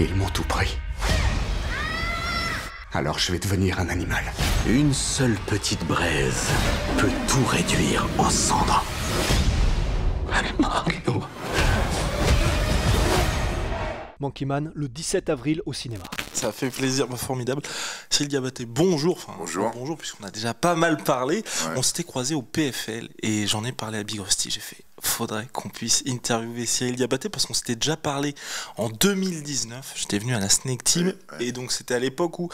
Ils m'ont tout pris. Alors je vais devenir un animal. Une seule petite braise peut tout réduire en cendres. Mario. Monkey Man, le 17 avril au cinéma. Ça fait plaisir, formidable. Sylvia Gabaté, bonjour. Enfin, bonjour. Bonjour, puisqu'on a déjà pas mal parlé. On s'était croisé au PFL et j'en ai parlé à Big Rusty. J'ai fait faudrait qu'on puisse interviewer Cyril Diabaté parce qu'on s'était déjà parlé en 2019. J'étais venu à la Snake Team et donc c'était à l'époque où,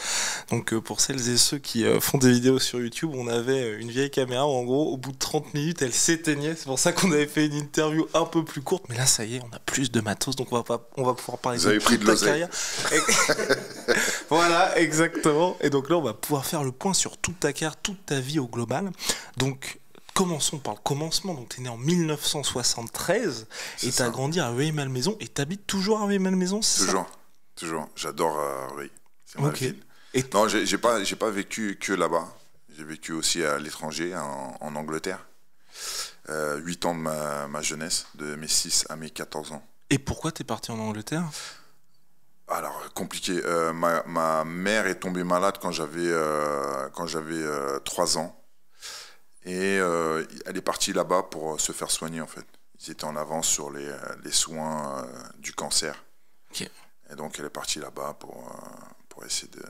donc euh, pour celles et ceux qui euh, font des vidéos sur YouTube, on avait euh, une vieille caméra où en gros au bout de 30 minutes elle s'éteignait. C'est pour ça qu'on avait fait une interview un peu plus courte. Mais là ça y est, on a plus de matos donc on va, pas, on va pouvoir parler Vous de, avez pris de carrière. voilà, exactement. Et donc là on va pouvoir faire le point sur toute ta carrière, toute ta vie au global. Donc commençons par le commencement. Donc, tu es né en 1973 et tu as grandi à Rueil-Malmaison et tu habites toujours à Rueil-Malmaison Toujours, toujours. J'adore euh, Rueil. C'est Et non, j'ai pas, pas vécu que là-bas. J'ai vécu aussi à l'étranger, en, Angleterre. Euh, huit ans de ma, jeunesse, de mes 6 à mes 14 ans. Et pourquoi tu es parti en Angleterre alors, compliqué. Euh, ma, mère est tombée malade quand j'avais 3 euh, ans. Et euh, elle est partie là-bas pour euh, se faire soigner, en fait. Ils étaient en avance sur les, euh, les soins du cancer. Et donc, elle est partie là-bas pour, pour essayer de.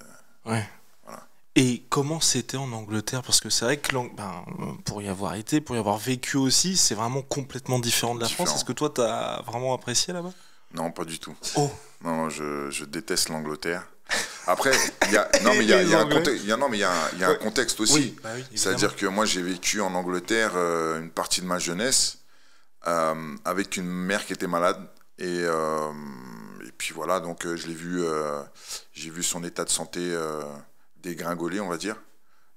Ouais. Voilà. Et comment c'était en Angleterre Parce que c'est vrai que ben, pour y avoir été, pour y avoir vécu aussi, c'est vraiment complètement différent de la France. Est-ce que toi, tu as vraiment apprécié là-bas Non, pas du tout. Oh Non, je, je déteste l'Angleterre. Après, il y a, non, mais il un, contexte, aussi. C'est-à-dire que moi, j'ai vécu en Angleterre euh, une partie de ma jeunesse euh, avec une mère qui était malade. Et, euh, puis voilà, donc je l'ai vu, j'ai vu son état de santé dégringoler, on va dire.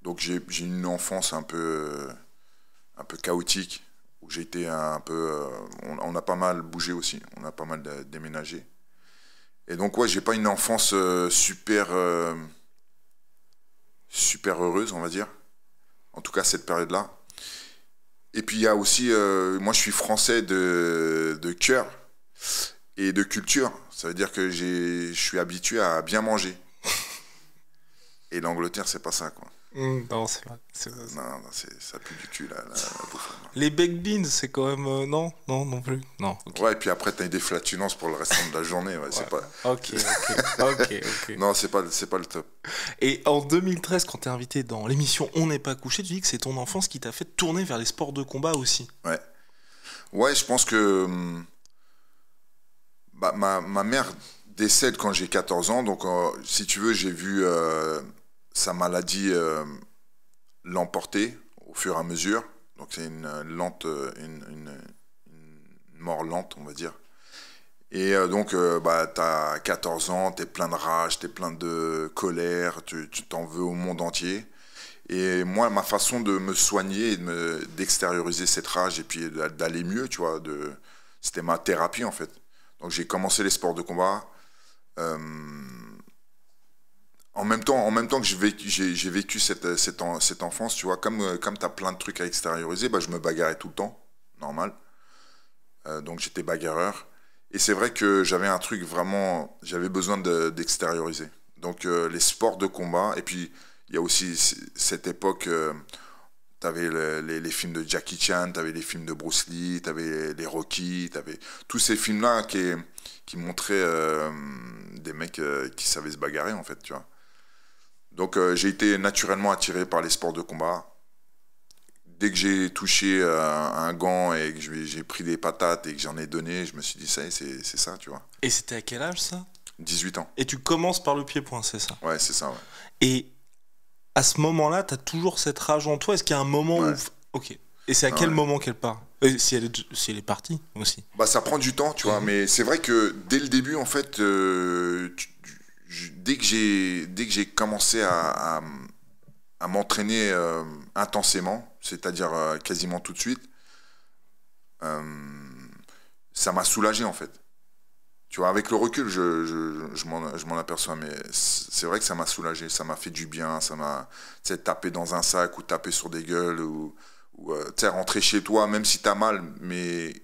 Donc j'ai eu une enfance un peu, un peu chaotique, où été un peu. on a pas mal bougé aussi, on a pas mal déménagé. Et donc, ouais, j'ai pas une enfance euh, super. Euh, super heureuse, on va dire. En tout cas, cette période-là. Et puis, il y a aussi. Euh, moi, je suis français de, de cœur et de culture. Ça veut dire que je suis habitué à bien manger. Et l'Angleterre, c'est pas ça, quoi. Mmh. non, c'est vrai. Non, non ça pue du cul, là. les baked beans, c'est quand même. Euh, non, non, non plus. Non. Ouais, et puis après, t'as des flatulences pour le restant de la journée. Ouais, c'est pas... Ok, ok, ok. non, c'est pas, le top. Et en 2013, quand t'es invité dans l'émission On n'est pas couché, tu dis que c'est ton enfance qui t'a fait tourner vers les sports de combat aussi. Ouais. Ouais, je pense que. Hum, bah, ma, mère décède quand j'ai 14 ans, donc euh, si tu veux, j'ai vu. Euh, sa maladie euh, l'emportait au fur et à mesure. Donc c'est une euh, lente, euh, une, mort lente, on va dire. Et donc, bah, t'as 14 ans, t'es plein de rage, t'es plein de colère, tu t'en veux au monde entier. Et moi, ma façon de me soigner et d'extérioriser cette rage et puis d'aller mieux, tu vois, c'était ma thérapie en fait. Donc j'ai commencé les sports de combat en même temps, en même temps que j'ai vécu, cette, cette, enfance, tu vois, comme, euh, comme tu as plein de trucs à extérioriser, bah, je me bagarrais tout le temps, normal. Euh, donc j'étais bagarreur. Et c'est vrai que j'avais un truc vraiment, j'avais besoin d'extérioriser. donc euh, les sports de combat, et puis il y a aussi cette époque, t'avais tu avais les, films de Jackie Chan, tu les films de Bruce Lee, tu avais les Rocky, tu avais tous ces films-là qui, qui montraient des mecs qui savaient se bagarrer en fait, tu vois. Donc euh, j'ai été naturellement attiré par les sports de combat. Dès que j'ai touché euh, un gant et que j'ai pris des patates et que j'en ai donné, je me suis dit, ça c'est ça, tu vois. Et c'était à quel âge ça 18 ans. Et tu commences par le pied-point, c'est ça Ouais, c'est ça, ouais. Et à ce moment-là, tu as toujours cette rage en toi Est-ce qu'il y a un moment où. Ok. Et c'est à ah quel moment qu'elle part euh, si, elle est, si elle est partie aussi Bah, ça prend du temps, tu vois. Mhm. Mais c'est vrai que dès le début, en fait, tu, dès que j'ai commencé à, m'entraîner euh, intensément, c'est-à-dire euh, quasiment tout de suite, euh, ça m'a soulagé en fait. Tu vois, avec le recul, je, m'en aperçois, mais c'est vrai que ça m'a soulagé, ça m'a fait du bien, ça m'a, tapé dans un sac ou taper sur des gueules ou, ou rentrer chez toi, même si t'as mal, mais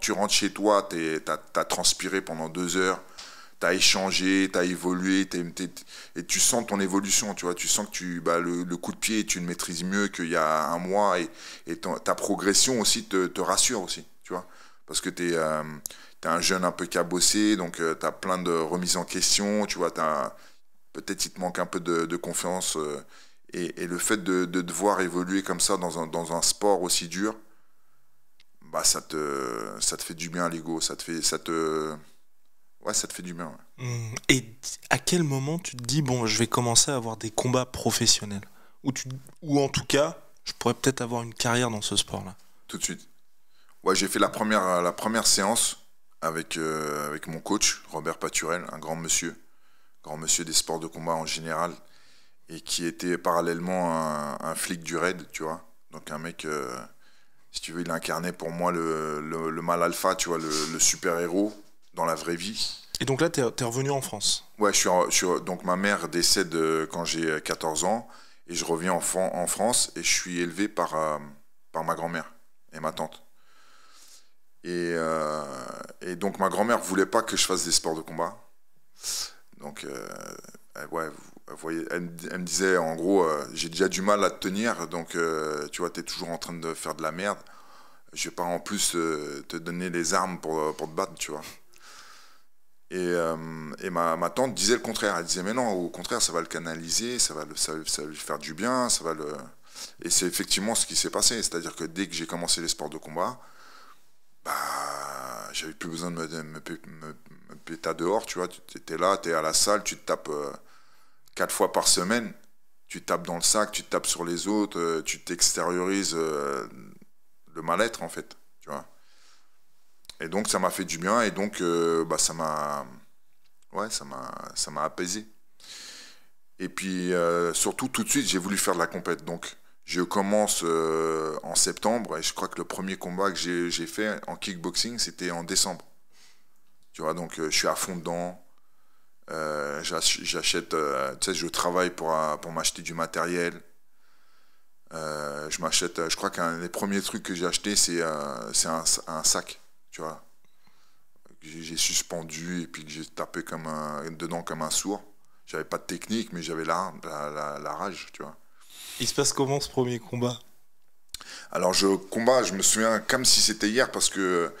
tu rentres chez toi, t'as transpiré pendant deux heures, tu as échangé, tu as évolué, et tu sens ton évolution, tu vois, tu sens que tu, bah, le, coup de pied, tu le maîtrises mieux qu'il y a un mois, et, ta progression aussi te, rassure aussi, tu vois, parce que tu es, euh, un jeune un peu cabossé, donc euh, t'as tu as plein de remises en question, tu vois, peut-être il te manque un peu de, confiance, euh, et, le fait de, de, voir évoluer comme ça dans un, sport aussi dur, bah ça te, ça te fait du bien l'ego, ça te fait... Ça te, Ouais, ça te fait du bien. Ouais. Mmh. Et à quel moment tu te dis, bon, je vais commencer à avoir des combats professionnels Ou, tu, ou en tout cas, je pourrais peut-être avoir une carrière dans ce sport-là Tout de suite. Ouais, j'ai fait la première, la première séance avec, euh, avec mon coach, Robert Paturel, un grand monsieur, grand monsieur des sports de combat en général, et qui était parallèlement un, flic du raid, tu vois. Donc un mec, euh, si tu veux, il incarnait pour moi le, le, mal alpha, tu vois, le super-héros dans la vraie vie. Et donc là, tu es, revenu en France Ouais, je suis, donc ma mère décède euh, quand j'ai 14 euh, ans et je reviens en, en, France et je suis élevé par, euh, par ma grand-mère et ma tante. Et, donc ma grand-mère voulait pas que je fasse des sports de combat. Donc, elle, ouais, me disait en gros, j'ai déjà du mal à te tenir, donc tu vois, tu es toujours en train de faire de la merde. Je vais pas en plus te donner les armes pour te battre, tu vois. Et, euh, ma, tante disait le contraire. Elle disait mais non, au contraire, ça va le canaliser, ça va, le, lui faire du bien, ça va le. Et c'est effectivement ce qui s'est passé. C'est-à-dire que dès que j'ai commencé les sports de combat, bah, j'avais plus besoin de me, péter dehors, tu vois. Tu étais là, tu es à la salle, tu te tapes euh, quatre fois par semaine, tu tapes dans le sac, tu tapes sur les autres, euh, tu t'extériorises le mal-être en fait. Et donc ça m'a fait du bien et donc euh, bah, ça m'a ouais, apaisé. Et puis euh, surtout tout de suite j'ai voulu faire de la compète. Donc je commence euh, en septembre et je crois que le premier combat que j'ai fait en kickboxing c'était en décembre. Tu vois donc je suis à fond dedans. J'achète, tu sais, je travaille pour, pour m'acheter du matériel. je m'achète, je crois qu'un des premiers trucs que j'ai acheté, c'est un sac j'ai suspendu et puis que j'ai tapé comme un, dedans comme un sourd. J'avais pas de technique, mais j'avais la, la, rage, tu vois. Il se passe comment ce premier combat Alors, je combat, je me souviens comme si c'était hier parce que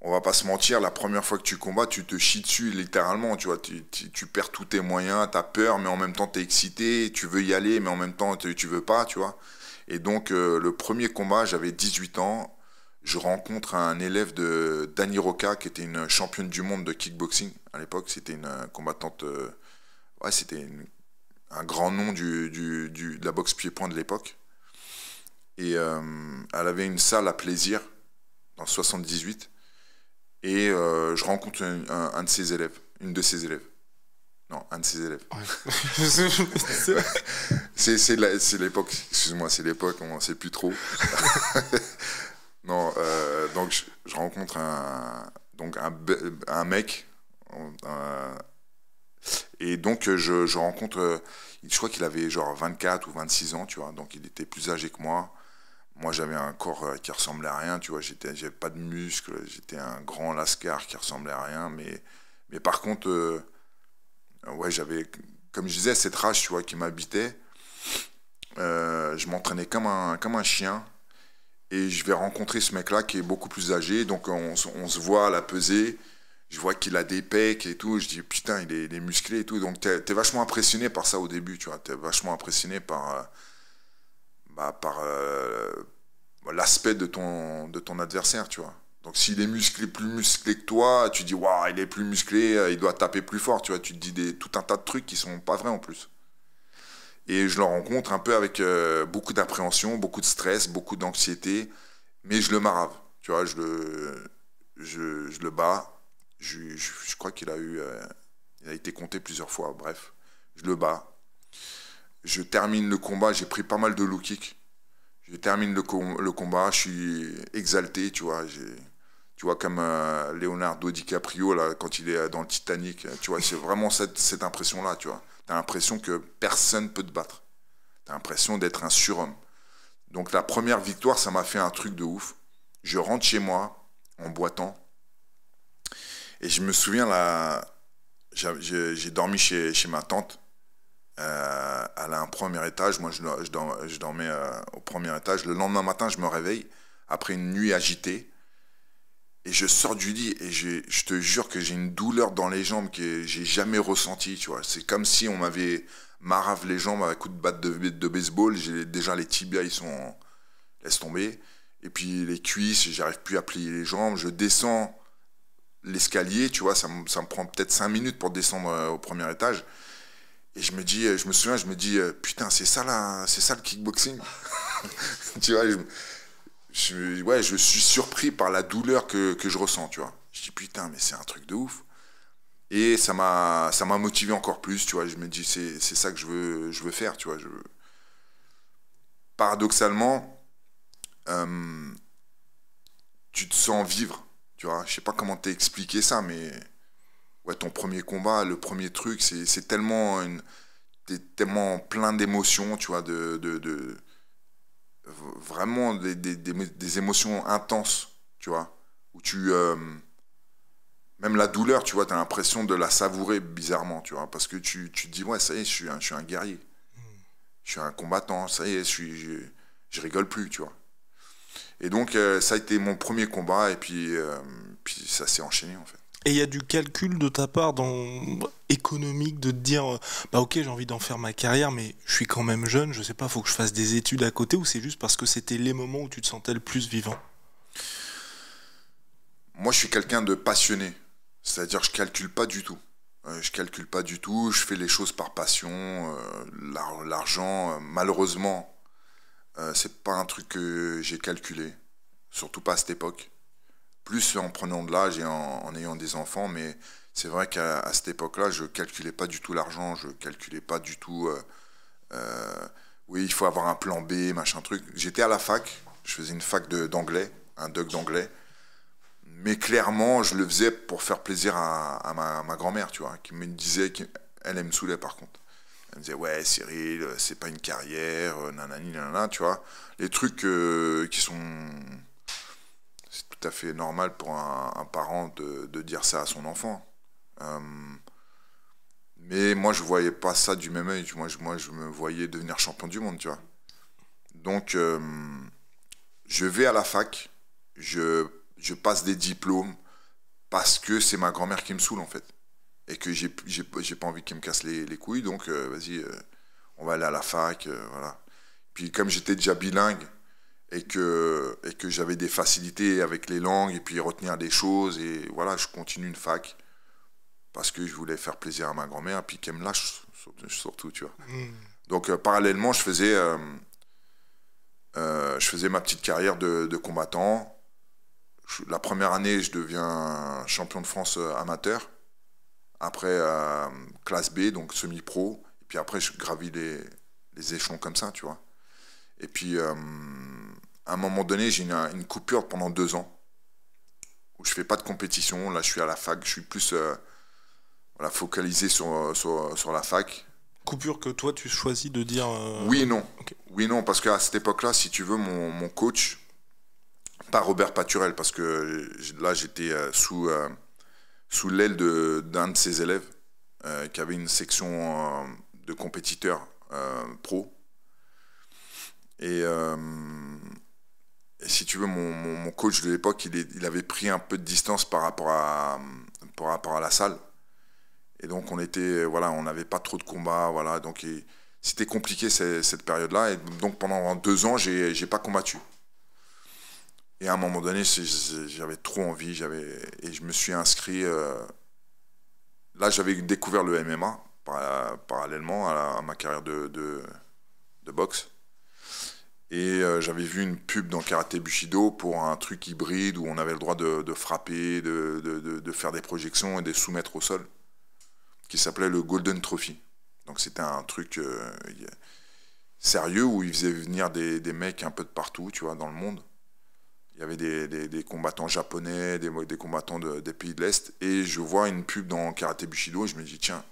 on va pas se mentir, la première fois que tu combats, tu te chies dessus littéralement, tu vois, tu, perds tous tes moyens, tu as peur, mais en même temps tu es excité, tu veux y aller, mais en même temps tu, veux pas, tu vois. Et donc euh, le premier combat, j'avais 18 ans, je rencontre un élève de Dani Roca, qui était une championne du monde de kickboxing à l'époque. C'était une euh, combattante. Euh, ouais, c'était un grand nom du, de la boxe pied-point de l'époque. Et euh, elle avait une salle à plaisir en 78. Et je rencontre un, de ses élèves, une de ses élèves. Non, un de ses élèves. c'est l'époque, excuse-moi, c'est l'époque, on ne sait plus trop. Non, euh, donc je, rencontre un, donc un, mec. et donc je, rencontre, euh, je crois qu'il avait genre 24 ou 26 ans, tu vois, donc il était plus âgé que moi. Moi j'avais un corps euh, qui ressemblait à rien, tu vois, j'avais pas de muscles, j'étais un grand lascar qui ressemblait à rien, mais, mais par contre, ouais, j'avais, comme je disais, cette rage, tu vois, qui m'habitait. je m'entraînais comme un, comme un chien. Et je vais rencontrer ce mec-là qui est beaucoup plus âgé. Donc on, se voit la pesée. Je vois qu'il a des pecs et tout. Je dis putain, il est, musclé et tout. Donc t'es vachement impressionné par ça au début, tu vois. T'es vachement impressionné par, euh, bah, par euh, l'aspect de ton, de ton adversaire, tu vois. Donc s'il est musclé, plus musclé que toi, tu dis waouh, il est plus musclé, euh, il doit taper plus fort, tu vois. Tu te dis des, tout un tas de trucs qui sont pas vrais en plus. Et je le rencontre un peu avec euh, beaucoup d'appréhension, beaucoup de stress, beaucoup d'anxiété, mais je le marave. Tu vois, je le, je, le bats. Je, crois qu'il a eu, euh, il a été compté plusieurs fois. Bref, je le bats. Je termine le combat. J'ai pris pas mal de low kick Je termine le, combat. Je suis exalté, tu vois. J'ai tu vois, comme euh, Leonardo DiCaprio, là, quand il est dans le Titanic, tu vois, c'est vraiment cette, cette impression-là, tu vois. T'as l'impression que personne peut te battre. T'as l'impression d'être un surhomme. Donc la première victoire, ça m'a fait un truc de ouf. Je rentre chez moi en boitant. Et je me souviens, là, j'ai dormi chez, ma tante. Euh, elle a un premier étage. Moi, je, je, dormais, euh, au premier étage. Le lendemain matin, je me réveille après une nuit agitée. Et je sors du lit et je te jure que j'ai une douleur dans les jambes que j'ai jamais ressentie, tu vois. C'est comme si on m'avait marave les jambes à coups de batte de, baseball. J'ai déjà les tibias, ils sont laisse tomber. Et puis les cuisses, j'arrive plus à plier les jambes. Je descends l'escalier, tu vois, ça me, prend peut-être 5 minutes pour descendre euh, au premier étage. Et je me dis, euh, je me souviens, je me dis, euh, putain, c'est ça là, c'est ça le kickboxing. tu vois, je, ouais, je suis surpris par la douleur que, je ressens, tu vois. Je dis putain, mais c'est un truc de ouf. Et ça m'a, ça m'a motivé encore plus, tu vois. Je me dis, c'est, c'est ça que je veux, je veux faire, tu vois. Je... Paradoxalement, euh, tu te sens vivre, tu vois. Je sais pas comment t'expliquer ça, mais ouais, ton premier combat, le premier truc, c'est, tellement une, t'es tellement plein d'émotions, tu vois, de vraiment des, émotions intenses, tu vois, où tu... Euh, même la douleur, tu vois, tu as l'impression de la savourer bizarrement, tu vois, parce que tu, te dis, ouais, ça y est, je suis un, je suis un guerrier, je suis un combattant, ça y est, je, je, rigole plus, tu vois. Et donc, euh, ça a été mon premier combat, et puis, euh, puis ça s'est enchaîné, en fait. Et il y a du calcul de ta part économique de te dire euh, bah ok j'ai envie d'en faire ma carrière mais je suis quand même jeune je sais pas faut que je fasse des études à côté ou c'est juste parce que c'était les moments où tu te sentais le plus vivant moi je suis quelqu'un de passionné c'est-à-dire je calcule pas du tout euh, je calcule pas du tout je fais les choses par passion euh, l'argent malheureusement c'est pas un truc que j'ai calculé surtout pas à cette époque plus en prenant de l'âge et en, ayant des enfants. Mais c'est vrai qu'à cette époque-là, je calculais pas du tout l'argent, je calculais pas du tout. Euh, euh, oui, il faut avoir un plan B, machin truc. J'étais à la fac, je faisais une fac d'anglais, un doc d'anglais. Mais clairement, je le faisais pour faire plaisir à, ma, grand-mère, tu vois, qui me disait qu'elle, elle me saoulait par contre. Elle me disait, ouais, Cyril, c'est pas une carrière, euh, nanani, nanana, tu vois. Les trucs qui sont fait normal pour un, parent de, dire ça à son enfant. Euh, mais moi, je voyais pas ça du même œil. Moi, je, je me voyais devenir champion du monde, tu vois. Donc, euh, je vais à la fac, je, passe des diplômes parce que c'est ma grand-mère qui me saoule, en fait. Et que j'ai pas envie qu'elle me casse les, couilles, donc euh, vas-y, on va aller à la fac, voilà. Puis, comme j'étais déjà bilingue, et que, et que j'avais des facilités avec les langues et puis retenir des choses. Et voilà, je continue une fac parce que je voulais faire plaisir à ma grand-mère et puis qu'elle me lâche surtout, tu vois. Hmm. Donc euh, parallèlement, je faisais, euh, euh, je faisais ma petite carrière de, combattant. la première année, je deviens champion de France amateur. Après, classe B, donc semi-pro. Et puis après, je gravis les, les échelons comme ça, tu vois. Et puis, à un moment donné, j'ai une, coupure pendant deux ans où je fais pas de compétition. Là, je suis à la fac, je suis plus euh, focalisé sur, sur, la fac. Coupure que toi, tu choisis de dire. Euh, oui non. Oui non, parce qu'à cette époque-là, si tu veux, mon, coach, pas Robert Paturel, parce que là, j'étais euh, sous, sous l'aile d'un de, ses élèves qui avait une section de compétiteurs pro. Et si tu veux, mon, coach de l'époque, il, avait pris un peu de distance par rapport à, la salle. Et donc, on était, voilà, on n'avait pas trop de combats, voilà. Donc, c'était compliqué cette, période-là. Et donc, pendant deux ans, j'ai, n'ai pas combattu. Et à un moment donné, j'avais trop envie, j'avais, et je me suis inscrit. Euh, là, j'avais découvert le MMA parallèlement à, ma carrière de, de boxe. Et euh, j'avais vu une pub dans Karate Bushido pour un truc hybride où on avait le droit de, frapper, de, faire des projections et de soumettre au sol, qui s'appelait le Golden Trophy. Donc c'était un truc euh, sérieux où ils faisaient venir des, mecs un peu de partout, tu vois, dans le monde. Il y avait des, combattants japonais, des, combattants des pays de l'Est. Et je vois une pub dans Karate Bushido et je me dis, tiens,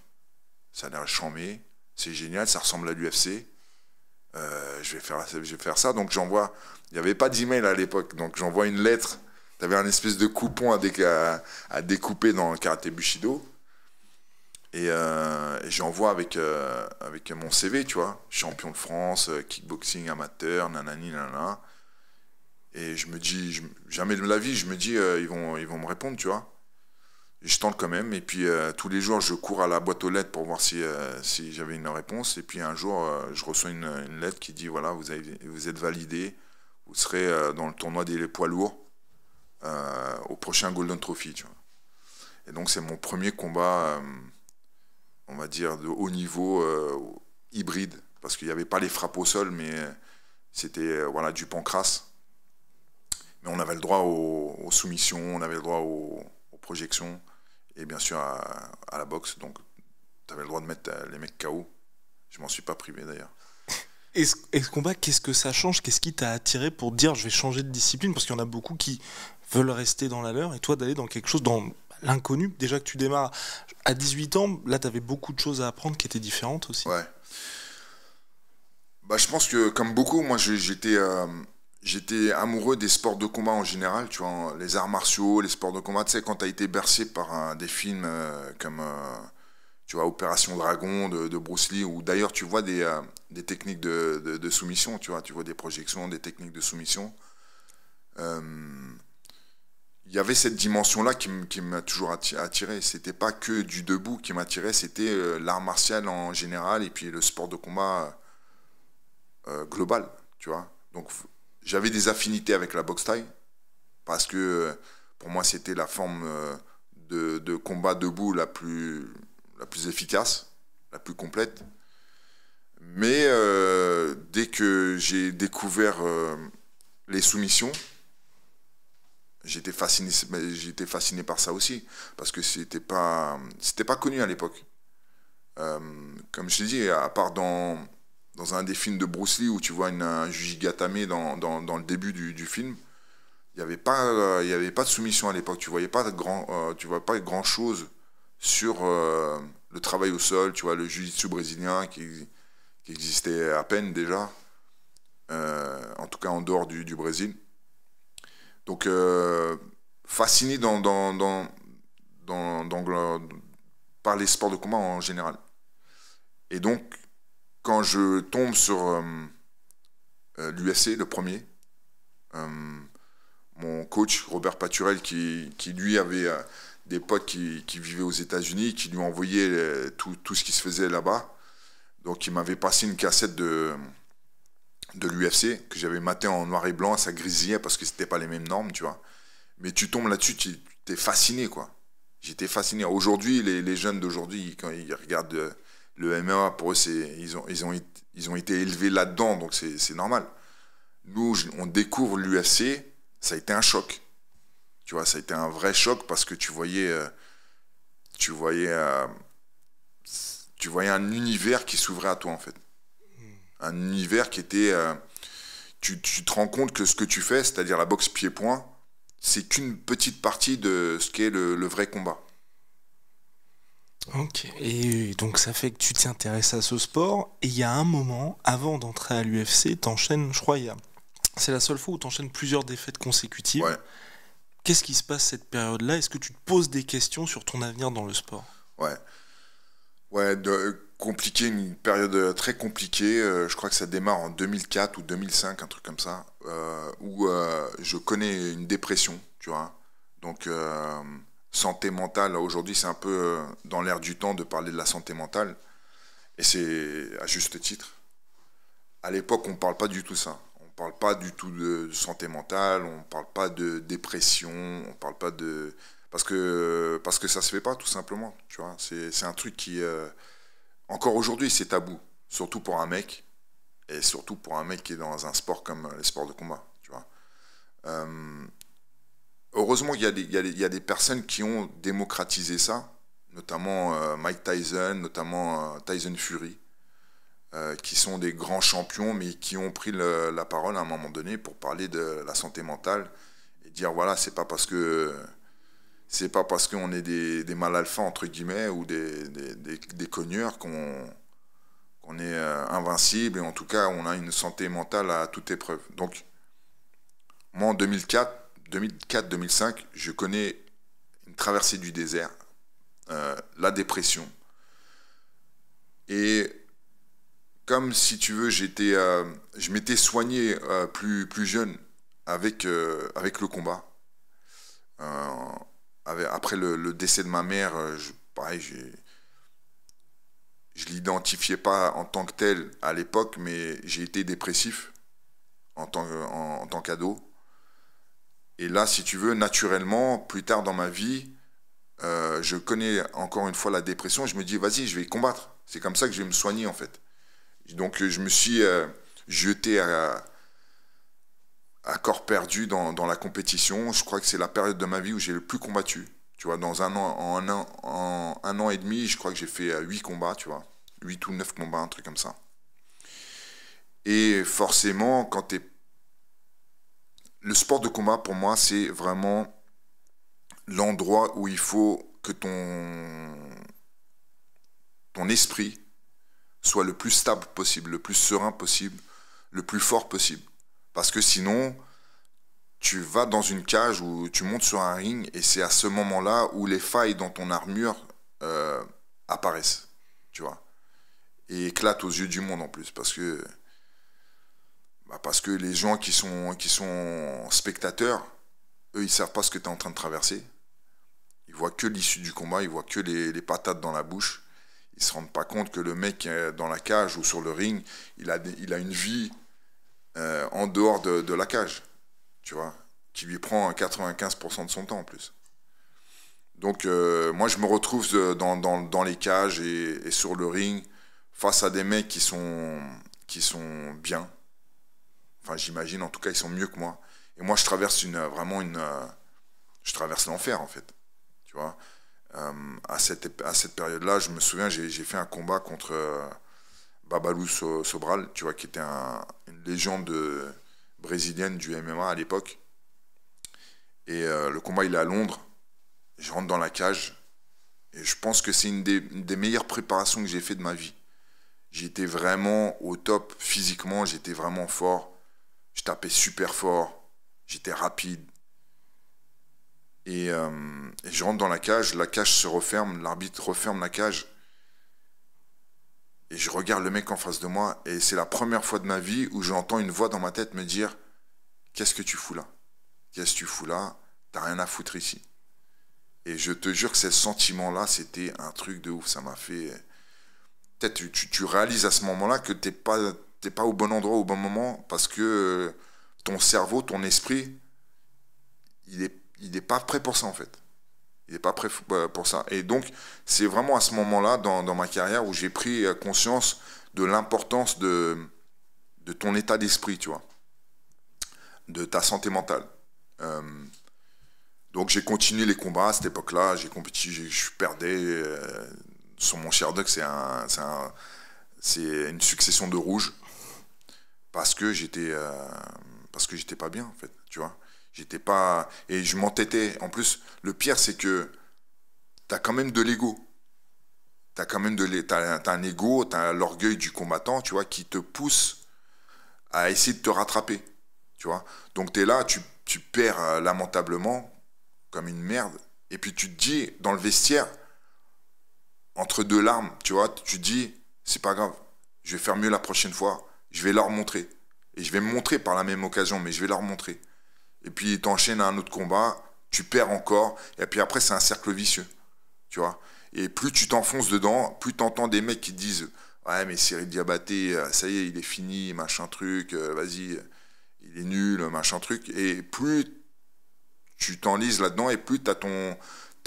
ça a l'air chambé, c'est génial, ça ressemble à l'UFC euh, je, vais faire, je vais faire ça. Donc j'envoie, il n'y avait pas d'email à l'époque, donc j'envoie une lettre. Tu avais un espèce de coupon à, découper dans le karaté Bushido. Euh, et, j'envoie avec, euh, avec mon CV, tu vois, champion de France, kickboxing amateur, nanani, nanana. Et je me dis, jamais de la vie, je me dis, ils, vont, ils vont me répondre, tu vois je tente quand même. Et puis euh, tous les jours, je cours à la boîte aux lettres pour voir si, euh, j'avais une réponse. Et puis un jour, euh, je reçois une, lettre qui dit voilà, vous, avez, vous êtes validé, vous serez dans le tournoi des poids lourds au prochain Golden Trophy. Et donc c'est mon premier combat, on va dire, de haut niveau hybride. Parce qu'il n'y avait pas les frappes au sol, mais c'était voilà, du pancras. Mais on avait le droit aux, soumissions, on avait le droit aux projections et bien sûr à, la boxe. Donc, tu avais le droit de mettre euh, les mecs KO. Je m'en suis pas privé d'ailleurs. Et ce, combat, qu'est-ce que ça change Qu'est-ce qui t'a attiré pour dire je vais changer de discipline Parce qu'il y en a beaucoup qui veulent rester dans la leur et toi d'aller dans quelque chose, dans l'inconnu. Déjà que tu démarres à 18 ans, là tu avais beaucoup de choses à apprendre qui étaient différentes aussi. Ouais. Bah, je pense que comme beaucoup, moi j'étais. Euh, j'étais amoureux des sports de combat en général, tu vois, les arts martiaux, les sports de combat. Tu sais, quand t'as été bercé par des films euh, comme, euh, tu vois, Opération Dragon de, Bruce Lee, ou d'ailleurs, tu vois des, euh, techniques de, soumission, tu vois, tu vois des projections, des techniques de soumission. Il y avait cette dimension-là qui m'a toujours attiré. C'était pas que du debout qui m'attirait, c'était l'art martial en général et puis le sport de combat global, tu vois. Donc j'avais des affinités avec la boxe taille parce que euh, pour moi c'était la forme euh, de, combat debout la plus, la plus efficace, la plus complète. Mais euh, dès que j'ai découvert les soumissions, j'étais fasciné, par ça aussi, parce que c'était pas, c'était pas connu à l'époque. comme je te dis, à part dans dans un des films de Bruce Lee où tu vois une, un Jujigatame dans, le début du, film, il n'y avait, pas, euh, avait pas de soumission à l'époque. Tu ne voyais pas grand, euh, tu vois pas grand chose sur euh, le travail au sol, tu vois, le jiu brésilien qui, existait à peine déjà, en tout cas en dehors du, Brésil. Donc, fasciné dans, par les sports de combat en général. Et donc, quand je tombe sur euh, euh, l'UFC, le premier, euh, mon coach Robert Paturel, qui, lui avait des potes qui, vivaient aux États-Unis, qui lui envoyaient tout, ce qui se faisait là-bas. Donc il m'avait passé une cassette de, de l'UFC que j'avais maté en noir et blanc, ça grisillait parce que n'était pas les mêmes normes, tu vois. Mais tu tombes là-dessus, tu es fasciné, quoi. J'étais fasciné. Aujourd'hui, les, les, jeunes d'aujourd'hui, quand ils regardent le MMA, pour eux, ils ont, ils, ont, ils ont été élevés là-dedans, donc c'est normal. Nous, on découvre l'UFC, ça a été un choc. Tu vois, ça a été un vrai choc parce que tu voyais, euh, tu voyais, euh, tu voyais un univers qui s'ouvrait à toi, en fait. Un univers qui était... Euh, tu, tu, te rends compte que ce que tu fais, c'est-à-dire la boxe pied-point, c'est qu'une petite partie de ce qu'est le vrai combat. Ok, et donc ça fait que tu t'intéresses à ce sport, et il y a un moment, avant d'entrer à l'UFC, t'enchaînes, je crois, il y a... c'est la seule fois où t'enchaînes plusieurs défaites consécutives. Qu'est-ce qui se passe cette période-là Est-ce que tu te poses des questions sur ton avenir dans le sport Ouais. Ouais, de, compliqué, une période euh, très compliquée. Euh, je crois que ça démarre en 2004 ou 2005, un truc comme ça, euh, où je connais une dépression, tu vois. Donc santé mentale. Aujourd'hui, c'est un peu euh, dans l'air du temps de parler de la santé mentale. Et c'est à juste titre. À l'époque, on parle pas du tout ça. On parle pas du tout de santé mentale, on ne parle pas de dépression, on ne parle pas de... Parce que, parce que ça ne se fait pas, tout simplement. Tu vois, c'est un truc qui... Euh, encore aujourd'hui, c'est tabou. Surtout pour un mec. Et surtout pour un mec qui est dans un sport comme les sports de combat. Tu vois. Euh, heureusement il y, y, y, a des personnes qui ont démocratisé ça, notamment euh, Mike Tyson, notamment euh, Tyson Fury, euh, qui sont des grands champions, mais qui ont pris la parole à un moment donné pour parler de la santé mentale et dire voilà, c'est pas parce que c'est pas parce qu'on est des, des mal alpha entre guillemets ou des, des, des, cogneurs qu'on qu'on est invincible et en tout cas on a une santé mentale à toute épreuve. Donc moi en 2004 2004-2005, je connais une traversée du désert, euh, la dépression. Et comme si tu veux, j'étais, euh, je m'étais soigné euh, plus, plus jeune avec, avec le combat. après le, décès de ma mère, je, pareil, je je l'identifiais pas en tant que tel à l'époque, mais j'ai été dépressif en en, en tant qu'ado. Et là, si tu veux, naturellement, plus tard dans ma vie, euh, je connais encore une fois la dépression. Je me dis, vas-y, je vais y combattre. C'est comme ça que je vais me soigner, en fait. Donc, euh, je me suis euh, jeté à, corps perdu dans, dans, la compétition. Je crois que c'est la période de ma vie où j'ai le plus combattu. Tu vois, dans un an, en un, en un an et demi, je crois que j'ai fait huit combats, tu vois. Huit ou neuf combats, un truc comme ça. Et forcément, quand tu es le sport de combat, pour moi, c'est vraiment l'endroit où il faut que ton, ton esprit soit le plus stable possible, le plus serein possible, le plus fort possible. Parce que sinon, tu vas dans une cage ou tu montes sur un ring et c'est à ce moment-là où les failles dans ton armure euh, apparaissent, tu vois. Et éclatent aux yeux du monde en plus, parce que bah, parce que les gens qui sont, qui sont spectateurs, eux, ils ne savent pas ce que tu es en train de traverser. Ils voient que l'issue du combat, ils voient que les, patates dans la bouche. Ils ne se rendent pas compte que le mec euh, dans la cage ou sur le ring, il a, il a une vie euh, en dehors de, la cage, tu vois, qui lui prend 95% de son temps en plus. Donc euh, moi, je me retrouve dans, les cages et, et, sur le ring face à des mecs qui sont, qui sont bien, Enfin, j'imagine, en tout cas, ils sont mieux que moi. Et moi, je traverse une, euh, vraiment une. Euh, je traverse l'enfer, en fait. Tu vois euh, à cette, à cette période-là, je me souviens, j'ai fait un combat contre Babalu Sobral, tu vois, qui était une légende brésilienne du MMA à l'époque. Et le combat, il est à Londres. Je rentre dans la cage. Et je pense que c'est une, une, des meilleures préparations que j'ai fait de ma vie. J'étais vraiment au top physiquement, j'étais vraiment fort. Je tapais super fort, j'étais rapide. Euh, et, je rentre dans la cage, la cage se referme, l'arbitre referme la cage. Et je regarde le mec en face de moi, et c'est la première fois de ma vie où j'entends une voix dans ma tête me dire Qu'est-ce que tu fous là Qu'est-ce que tu fous là T'as rien à foutre ici. Et je te jure que ces sentiments-là, c'était un truc de ouf. Ça m'a fait. Euh, peut-être tu, tu, réalises à ce moment-là que t'es pas t'es pas au bon endroit au bon moment parce que euh, ton cerveau, ton esprit, il est, il est pas prêt pour ça en fait. Il n'est pas prêt euh, pour ça. Et donc, c'est vraiment à ce moment-là dans, ma carrière où j'ai pris euh, conscience de l'importance de, de ton état d'esprit, tu vois, de ta santé mentale. donc j'ai continué les combats à cette époque-là, j'ai compétit, je perdais sur mon Doc, c'est un, un, une succession de rouges parce que j'étais euh, parce que j'étais pas bien en fait, tu vois. J'étais pas et je m'entêtais. En plus, le pire c'est que tu as quand même de l'ego. Tu as quand même de l'ego, t'as un ego, tu l'orgueil du combattant, tu vois, qui te pousse à essayer de te rattraper, tu vois. Donc tu es là, tu, tu perds euh, lamentablement comme une merde et puis tu te dis dans le vestiaire entre deux larmes, tu vois, tu te dis c'est pas grave, je vais faire mieux la prochaine fois je vais leur montrer. Et je vais me montrer par la même occasion, mais je vais leur montrer. Et puis t'enchaînes à un autre combat, tu perds encore, et puis après c'est un cercle vicieux. Tu vois Et plus tu t'enfonces dedans, plus tu entends des mecs qui disent Ouais, mais Cyril Diabaté, euh, ça y est, il est fini, machin truc, euh, vas-y, il est nul, machin truc. Et plus tu t'enlises là-dedans, et plus t'as ton.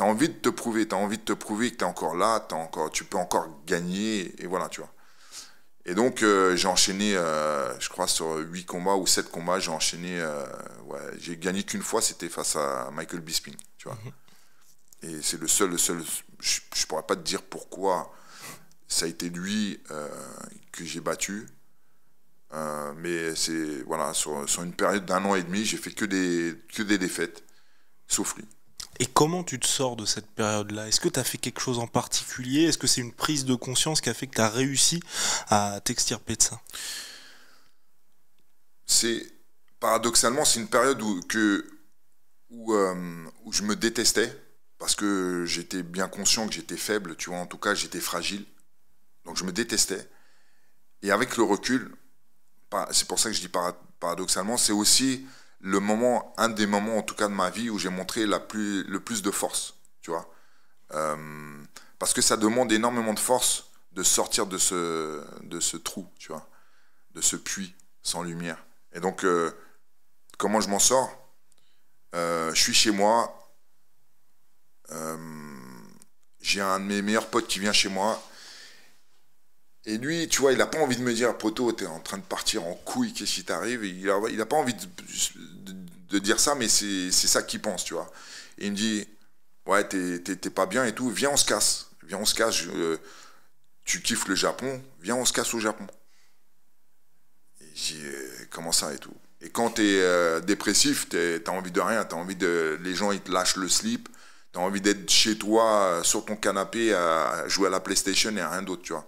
envie de te prouver, as envie de te prouver que es encore là, encore, tu peux encore gagner, et voilà, tu vois. Et donc, euh, j'ai enchaîné, euh, je crois, sur 8 combats ou 7 combats, j'ai enchaîné. Euh, j'ai gagné qu'une fois, c'était face à Michael Bisping, tu vois. Mhm. Et c'est le seul, le seul. Je, ne pourrais pas te dire pourquoi ça a été lui que j'ai battu. mais c'est. Voilà, sur, une période d'un an et demi, j'ai fait que des, que des défaites, sauf lui. Et comment tu te sors de cette période-là Est-ce que tu as fait quelque chose en particulier Est-ce que c'est une prise de conscience qui a fait que tu as réussi à t'extirper de ça C'est paradoxalement, c'est une période où, que, euh, je me détestais parce que j'étais bien conscient que j'étais faible, tu vois, en tout cas j'étais fragile. Donc je me détestais. Et avec le recul, c'est pour ça que je dis paradoxalement, c'est aussi le moment, un des moments en tout cas de ma vie où j'ai montré la plus, le plus de force, tu vois. Euh, parce que ça demande énormément de force de sortir de ce, de ce trou, tu vois, de ce puits sans lumière. Et donc, euh, comment je m'en sors euh, Je suis chez moi, j'ai un de mes meilleurs potes qui vient chez moi, et lui, tu vois, il n'a pas envie de me dire, tu t'es en train de partir en couille, qu'est-ce qui t'arrive Il n'a il a pas envie de, de dire ça, mais c'est ça qu'il pense, tu vois. il me dit, ouais, t'es pas bien et tout, viens, on se casse. Viens, on se casse. Je, euh, tu kiffes le Japon, viens, on se casse au Japon. j'ai euh, comment ça et tout. Et quand t'es es euh, dépressif, t'as envie de rien, t'as envie de. Les gens, ils te lâchent le slip, t'as envie d'être chez toi, sur ton canapé, à jouer à la PlayStation et à rien d'autre, tu vois.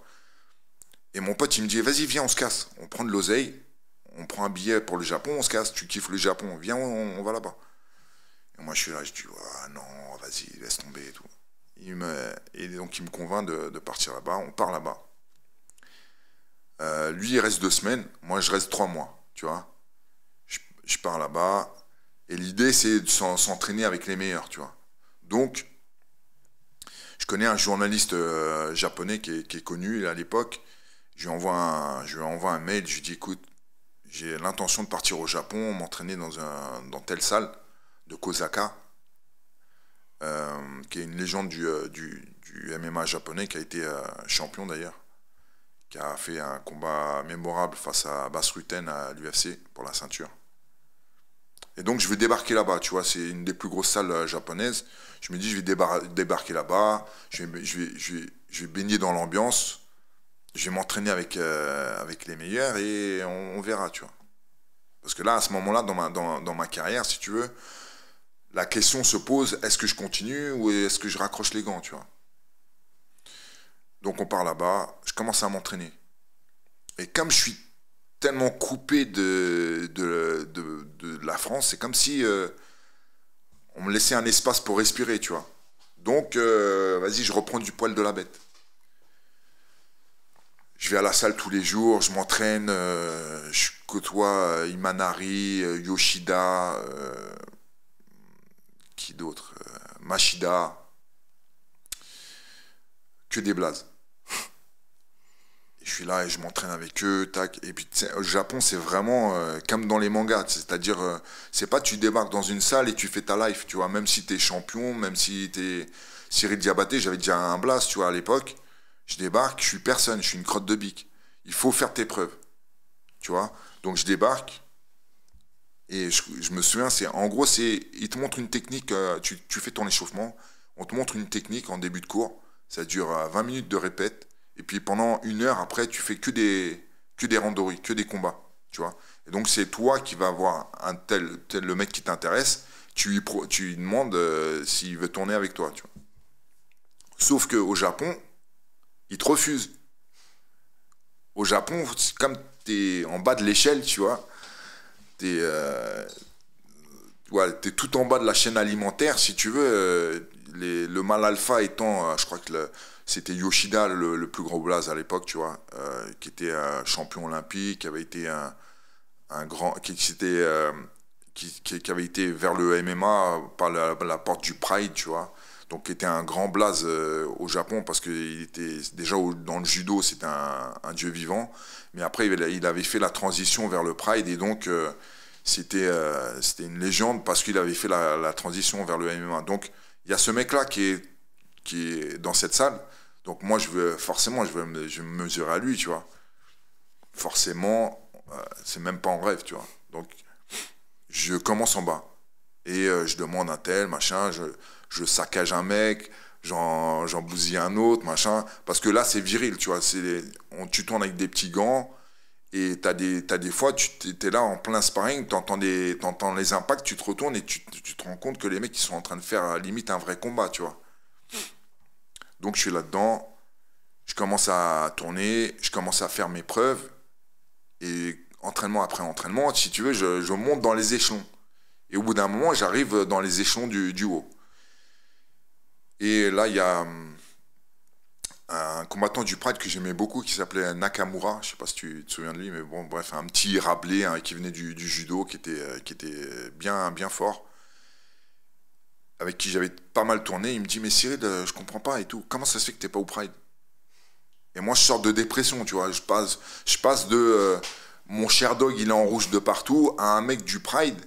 Et mon pote, il me dit, vas-y, viens, on se casse. On prend de l'oseille, on prend un billet pour le Japon, on se casse, tu kiffes le Japon, viens, on, va là-bas. Et moi, je suis là, je dis, non, vas-y, laisse tomber et tout. Il me, et donc, il me convainc de, partir là-bas, on part là-bas. Euh, lui, il reste deux semaines, moi, je reste trois mois, tu vois. Je, pars là-bas, et l'idée, c'est de s'entraîner avec les meilleurs, tu vois. Donc, je connais un journaliste euh, japonais qui est, qui est, connu à l'époque. Je envoie un, je lui envoie un mail, je lui dis, écoute, j'ai l'intention de partir au Japon, m'entraîner dans, telle salle de Kosaka, euh, qui est une légende du, euh, du, MMA japonais, qui a été euh, champion d'ailleurs, qui a fait un combat mémorable face à Bas Ruten à l'UFC pour la ceinture. Et donc je vais débarquer là-bas, tu vois, c'est une des plus grosses salles japonaises. Je me dis, je vais débarquer là-bas, je, vais, je vais baigner dans l'ambiance je vais m'entraîner avec, euh, avec les meilleurs et on, verra, tu vois. Parce que là, à ce moment-là, dans ma, dans, ma carrière, si tu veux, la question se pose, est-ce que je continue ou est-ce que je raccroche les gants, tu vois. Donc on part là-bas, je commence à m'entraîner. Et comme je suis tellement coupé de, de, la France, c'est comme si euh, on me laissait un espace pour respirer, tu vois. Donc, euh, vas-y, je reprends du poil de la bête je vais à la salle tous les jours, je m'entraîne, euh, je côtoie euh, Imanari, euh, Yoshida, qui d'autre Mashida, que des blazes. je suis là et je m'entraîne avec eux, tac. Et puis le Japon, c'est vraiment comme dans les mangas, c'est-à-dire, c'est pas tu débarques dans une salle et tu fais ta life, tu vois, même si t'es champion, même si t'es Cyril Diabaté, j'avais déjà un blaze, tu vois, à l'époque je débarque, je suis personne, je suis une crotte de bique. Il faut faire tes preuves. Tu vois Donc je débarque. Et je, me souviens, c'est en gros, c'est il te montre une technique, euh, tu, fais ton échauffement, on te montre une technique en début de cours, ça dure 20 euh, minutes de répète, et puis pendant une heure après, tu fais que des, que des randories... que des combats, tu vois. Et donc c'est toi qui vas avoir... un tel, le mec qui t'intéresse, tu lui, tu demandes euh, s'il veut tourner avec toi, tu vois. Sauf qu'au Japon, il te refuse Au Japon, comme tu es en bas de l'échelle, tu vois, tu es, es, tout en bas de la chaîne alimentaire, si tu veux. Euh, le mal alpha étant, euh, je crois que c'était Yoshida, le, plus gros blaze à l'époque, tu vois, euh, qui était champion olympique, qui avait été un, grand. qui, qui, avait été vers le MMA par la porte du Pride, tu vois donc qui était un grand blaze euh, au Japon parce qu'il était déjà dans le judo, c'était un, dieu vivant. Mais après, il avait fait la transition vers le Pride et donc euh, euh, c'était une légende parce qu'il avait fait la, transition vers le MMA. Donc il y a ce mec-là qui est, qui est dans cette salle. Donc moi, je veux, forcément, je veux, me, mesurer à lui, tu vois. Forcément, c'est même pas en rêve, tu vois. Donc je commence en bas et je demande un tel, machin. Je, je saccage un mec, j'en bousille un autre, machin. Parce que là, c'est viril, tu vois. On, tu tournes avec des petits gants. Et t'as des, as des fois, tu es là en plein sparring, t'entends entends les impacts, tu te retournes et tu, te rends compte que les mecs, ils sont en train de faire limite un vrai combat, tu vois. Donc je suis là-dedans, je commence à tourner, je commence à faire mes preuves. Et entraînement après entraînement, si tu veux, je, monte dans les échelons. Et au bout d'un moment, j'arrive dans les échelons du, du haut. Et là, il y a hum, un combattant du Pride que j'aimais beaucoup qui s'appelait Nakamura, je sais pas si tu te souviens de lui, mais bon, bref, un petit Rabelais hein, qui venait du, judo, qui était, euh, qui était bien, bien fort, avec qui j'avais pas mal tourné. Il me dit, mais Cyril, euh, je comprends pas et tout, comment ça se fait que t'es pas au Pride Et moi, je sors de dépression, tu vois, je passe, je passe de euh, mon cher dog, il est en rouge de partout, à un mec du Pride,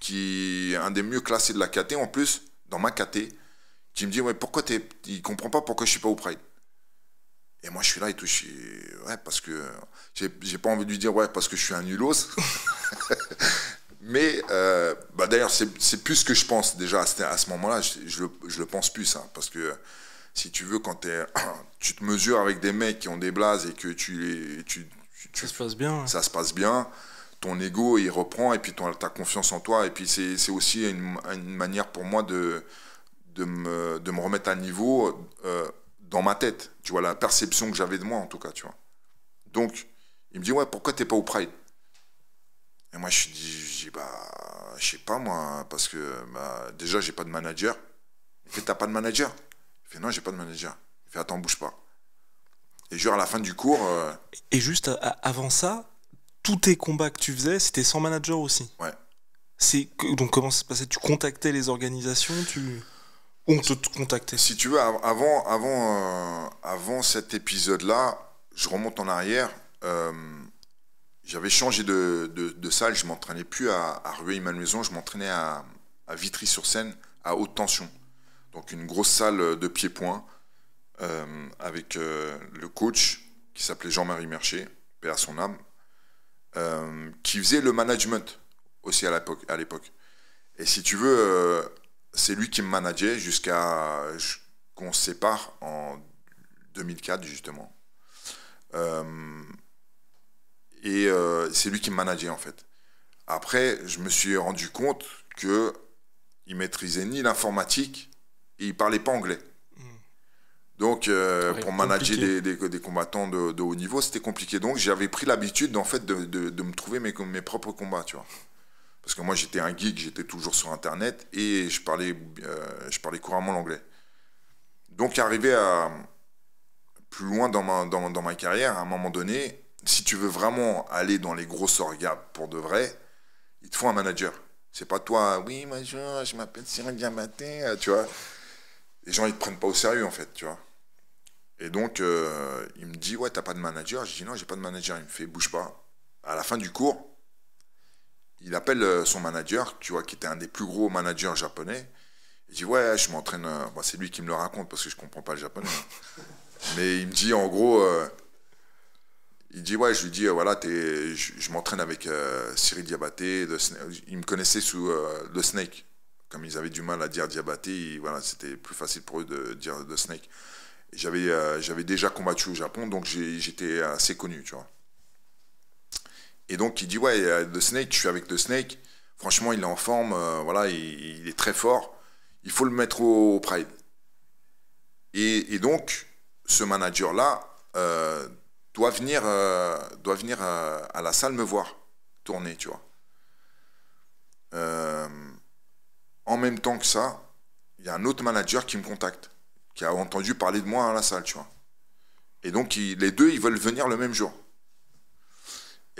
qui est un des mieux classés de la KT en plus, dans ma KT il me dit ouais pourquoi t'es il comprend pas pourquoi je suis pas au Pride et moi je suis là et tout je ouais parce que j'ai pas envie de lui dire ouais parce que je suis un nulos mais euh, bah, d'ailleurs c'est plus ce que je pense déjà à, ce moment là je, je, le, pense plus ça hein, parce que si tu veux quand tu te mesures avec des mecs qui ont des blases et que tu les tu, ça se passe bien ça se passe bien ton ego il reprend et puis ton, ta confiance en toi et puis c'est aussi une manière pour moi de de me, remettre à niveau euh, dans ma tête, tu vois, la perception que j'avais de moi en tout cas, tu vois. Donc, il me dit, ouais, pourquoi t'es pas au Pride Et moi, je dis, je dis bah, je sais pas moi, parce que bah, déjà, j'ai pas de manager. Il fait, t'as pas de manager Il fait, non, j'ai pas de manager. Il fait, attends, bouge pas. Et genre, à la fin du cours. Euh, Et juste avant ça, tous tes combats que tu faisais, c'était sans manager aussi Ouais. donc comment ça se passait Tu contactais les organisations, tu on te Si tu veux, avant, avant, euh, avant cet épisode-là, je remonte en arrière. Euh, j'avais changé de, salle, je m'entraînais plus à, Rue Rueil-Malmaison, je m'entraînais à, Vitry-sur-Seine, à haute tension. Donc une grosse salle de pieds-points euh, avec le coach qui s'appelait Jean-Marie Mercher, père à son âme, qui faisait le management aussi à l'époque. Et si tu veux, c'est lui qui me manageait jusqu'à qu'on se sépare en 2004 justement. Euh, et euh, c'est lui qui me manageait en fait. Après, je me suis rendu compte que il maîtrisait ni l'informatique et il parlait pas anglais. Hmm. Donc, euh, pour manager des, combattants de, haut niveau, c'était compliqué. Donc, j'avais pris l'habitude, en fait, de, me trouver mes, mes propres combats, tu vois. Parce que moi, j'étais un geek, j'étais toujours sur Internet et je parlais, euh, je parlais couramment l'anglais. Donc, arrivé à plus loin dans ma, dans, ma carrière, à un moment donné, si tu veux vraiment aller dans les grosses orgas pour de vrai, il te faut un manager. C'est pas toi, oui, bonjour, je m'appelle Cyril Diamaté, euh, tu vois. Les gens, ils te prennent pas au sérieux, en fait, tu vois. Et donc, euh, il me dit, ouais, t'as pas de manager Je dis, non, j'ai pas de manager. Il me fait, bouge pas. À la fin du cours, il appelle euh, son manager, tu vois, qui était un des plus gros managers japonais. Il dit ouais, je m'entraîne. Euh, bah, c'est lui qui me le raconte parce que je comprends pas le japonais. Hein. Mais il me dit en gros, euh, il dit ouais, je lui dis voilà, je, m'entraîne avec Siri Cyril Diabaté. il me connaissait sous le Snake. Comme ils avaient du mal à dire Diabaté, voilà, c'était plus facile pour eux de dire The Snake. J'avais j'avais déjà combattu au Japon, donc j'étais assez connu, tu vois. Et donc, il dit, ouais, euh, The Snake, je suis avec The Snake. Franchement, il est en forme, euh, voilà, il, est très fort. Il faut le mettre au, Pride. Et, donc, ce manager-là euh, doit venir, doit venir à la salle me voir tourner, tu vois. en même temps que ça, il y a un autre manager qui me contacte, qui a entendu parler de moi à la salle, tu vois. Et donc, les deux, ils veulent venir le même jour.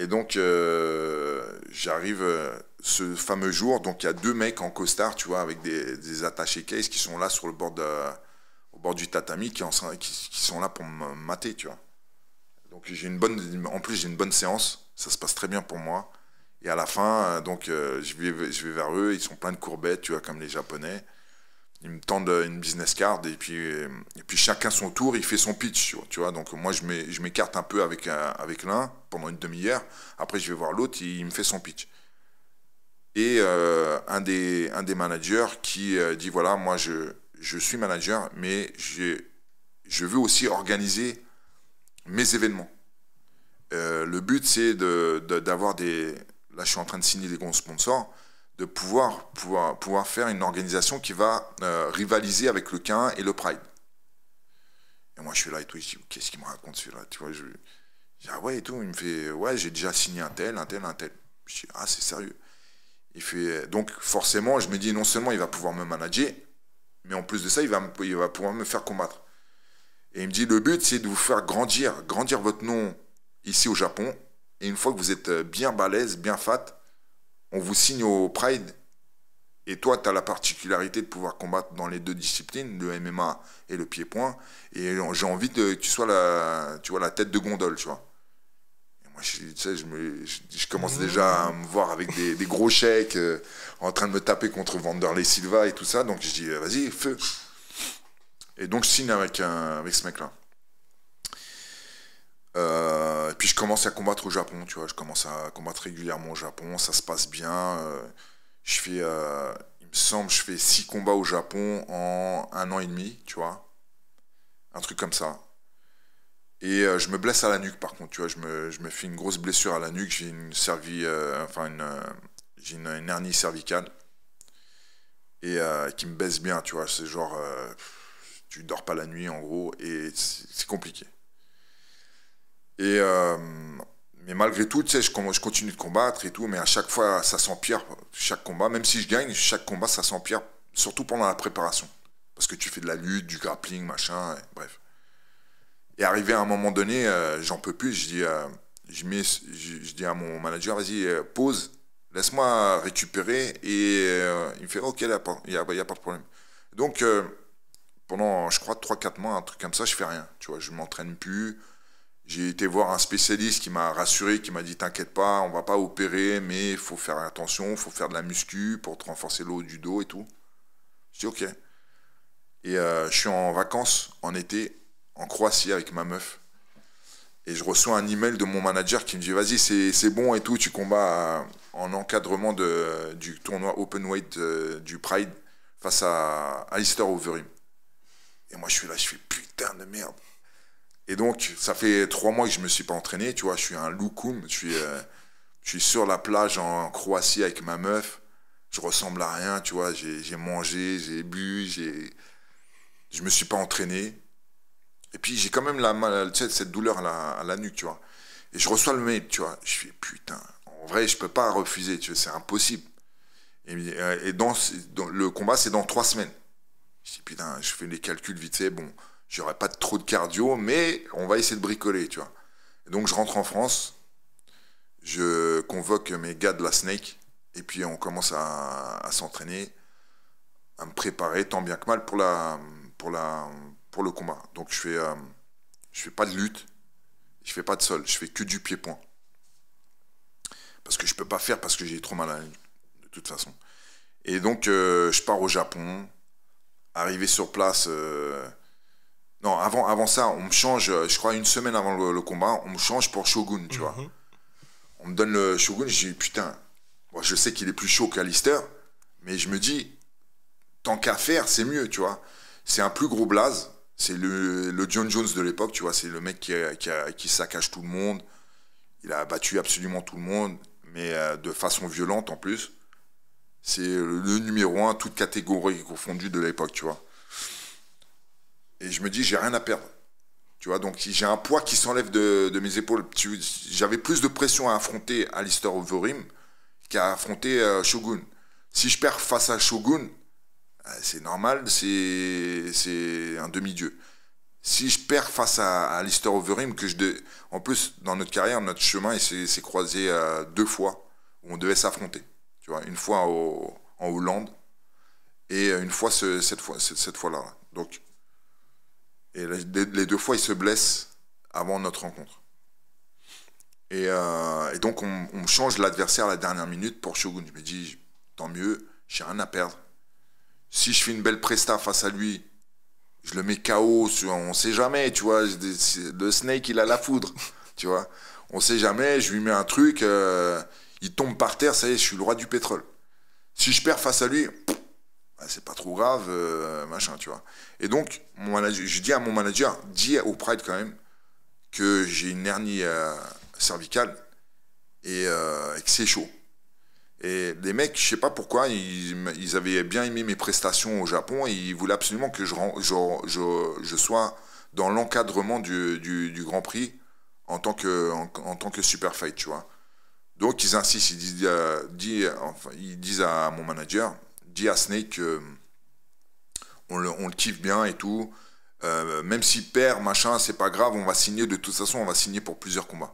Et donc, euh, j'arrive euh, ce fameux jour. Donc, il y a deux mecs en costard, tu vois, avec des, attachés case qui sont là sur le bord, au bord du tatami, qui, sont là pour me mater, tu vois. Donc, j'ai une bonne, en plus, j'ai une bonne séance. Ça se passe très bien pour moi. Et à la fin, euh, donc, je, vais, je vais vers eux. Ils sont pleins de courbettes, tu vois, comme les Japonais il me tendent une business card et puis, et puis chacun son tour, il fait son pitch, tu vois. Donc moi, je m'écarte un peu avec, euh, avec l'un pendant une demi-heure. Après, je vais voir l'autre, il, me fait son pitch. Et euh, un, des, un des managers qui euh, dit, voilà, moi, je, suis manager, mais je veux aussi organiser mes événements. le but, c'est d'avoir des... Là, je suis en train de signer des gros sponsors de pouvoir, pouvoir, pouvoir faire une organisation qui va euh, rivaliser avec le Cain et le Pride. Et moi, je suis là et tout, je dis, qu'est-ce qu'il me raconte celui-là Tu vois, je, dis, ah ouais, et tout. Il me fait, ouais, j'ai déjà signé un tel, un tel, un tel. Je dis, ah, c'est sérieux. Il fait, donc, forcément, je me dis, non seulement il va pouvoir me manager, mais en plus de ça, il va, il va pouvoir me faire combattre. Et il me dit, le but, c'est de vous faire grandir, grandir votre nom ici au Japon. Et une fois que vous êtes euh, bien balèze, bien fat, on vous signe au Pride. Et toi, tu as la particularité de pouvoir combattre dans les deux disciplines, le MMA et le pied-point. Et j'ai envie que tu sois la, tu vois, la tête de gondole, tu moi, je, commence mmh. déjà à me voir avec des, gros chèques, euh, en train de me taper contre Vanderley Silva et tout ça. Donc je dis, euh, vas-y, feu. Et donc je signe avec, un, avec ce mec-là. Euh, et puis je commence à combattre au Japon, tu vois. Je commence à combattre régulièrement au Japon, ça se passe bien. Euh. je fais, euh, il me semble, je fais six combats au Japon en un an et demi, tu vois. Un truc comme ça. Et je me blesse à la nuque, par contre, tu vois. Je me, fais une grosse blessure à la nuque. J'ai une cervi, enfin une, une, hernie cervicale et qui me baisse bien, tu vois. C'est genre, tu dors pas la nuit, en gros, et c'est compliqué. Et, euh, mais malgré tout, tu sais, je, continue de combattre et tout, mais à chaque fois, ça s'empire, chaque combat. Même si je gagne, chaque combat, ça s'empire, surtout pendant la préparation. Parce que tu fais de la lutte, du grappling, machin, bref. Et arrivé à un moment donné, euh, j'en peux plus, je dis, euh, je, dis à mon manager, vas-y, pause, laisse-moi récupérer. Et il me fait, ok, il n'y a, pas de problème. Donc, pendant, je crois, 3-4 mois, un truc comme ça, je fais rien. Tu vois, je m'entraîne plus j'ai été voir un spécialiste qui m'a rassuré, qui m'a dit t'inquiète pas, on va pas opérer, mais il faut faire attention, il faut faire de la muscu pour te renforcer l'eau du dos et tout. Je dis ok. Et euh, je suis en vacances en été en Croatie avec ma meuf. Et je reçois un email de mon manager qui me dit vas-y c'est bon et tout, tu combats euh, en encadrement de, du tournoi open weight euh, du Pride face à Alistair Overeem. Et moi je suis là, je fais putain de merde. Et donc, ça fait trois mois que je ne me suis pas entraîné, tu vois, je suis un loukoum, je suis, euh, suis sur la plage en Croatie avec ma meuf, je ressemble à rien, tu vois, j'ai mangé, j'ai bu, j'ai... Je me suis pas entraîné. Et puis, j'ai quand même la, cette douleur à la, à la, nuque, tu vois. Et je reçois le mail, tu vois. Je fais, putain, en vrai, je ne peux pas refuser, tu vois, c'est impossible. Et, euh, le combat, c'est dans trois semaines. Je dis, putain, je fais les calculs vite fait, bon... J'aurais pas trop de cardio, mais on va essayer de bricoler, tu vois. donc je rentre en France, je convoque mes gars de la Snake, et puis on commence à, s'entraîner, à me préparer tant bien que mal pour, la, pour, la, pour le combat. Donc je fais, euh, je fais pas de lutte, je fais pas de sol, je fais que du pied-point. Parce que je peux pas faire parce que j'ai trop mal à la de toute façon. Et donc euh, je pars au Japon, arrivé sur place. Euh, non, avant, avant ça, on me change, euh, je crois une semaine avant le, combat, on me change pour Shogun, tu vois. Mhm. On me donne le Shogun, je putain, je sais qu'il est plus chaud qu'Alister, mais je me dis, tant qu'à faire, c'est mieux, tu vois. C'est un plus gros blaze, c'est le, John Jones de l'époque, tu vois, c'est le mec qui, euh, qui, qui, saccage tout le monde, il a battu absolument tout le monde, mais euh, de façon violente en plus. C'est le numéro un, toute catégorie confondue de l'époque, tu vois. Et je me dis, j'ai rien à perdre. Tu vois, donc j'ai un poids qui s'enlève de, mes épaules. J'avais plus de pression à affronter à Alistair Overeem qu'à affronter affronté euh, Shogun. Si je perds face à Shogun, euh, c'est normal, c'est un demi-dieu. Si je perds face à, à Alistair que je de... en plus, dans notre carrière, notre chemin, s'est croisé euh, deux fois où on devait s'affronter. Tu vois, une fois en Hollande et une fois cette fois cette fois -là. Donc, et les deux fois, il se blesse avant notre rencontre. Et, euh, donc, on, change l'adversaire à la dernière minute pour Shogun. Je me dis, tant mieux, j'ai rien à perdre. Si je fais une belle presta face à lui, je le mets KO, on sait jamais, tu vois. Le Snake, il a la foudre, tu vois. On sait jamais, je lui mets un truc, euh, il tombe par terre, ça y est, je suis le roi du pétrole. Si je perds face à lui, bah, c'est pas trop grave, euh, machin, tu vois. Et donc, mon manager, je dis à mon manager, dis au Pride quand même que j'ai une hernie euh, cervicale euh, et, que c'est chaud. Et les mecs, je sais pas pourquoi, ils, avaient bien aimé mes prestations au Japon et ils voulaient absolument que je, je, je, sois dans l'encadrement du, Grand Prix en tant que, en, tant que super fight, tu vois. Donc ils insistent, ils disent, ils disent à mon manager, à Snake euh, on le, kiffe bien et tout. Euh, même s'il perd, machin, c'est pas grave, on va signer. De toute façon, on va signer pour plusieurs combats.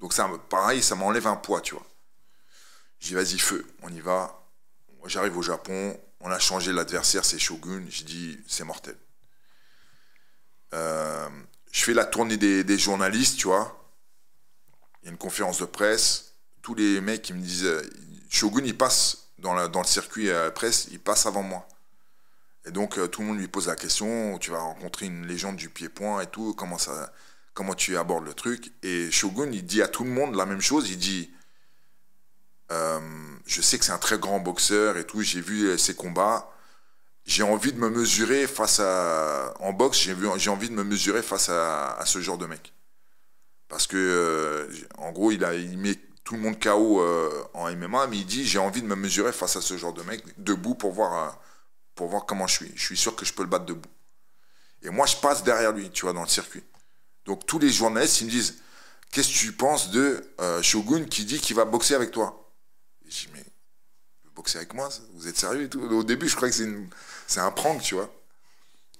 Donc ça, pareil, ça m'enlève un poids, tu vois. J'ai vas-y, feu, on y va. J'arrive au Japon, on a changé l'adversaire, c'est Shogun. Je dis, c'est mortel. Euh, je fais la tournée des, journalistes, tu vois. Il y a une conférence de presse. Tous les mecs, ils me disent, Shogun, il passe dans, le circuit euh, presse, il passe avant moi. Et donc euh, tout le monde lui pose la question, tu vas rencontrer une légende du pied-point et tout, comment, ça, comment tu abordes le truc. Et Shogun, il dit à tout le monde la même chose, il dit, euh, je sais que c'est un très grand boxeur et tout, j'ai vu ses combats, j'ai envie de me mesurer face à... En boxe, j'ai envie de me mesurer face à, ce genre de mec. Parce que, en gros, il, a, il met tout le monde KO euh, en MMA, mais il dit j'ai envie de me mesurer face à ce genre de mec debout pour voir, euh, pour voir comment je suis. Je suis sûr que je peux le battre debout. Et moi, je passe derrière lui, tu vois, dans le circuit. Donc tous les journalistes, ils me disent Qu'est-ce que tu penses de euh, Shogun qui dit qu'il va boxer avec toi Et Je dis Mais boxer avec moi Vous êtes sérieux et tout Au début, je crois que c'est, un prank, tu vois.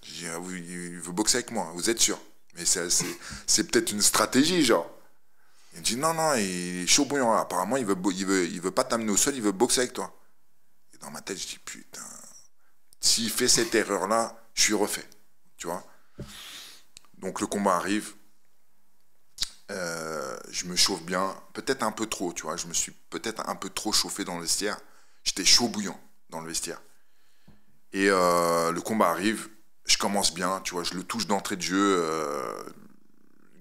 Je dis ah, Il veut boxer avec moi, vous êtes sûr Mais c'est peut-être une stratégie, genre. Il dit non, non, il est chaud bouillant. Apparemment, il veut, il veut, il veut pas t'amener au sol, il veut boxer avec toi. Et dans ma tête, je dis putain, s'il fait cette erreur-là, je suis refait. Tu vois Donc le combat arrive. Euh, je me chauffe bien, peut-être un peu trop, tu vois. Je me suis peut-être un peu trop chauffé dans le vestiaire. J'étais chaud bouillant dans le vestiaire. Et euh, le combat arrive, je commence bien, tu vois. Je le touche d'entrée de jeu. Euh,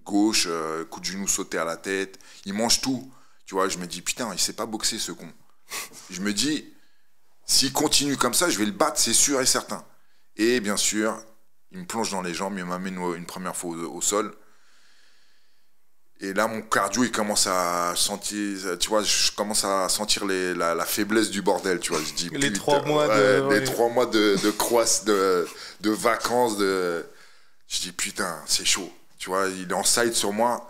gauche, euh, coup de genou sauté à la tête. Il mange tout. Tu vois, je me dis, putain, il sait pas boxer ce con. je me dis, s'il continue comme ça, je vais le battre, c'est sûr et certain. Et bien sûr, il me plonge dans les jambes, il m'amène une première fois au, sol. Et là, mon cardio, il commence à sentir, tu vois, je commence à sentir la, faiblesse du bordel, tu vois. Je dis, les trois mois de, mois de, de, de vacances, de. Je dis, putain, c'est chaud. Tu vois, il est en side sur moi.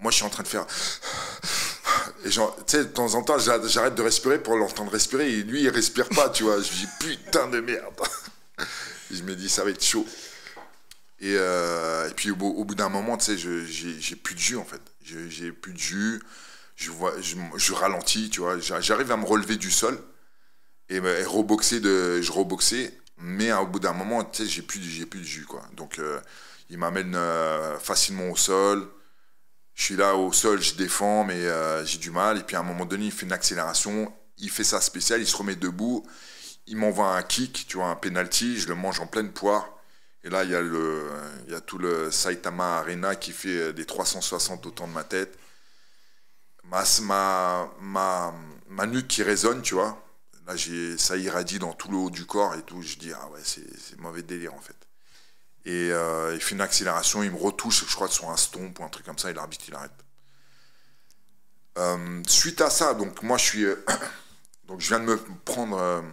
Moi, je suis en train de faire. Et genre, tu sais, de temps en temps, j'arrête de respirer pour l'entendre respirer. Et lui, il respire pas, tu vois. Je dis putain de merde. je me dis, ça va être chaud. Et, puis, au, bout d'un moment, tu sais, j'ai plus de jus, en fait. J'ai plus de jus. Je, je, ralentis, tu vois. J'arrive à me relever du sol. Et, reboxer de, je reboxais. Mais au bout d'un moment, tu sais, j'ai plus, plus de jus, quoi. Donc. Euh, il m'amène euh, facilement au sol. Je suis là au sol, je défends, mais euh, j'ai du mal. Et puis à un moment donné, il fait une accélération, il fait ça spécial, il se remet debout, il m'envoie un kick, tu vois, un penalty, je le mange en pleine poire. Et là, il y, a le, il tout le Saitama Arena qui fait euh, des 360 au de ma tête. Ma, ma, ma, ma nuque qui résonne, tu vois. Là, ça irradie dans tout le haut du corps et tout. Je dis, ah ouais, c'est mauvais délire en fait. Et euh, il fait une accélération, il me retouche, je crois, sur un stomp ou un truc comme ça, et l'arbitre, il arrête. Euh, suite à ça, donc moi, je suis. Euh, donc je viens de me prendre.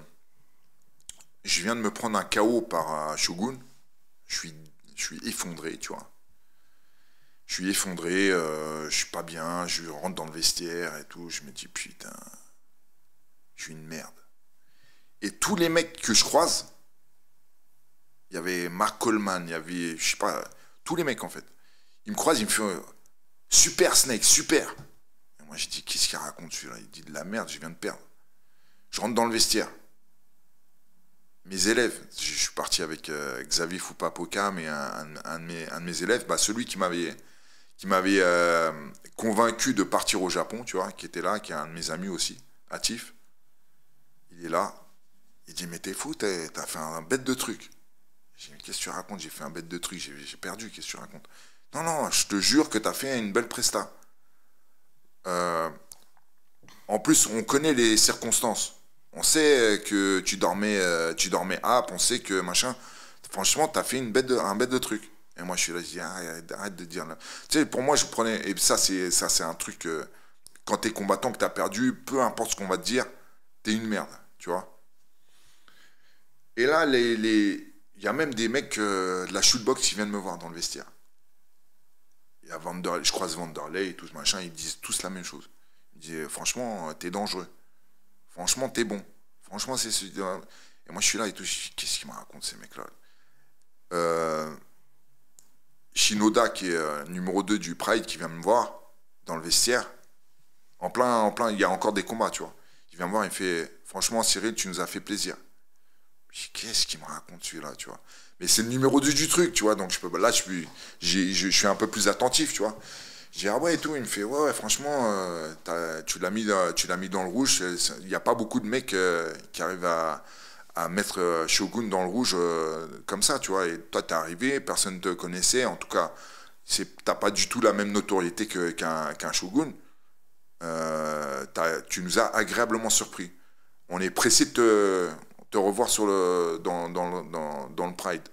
je viens de me prendre un KO par Shogun. Je suis, je suis effondré, tu vois. Je suis effondré, je suis pas bien, je rentre dans le vestiaire et tout. Je me dis, putain, je suis une merde. Et tous les mecs que je croise, il y avait Mark Coleman, il y avait, je sais pas, tous les mecs en fait. Ils me croisent, ils me font euh, Super Snake, super Et Moi j'ai dit Qu'est-ce qu'il raconte celui-là Il dit De la merde, je viens de perdre. Je rentre dans le vestiaire. Mes élèves, je suis parti avec euh, Xavier Foupapoca, mais un, un, de mes, élèves, bah, celui qui m'avait qui m'avait euh, convaincu de partir au Japon, tu vois, qui était là, qui est un de mes amis aussi, Atif. Il est là. Il dit, mais t'es fou, t'as fait un bête de truc qu'est-ce que tu racontes J'ai fait un bête de truc, j'ai perdu, qu'est-ce que tu racontes Non, non, je te jure que tu as fait une belle presta. Euh, en plus, on connaît les circonstances. On sait que tu dormais, euh, tu dormais app, on sait que machin. Franchement, tu as fait une bête de, un bête de truc. Et moi, je suis là, je dis, arrête, de dire. Là. Tu sais, pour moi, je prenais. Et ça, c'est ça c'est un truc. Euh, quand t'es combattant, que t'as perdu, peu importe ce qu'on va te dire, t'es une merde, tu vois. Et là, les, il y a même des mecs euh, de la shootbox qui viennent me voir dans le vestiaire. je croise Vanderlei et tout ce machin, ils disent tous la même chose. Ils disent euh, franchement, euh, t'es dangereux. Franchement, t'es bon. Franchement, c'est ce. Et moi, je suis là et tout. Qu'est-ce qu'ils me racontent, ces mecs-là Shinoda, qui est numéro 2 du Pride, qui vient me voir dans le vestiaire. En plein, en plein, il y a encore des combats, tu vois. Il vient me voir, il fait Franchement, Cyril, tu nous as fait plaisir qu'est-ce qu'il me raconte celui-là, tu vois. Mais c'est le numéro 2 du truc, tu vois. Donc je peux, là, je suis, un peu plus attentif, tu vois. Je dis, ah ouais, et tout. Il me fait, ouais, franchement, euh, tu l'as mis, euh, mis dans le rouge. Il n'y a pas beaucoup de mecs euh, qui arrivent à, mettre Shogun dans le rouge comme ça, tu vois. Et toi, t'es arrivé, personne ne te connaissait. En tout cas, t'as pas du tout la même notoriété qu'un Shogun. tu nous as agréablement surpris. On est pressé de te, te revoir sur le, dans, le Pride.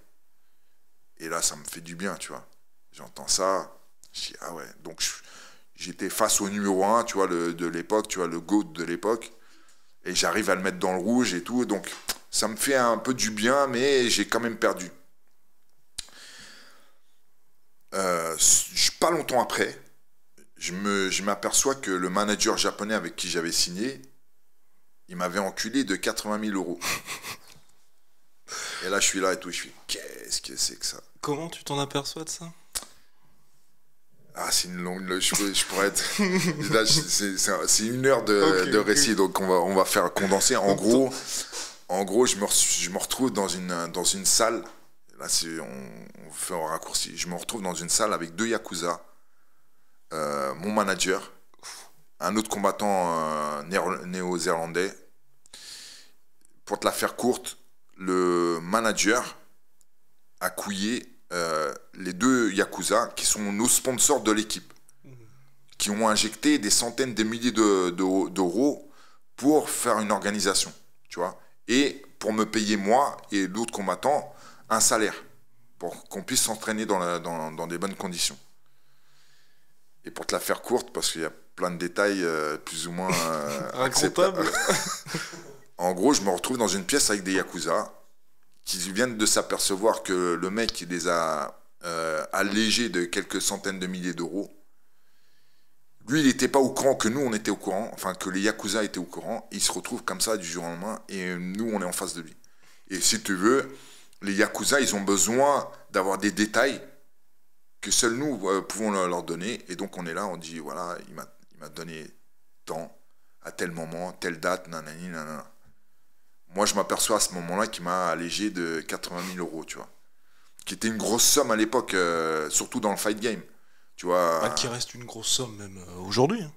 Et là, ça me fait du bien, tu vois. J'entends ça. Je dis, ah ouais. Donc, j'étais face au numéro 1, tu vois, le, de l'époque, tu vois, le GOAT de l'époque. Et j'arrive à le mettre dans le rouge et tout. Donc, ça me fait un peu du bien, mais j'ai quand même perdu. Euh, pas longtemps après, je m'aperçois que le manager japonais avec qui j'avais signé, il m'avait enculé de 80 000 euros. et là, je suis là et tout, je suis qu'est-ce que c'est que ça Comment tu t'en aperçois de ça ah, c'est une longue. Je, pourrais être. c'est une heure de, récit, donc on va, on va faire condenser. En gros, en gros je, me, me retrouve dans une, dans une salle. Là, on, on fait un raccourci. Je me retrouve dans une salle avec deux Yakuza, euh, mon manager un autre combattant euh, néo-zélandais. Pour te la faire courte, le manager a couillé euh, les deux Yakuza qui sont nos sponsors de l'équipe, mhm. qui ont injecté des centaines, des milliers d'euros pour faire une organisation, tu vois, et pour me payer moi et l'autre combattant un salaire pour qu'on puisse s'entraîner dans, dans, dans des bonnes conditions. Et pour te la faire courte, parce qu'il y a plein de détails euh, plus ou moins euh, en gros, je me retrouve dans une pièce avec des yakuza qui viennent de s'apercevoir que le mec les a euh, allégés de quelques centaines de milliers d'euros, lui, il n'était pas au courant que nous, on était au courant, enfin que les yakuza étaient au courant. Il se retrouve comme ça du jour au lendemain et nous, on est en face de lui. Et si tu veux, les yakuza, ils ont besoin d'avoir des détails que seuls nous euh, pouvons leur donner. Et donc on est là, on dit, voilà, il m'a donné tant, à tel moment, telle date, nanani, nanana. Moi, je m'aperçois à ce moment-là qui m'a allégé de 80 000 euros, tu vois. Qui était une grosse somme à l'époque, euh, surtout dans le fight game. Tu vois. Ah, qui reste une grosse somme même euh, aujourd'hui. Hein.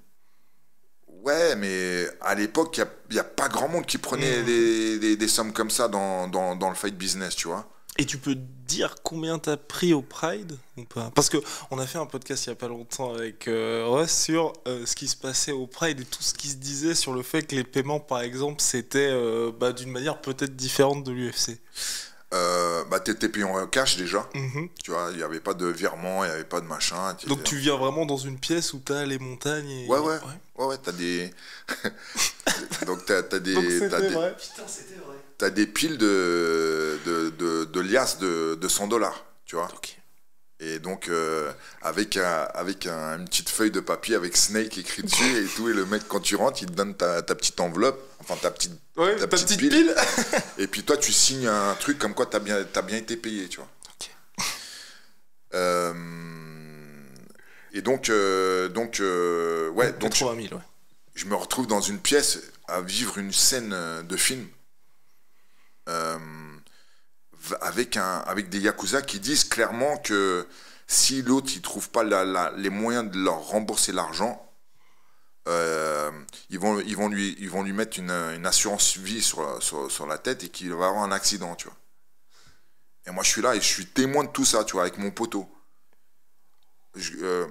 Ouais, mais à l'époque, il n'y a, pas grand monde qui prenait mmh. des, sommes comme ça dans, dans, dans le fight business, tu vois. Et tu peux dire combien t'as pris au Pride ou Parce que on a fait un podcast il y a pas longtemps avec euh, Ross sur euh, ce qui se passait au Pride et tout ce qui se disait sur le fait que les paiements, par exemple, c'était euh, bah, d'une manière peut-être différente de l'UFC. Euh, bah, t'étais payé en cash déjà. Mhm. Tu vois, il n'y avait pas de virement, il n'y avait pas de machin. Donc tu viens vraiment dans une pièce où t'as les montagnes. Ouais, ouais. Ouais, ouais, t'as des. Donc t'as des. des... Putain, c'était vrai t'as des piles de, de, de, liasses de, 100 dollars, tu vois. Et donc, euh, avec, avec une petite feuille de papier avec Snake écrit dessus et tout, et le mec, quand tu rentres, il te donne ta, petite enveloppe, enfin ta petite, ta, petite, pile. et puis toi, tu signes un truc comme quoi t'as bien, as bien été payé, tu vois. Euh, et donc, euh, donc ouais, donc. Je me retrouve dans une pièce à vivre une scène de film euh, avec, un, avec des Yakuza qui disent clairement que si l'autre ne trouve pas les moyens de leur rembourser l'argent, euh, ils, vont, ils, vont lui, ils vont lui mettre une, assurance vie sur, sur, la tête et qu'il va avoir un accident, tu vois. Et moi, je suis là et je suis témoin de tout ça, tu vois, avec mon poteau. Il euh,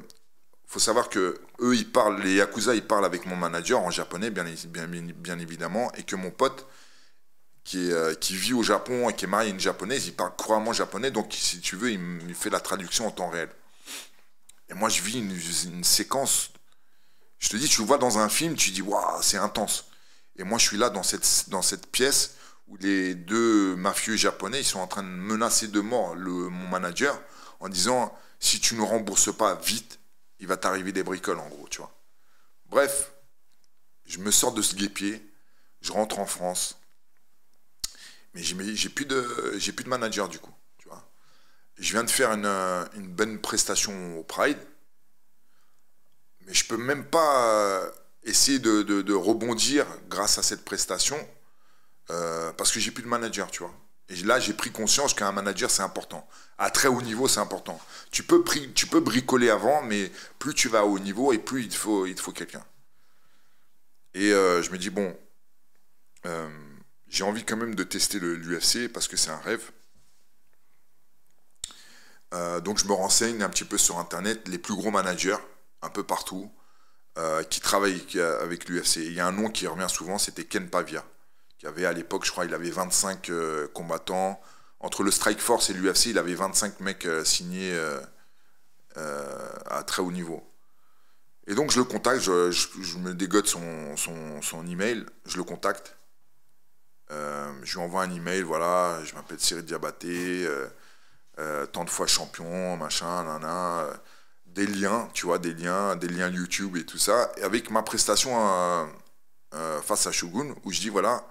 faut savoir que eux, ils parlent, les Yakuza, ils parlent avec mon manager en japonais, bien, bien, bien évidemment, et que mon pote, euh, qui, vit au Japon et qui est marié à une japonaise, il parle couramment japonais, donc si tu veux, il me fait la traduction en temps réel. Et moi, je vis une, séquence. Je te dis, tu le vois dans un film, tu dis, waouh, c'est intense. Et moi, je suis là dans cette, pièce où les deux mafieux japonais, ils sont en train de menacer de mort mon manager en disant, si tu ne rembourses pas vite, il va t'arriver des bricoles, en gros, tu vois. Bref, je me sors de ce guépier, je rentre en France, mais j'ai plus de j'ai plus de manager du coup. Tu vois. Je viens de faire une, euh, une, bonne prestation au Pride, mais je peux même pas euh, essayer de, rebondir grâce à cette prestation euh, parce que j'ai plus de manager, tu vois. Et là, j'ai pris conscience qu'un manager, c'est important. À très haut niveau, c'est important. Tu peux, tu peux bricoler avant, mais plus tu vas à haut niveau et plus il te faut, il faut quelqu'un. Et je me dis, bon, j'ai envie quand même de tester l'UFC parce que c'est un rêve. Euh, donc je me renseigne un petit peu sur Internet, les plus gros managers, un peu partout, euh, qui travaillent euh, avec l'UFC. Il y a un nom qui revient souvent, c'était Ken Pavia, qui avait à l'époque, je crois, il avait 25 combattants. Entre le Strike Force et l'UFC, il avait 25 mecs signés à très haut niveau. Et donc je le contacte, je, me dégote son email, je le contacte euh, je lui envoie un email, voilà, je m'appelle Cyril Diabaté, euh, euh, tant de fois champion, machin, nana. des liens, tu vois, des liens, des liens YouTube et tout ça. Et avec ma prestation face à Shogun, où je dis, voilà,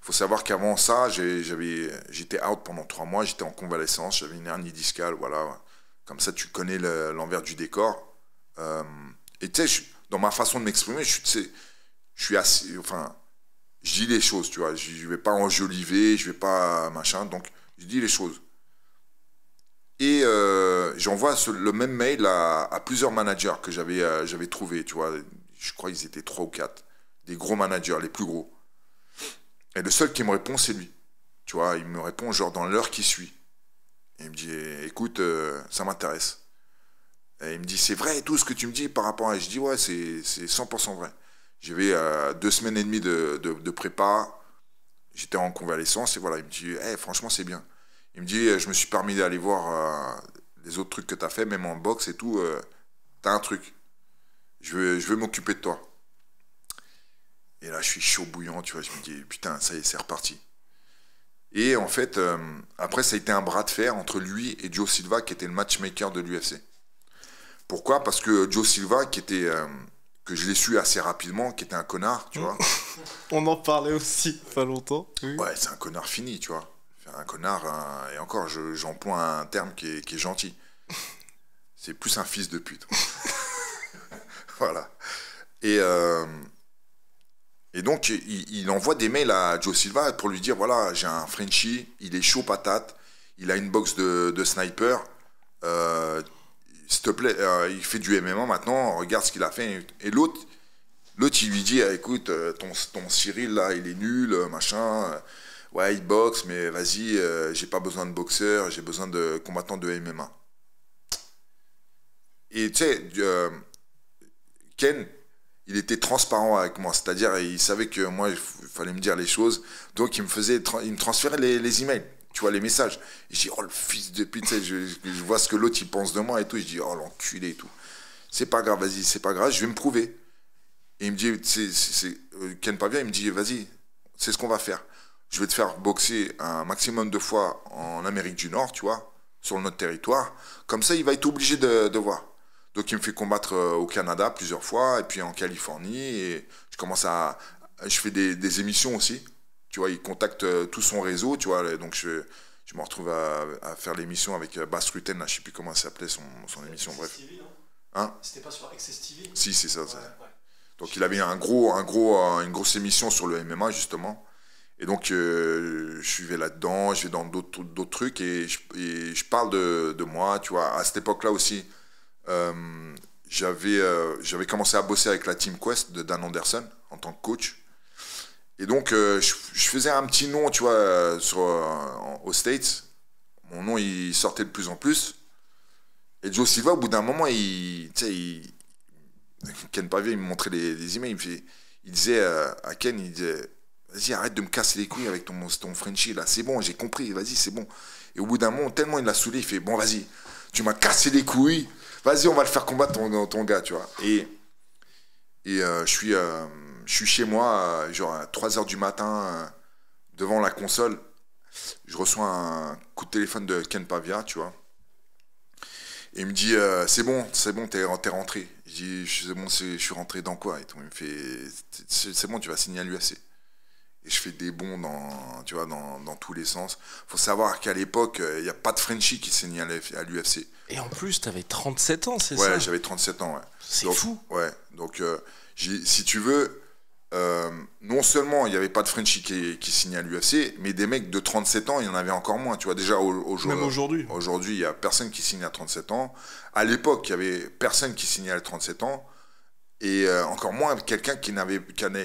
faut savoir qu'avant ça, j'étais out pendant trois mois, j'étais en convalescence, j'avais une hernie discale, voilà. Comme ça, tu connais l'envers du décor. et tu sais, dans ma façon de m'exprimer, je, je suis assez, enfin, je dis les choses, tu vois. Je ne vais pas enjoliver, je ne vais pas machin. Donc, je dis les choses. Et euh, j'envoie le même mail à, plusieurs managers que j'avais euh, trouvés, trouvé, tu vois. Je crois qu'ils étaient trois ou quatre. Des gros managers, les plus gros. Et le seul qui me répond, c'est lui. Tu vois, il me répond genre dans l'heure qui suit. il me dit, écoute, euh, ça m'intéresse. Et il me dit, c'est vrai tout ce que tu me dis par rapport à... Je dis, ouais, c'est 100% vrai. J'avais euh, deux semaines et demie de, prépa. J'étais en convalescence et voilà, il me dit eh, franchement, c'est bien. Il me dit euh, Je me suis permis d'aller voir euh, les autres trucs que tu as fait, même en boxe et tout. T'as tu un truc. Je veux, je veux m'occuper de toi. Et là, je suis chaud bouillant, tu vois. Je me dis Putain, ça y est, c'est reparti. Et en fait, après, ça a été un bras de fer entre lui et Joe Silva, qui était le matchmaker de l'UFC. Pourquoi Parce que Joe Silva, qui était que je l'ai su assez rapidement, qui était un connard, tu vois. On en parlait aussi pas longtemps. Ouais, c'est un connard fini, tu vois. Un connard, et encore, j'emploie un terme qui est, gentil. C'est plus un fils de pute. voilà. Et, euh, et donc, il, envoie des mails à Joe Silva pour lui dire voilà, j'ai un Frenchie, il est chaud patate, il a une box de, de sniper. Euh, s'il te plaît, euh, il fait du MMA maintenant, regarde ce qu'il a fait. Et l'autre, l'autre, il lui dit, ah, écoute, euh, ton, ton Cyril, là, il est nul, euh, machin. Ouais, il boxe, mais vas-y, j'ai pas besoin de boxeur, j'ai besoin de combattants de MMA. Et tu sais, Ken, il était transparent avec moi, c'est-à-dire il savait que moi, il fallait me dire les choses, donc il me faisait, il me transférait les, les emails tu vois les messages. Je dis, oh le fils de pute, je, vois ce que l'autre il pense de moi et tout. Je dis, oh l'enculé et tout. C'est pas grave, vas-y, c'est pas grave, je vais me prouver. Et il me dit, c'est euh, Ken Pavia, il me dit, vas-y, c'est ce qu'on va faire. Je vais te faire boxer un maximum de fois en Amérique du Nord, tu vois, sur notre territoire. Comme ça, il va être obligé de, voir. Donc il me fait combattre euh, au Canada plusieurs fois, et puis en Californie, et je commence à... Je fais des émissions aussi, il contacte euh, tout son réseau, tu vois, donc je, me retrouve à, faire l'émission avec euh, Bass Rutten, je je sais plus comment elle s'appelait son, euh, émission, bref. Hein C'était pas sur Access TV Si, c'est ça. Donc il avait un gros, un gros, une grosse émission sur le MMA, justement. Et donc, je suivais là-dedans, je vais dans d'autres trucs et je, parle de, moi, tu vois. À cette époque-là aussi, euh, j'avais commencé à bosser avec la Team Quest de Dan Anderson en tant que coach. Et donc, euh, je, faisais un petit nom, tu vois, euh, sur, euh, States. Mon nom, il sortait de plus en plus. Et Joe Silva, au bout d'un moment, il, tu sais, Ken Pavia, il me montrait les, emails. Il, disait à Ken, il disait, vas-y, arrête de me casser les couilles avec ton, Frenchie, là. C'est bon, j'ai compris, vas-y, c'est bon. Et au bout d'un moment, tellement il l'a saoulé, il fait, bon, vas-y, tu m'as cassé les couilles. Vas-y, on va le faire combattre, ton, ton gars, tu vois. Et, et je suis je suis chez moi, euh, genre à 3h du matin, euh, devant la console, je reçois un coup de téléphone de Ken Pavia, tu vois. Et il me dit, euh, c'est bon, c'est bon, t'es rentré. Je dis, c'est bon, je suis rentré dans quoi Et Il me fait, c'est bon, tu vas signer à l'UFC. Et je fais des bons dans, tu vois, dans, tous les sens. faut savoir qu'à l'époque, il n'y a pas de Frenchie qui signe à l'UFC. Et en plus, t'avais 37 ans, c'est ça Ouais, j'avais 37 ans, ouais. C'est fou. Ouais, donc si tu veux, euh, non seulement il n'y avait pas de Frenchie qui, qui signait à l'UFC, mais des mecs de 37 ans, il y en avait encore moins. Tu vois, déjà Même aujourd'hui. Aujourd'hui, il n'y a personne qui signe à 37 ans. À l'époque, il n'y avait personne qui signait à 37 ans. Et euh, encore moins quelqu'un qui n'avait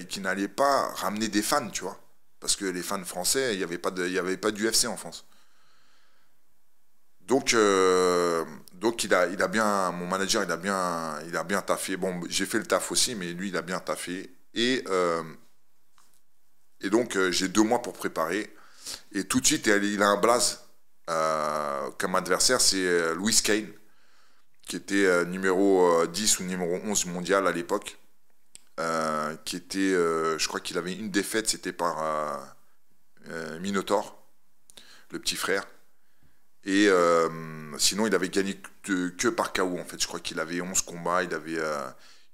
qui n'allait pas ramener des fans, tu vois. Parce que les fans français, il n'y avait pas d'UFC en France. Donc, euh, donc il a, il a bien, mon manager, il a bien, il a bien taffé. Bon, j'ai fait le taf aussi, mais lui, il a bien taffé. Et, euh, et donc, euh, j'ai deux mois pour préparer. Et tout de suite, il a un blaze euh, comme adversaire, c'est Louis Kane, qui était numéro 10 ou numéro 11 mondial à l'époque. qui était, je crois qu'il avait une défaite, c'était par Minotaur, le petit frère. Et sinon, il avait gagné que, par KO, en fait. Je crois qu'il avait 11 combats, il avait,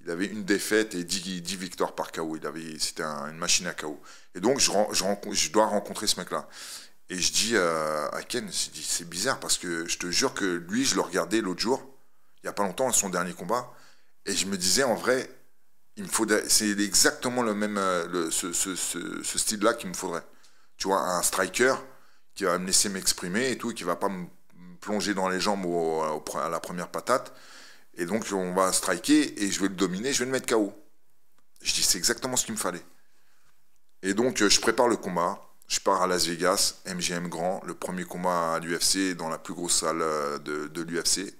il avait une défaite et 10, victoires par KO. Il avait, c'était une machine à KO. Et donc, je, dois rencontrer ce mec-là. Et je dis à Ken, c'est bizarre parce que je te jure que lui, je le regardais l'autre jour, il n'y a pas longtemps, son dernier combat, et je me disais en vrai, il c'est exactement le même, euh, ce, style-là qu'il me faudrait. Tu vois, un striker qui va me laisser m'exprimer et tout, qui va pas me plonger dans les jambes à la première patate. Et donc, on va striker et je vais le dominer, je vais le mettre KO. Je dis, c'est exactement ce qu'il me fallait. Et donc, euh, je prépare le combat. Je pars à Las Vegas, MGM Grand, le premier combat à l'UFC, dans la plus grosse salle euh, de, l'UFC.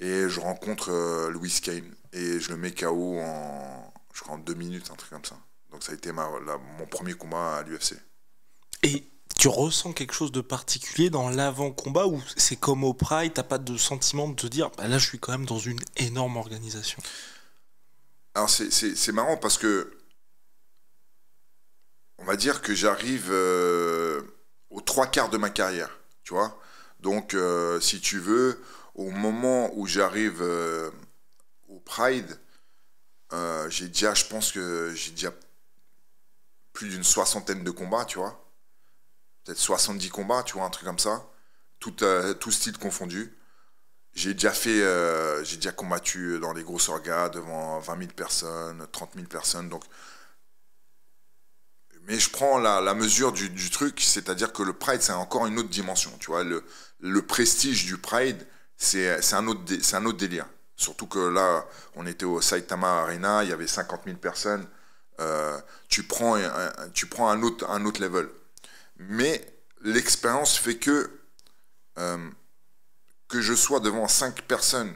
Et je rencontre euh, Louis Kane. Et je le mets KO en, je deux minutes, un truc comme ça. Donc, ça a été ma, mon premier combat à l'UFC. Et tu ressens quelque chose de particulier dans l'avant-combat ou c'est comme au Pride, t'as pas de sentiment de te dire bah là je suis quand même dans une énorme organisation Alors c'est marrant parce que on va dire que j'arrive euh, aux trois quarts de ma carrière, tu vois. Donc euh, si tu veux, au moment où j'arrive euh, au Pride, j'ai déjà, je pense que j'ai déjà plus d'une soixantaine de combats, tu vois. 70 combats, tu vois, un truc comme ça, tout, euh, tout style confondu. J'ai déjà fait, euh, j'ai déjà combattu dans les grosses orgas devant 20 000 personnes, 30 000 personnes, donc. Mais je prends la, mesure du, truc, c'est-à-dire que le Pride, c'est encore une autre dimension, tu vois. Le, prestige du Pride, c'est un, autre un autre délire. Surtout que là, on était au Saitama Arena, il y avait 50 000 personnes. Euh, tu, prends tu prends un autre, un autre level. Mais l'expérience fait que euh, que je sois devant 5 personnes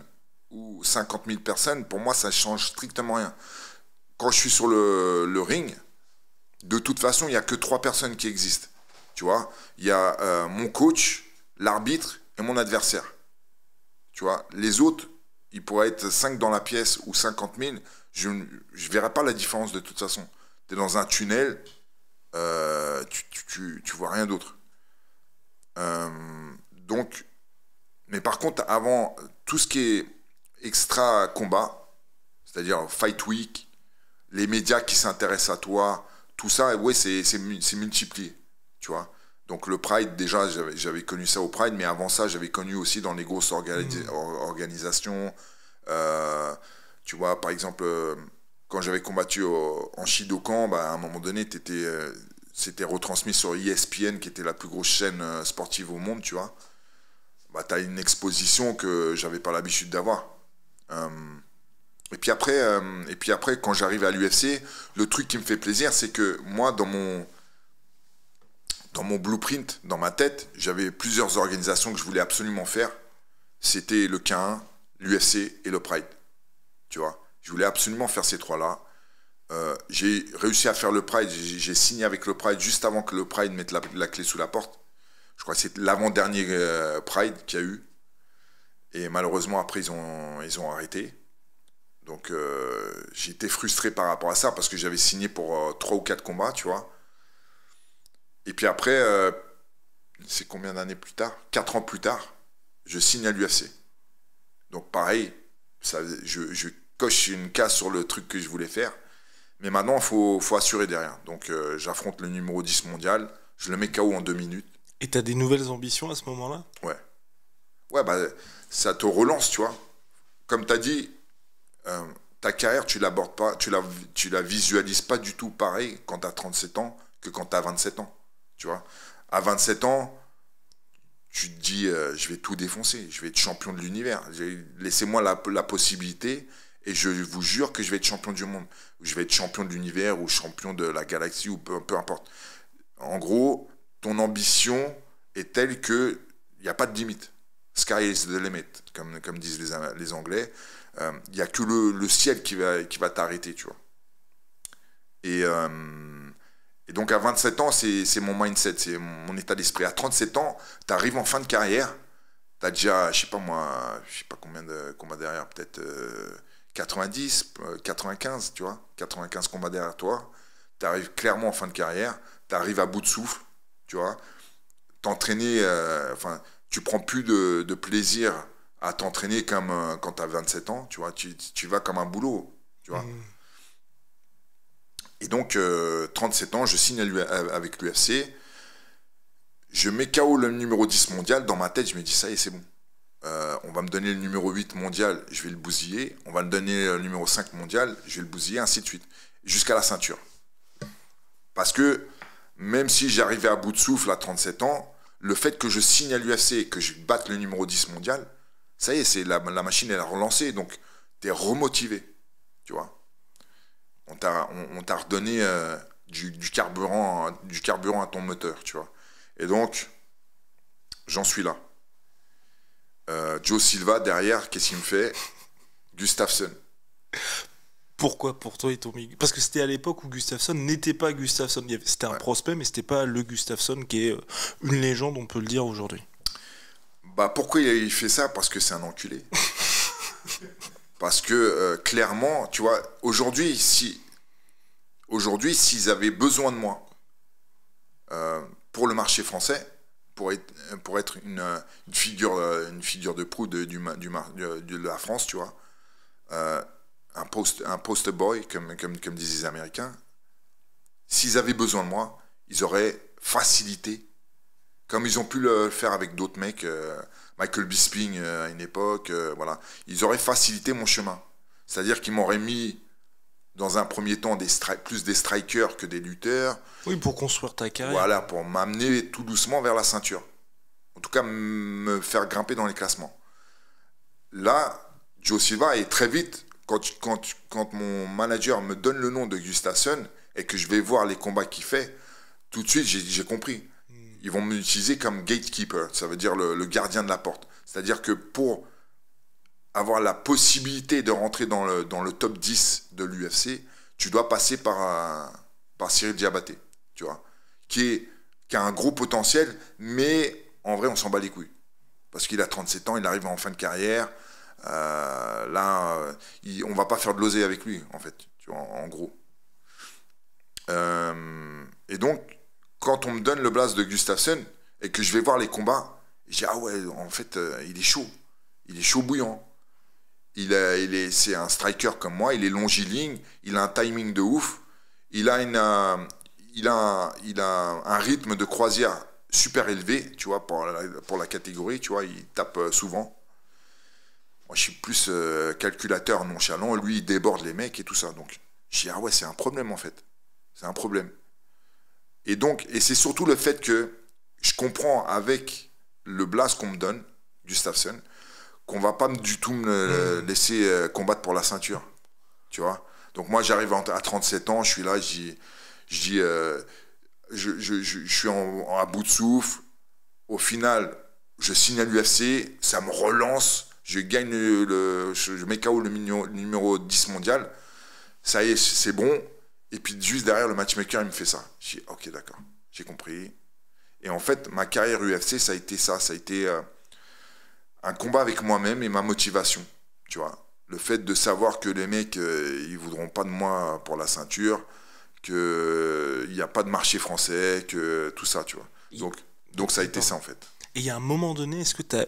ou 50 000 personnes, pour moi, ça change strictement rien. Quand je suis sur le, ring, de toute façon, il n'y a que trois personnes qui existent. Tu vois, il y a euh, mon coach, l'arbitre et mon adversaire. Tu vois, les autres, il pourraient être 5 dans la pièce ou 50 000, je ne verrai pas la différence de toute façon. Tu es dans un tunnel, euh, tu, vois rien d'autre. Euh, donc, mais par contre, avant, tout ce qui est extra combat, c'est-à-dire Fight Week, les médias qui s'intéressent à toi, tout ça, oui, c'est multiplié, tu vois. Donc le Pride, déjà, j'avais connu ça au Pride, mais avant ça, j'avais connu aussi dans les grosses mmh. organisations, euh, tu vois, par exemple quand j'avais combattu en Shidokan, bah, à un moment donné, étais euh, c'était retransmis sur ESPN, qui était la plus grosse chaîne euh, sportive au monde, tu vois. Bah, t'as une exposition que j'avais pas l'habitude d'avoir. Euh, et puis après, et puis après, quand j'arrive à l'UFC, le truc qui me fait plaisir, c'est que moi, dans mon dans mon blueprint, dans ma tête, j'avais plusieurs organisations que je voulais absolument faire. C'était le K1, l'UFC et le Pride. Tu vois je voulais absolument faire ces trois-là. Euh, j'ai réussi à faire le Pride. J'ai signé avec le Pride juste avant que le Pride mette la, clé sous la porte. Je crois que c'est l'avant-dernier euh, Pride qu'il y a eu. Et malheureusement, après, ils ont, ils ont arrêté. Donc, euh, j'étais frustré par rapport à ça parce que j'avais signé pour trois ou quatre combats, tu vois. Et puis après, c'est combien d'années plus tard Quatre ans plus tard, je signe à l'UFC. Donc, pareil, ça, je coche une case sur le truc que je voulais faire. Mais maintenant, il faut, faut, assurer derrière. Donc, euh, j'affronte le numéro 10 mondial. Je le mets KO en deux minutes. Et tu as des nouvelles ambitions à ce moment-là Ouais. Ouais, bah, ça te relance, tu vois. Comme t'as dit, euh, ta carrière, tu l'abordes pas, tu la, tu la visualises pas du tout pareil quand t'as 37 ans que quand tu t'as 27 ans. Tu vois À 27 ans, tu te dis, euh, je vais tout défoncer. Je vais être champion de l'univers. Laissez-moi la possibilité et je vous jure que je vais être champion du monde, ou je vais être champion de l'univers, ou champion de la galaxie, ou peu, importe. En gros, ton ambition est telle que il n'y a pas de limite. Sky is the limit, comme, comme disent les, Anglais. Il euh, n'y a que le, ciel qui va, qui va t'arrêter, tu vois. Et, euh, et, donc à 27 ans, c'est mon mindset, c'est mon état d'esprit. À 37 ans, tu arrives en fin de carrière, tu as déjà, je sais pas moi, je sais pas combien de combats derrière, peut-être euh, 90, 95, euh, tu vois, 95 combats derrière toi, tu arrives clairement en fin de carrière, tu arrives à bout de souffle, tu vois, t'entraîner, euh, enfin, tu prends plus de, plaisir à t'entraîner comme euh, quand tu as 27 ans, tu vois, tu, vas comme un boulot, tu vois. Mmh. Et donc, 37 ans, je signe avec l'UFC, je mets KO le numéro 10 mondial, dans ma tête, je me dis, ça y est, c'est bon. Euh, on va me donner le numéro 8 mondial, je vais le bousiller, on va me donner le numéro 5 mondial, je vais le bousiller, ainsi de suite, jusqu'à la ceinture. Parce que même si j'arrivais à bout de souffle à 37 ans, le fait que je signe à l'UFC et que je batte le numéro 10 mondial, ça y est, c'est la, machine elle a relancé, donc tu es remotivé, tu vois. On t'a on, redonné euh, du, du, carburant, du carburant à ton moteur, tu vois. Et donc, j'en suis là. Euh, Joe Silva, derrière, qu'est-ce qu'il me fait Gustafsson. Pourquoi pour toi ils ton Parce que c'était à l'époque où Gustafsson n'était pas Gustafsson. C'était un prospect, mais c'était pas le Gustafsson qui est euh, une légende, on peut le dire aujourd'hui. Bah pourquoi il fait ça Parce que c'est un enculé. Parce que euh, clairement, tu vois, aujourd'hui, si aujourd'hui s'ils avaient besoin de moi pour le marché français, pour être, pour être une, figure, euh, une figure de proue de, du, du, de la France, tu vois. Euh, un, post, un boy, comme, comme, comme disent les Américains. S'ils avaient besoin de moi, ils auraient facilité, comme ils ont pu le faire avec d'autres mecs, euh, Michael Bisping à une époque, voilà. Ils auraient facilité mon chemin. C'est-à-dire qu'ils m'auraient mis dans un premier temps des plus des strikers que des lutteurs. Oui, pour construire ta carrière. Voilà, pour m'amener tout doucement vers la ceinture. En tout cas, me faire grimper dans les classements. Là, Joe Silva est très vite, quand, quand, quand mon manager me donne le nom de Gustafsson et que je vais voir les combats qu'il fait, tout de suite, j'ai compris. Hmm. Ils vont m'utiliser comme gatekeeper, ça veut dire le gardien de la porte. C'est-à-dire que pour avoir la possibilité de rentrer dans le, dans le top 10 de l'UFC, tu dois passer par, par Cyril Diabaté, tu vois, qui, est, qui a un gros potentiel, mais en vrai, on s'en bat les couilles. Parce qu'il a 37 ans, il arrive en fin de carrière. Euh, là, euh, on va pas faire de l'osé avec lui, en fait, en, gros. Euh, et donc, quand on me donne le blast de Gustafsson et que je vais voir les combats, je dis, ah ouais, en fait, il est chaud. Il est chaud bouillant. Il, il est, c'est un striker comme moi. Il est longiligne. Il a un timing de ouf. Il a une, euh, il a, un, il a un rythme de croisière super élevé, tu vois, pour la, pour la catégorie. Tu vois, il tape euh, souvent. Moi, je suis plus euh, calculateur nonchalant. Lui, il déborde les mecs et tout ça. Donc, je dis ah ouais, c'est un problème en fait. C'est un problème. Et donc, et c'est surtout le fait que je comprends avec le blast qu'on me donne, du Gustafsson, va pas du tout me mm. laisser euh, combattre pour la ceinture. Tu vois Donc moi, j'arrive à 37 ans, je suis là, je dis, euh, je, je, suis à bout de souffle. Au final, je signe à l'UFC, ça me relance, je gagne le, je, mets KO le, numéro 10 mondial. Ça y est, c'est bon. Et puis juste derrière, le matchmaker, il me fait ça. Je dis, ok, d'accord, j'ai compris. Et en fait, ma carrière UFC, ça a été ça, ça a été... Euh, un combat avec moi-même et ma motivation, tu vois. Le fait de savoir que les mecs, euh, ils voudront pas de moi pour la ceinture, qu'il euh, n'y a pas de marché français, que tout ça, tu vois. Donc, donc ça a été ça, en fait. Et il y a un moment donné, est-ce que tu as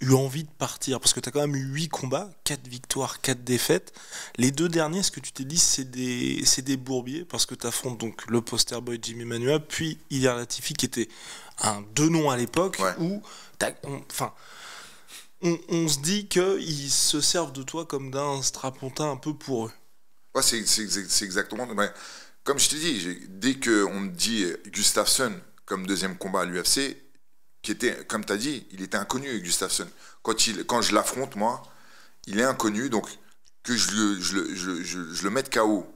eu envie de partir Parce que tu as quand même eu 8 combats, quatre victoires, quatre défaites. Les deux derniers, est-ce que tu t'es dit c'est des, bourbiers Parce que tu affrontes donc le poster boy Jimmy Manuel, puis il la Latifi qui était un deux noms à l'époque où où. Enfin on, se dit qu'ils se servent de toi comme d'un strapontin un peu pour eux. c'est exactement. comme je te dis, dès qu'on me dit Gustafsson comme deuxième combat à l'UFC, qui était, comme tu as dit, il était inconnu, Gustafsson. Quand, il, quand je l'affronte, moi, il est inconnu, donc que je, le, je, le, je, je, je, le mette KO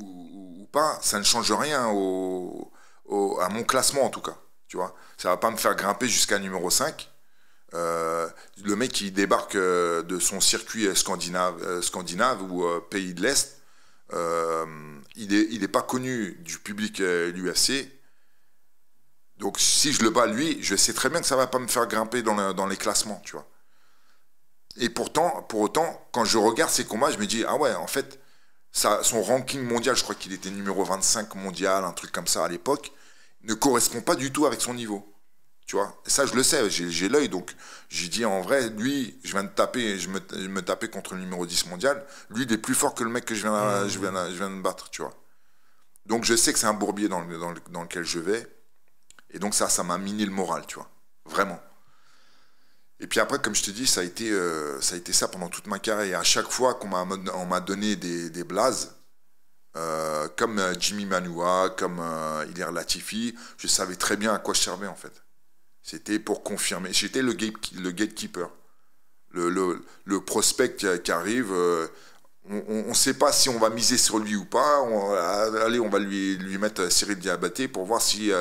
ou, pas, ça ne change rien au, au, à mon classement en tout cas. Tu vois, ça va pas me faire grimper jusqu'à numéro 5. Euh, le mec qui débarque euh, de son circuit euh, scandinave, scandinave ou pays de l'Est, il n'est pas connu du public l'UFC. Donc si je le bats lui, je sais très bien que ça va pas me faire grimper dans, les classements, tu vois. Et pourtant, pour autant, quand je regarde ses combats, je me dis ah ouais, en fait, son ranking mondial, je crois qu'il était numéro 25 mondial, un truc comme ça à l'époque, ne correspond pas du tout avec son niveau. Tu vois, ça je le sais, j'ai l'œil, donc j'ai dit en vrai, lui, je viens de taper, je me, je me tapais contre le numéro 10 mondial, lui il est plus fort que le mec que je viens, je viens, je viens de battre, tu vois. Donc je sais que c'est un bourbier dans, dans, lequel je vais, et donc ça, ça m'a miné le moral, tu vois, vraiment. Et puis après, comme je te dis, ça a été, euh, ça, a été ça pendant toute ma carrière. et À chaque fois qu'on m'a donné des, des blazes, euh, comme euh, Jimmy Manua, comme Il est Latifi, je savais très bien à quoi je servais en fait. C'était pour confirmer. J'étais le, gate, le gatekeeper. Le, le, le prospect qui, arrive, euh, on ne sait pas si on va miser sur lui ou pas. Euh, allez, on va lui, lui mettre Cyril Diabaté pour voir euh, s'il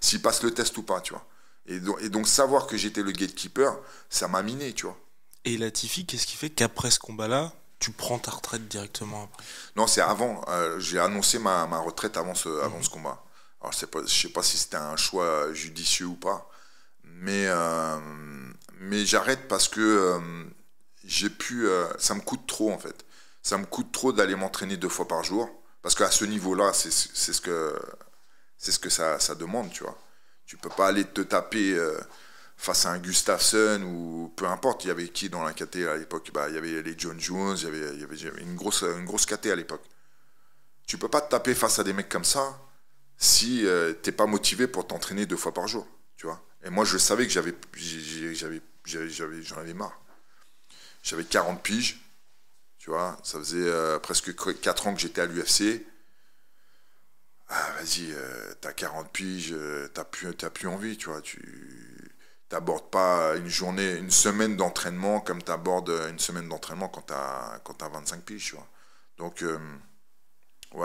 si, passe le test ou pas, tu vois. Et donc, et donc savoir que j'étais le gatekeeper, ça m'a miné, tu vois. Et Latifi, qu'est-ce qui fait qu'après ce combat-là, tu prends ta retraite directement après Non, c'est avant. J'ai annoncé ma, retraite avant ce, avant ce combat. Alors, je ne sais pas si c'était un choix judicieux ou pas, mais, euh, mais j'arrête parce que euh, j'ai pu. Euh, ça me coûte trop, en fait. Ça me coûte trop d'aller m'entraîner deux fois par jour. Parce qu'à ce niveau-là, c'est ce que, ce que ça, demande, tu vois. Tu peux pas aller te taper face à un Gustafsson ou peu importe, il y avait qui dans la KT à l'époque bah, Il y avait les John Jones, il y avait, il y avait une, grosse, une grosse KT à l'époque. Tu peux pas te taper face à des mecs comme ça si tu t'es pas motivé pour t'entraîner deux fois par jour, tu vois. Et moi, je savais que j'avais, j'avais, j'en avais marre. J'avais 40 piges, tu vois, ça faisait euh, presque 4 ans que j'étais à l'UFC. Ah, vas-y, euh, t'as 40 piges, euh, t'as plus, envie, tu vois, tu t'abordes pas une journée, une semaine d'entraînement comme tu t'abordes une semaine d'entraînement quand t'as, 25 piges, Donc,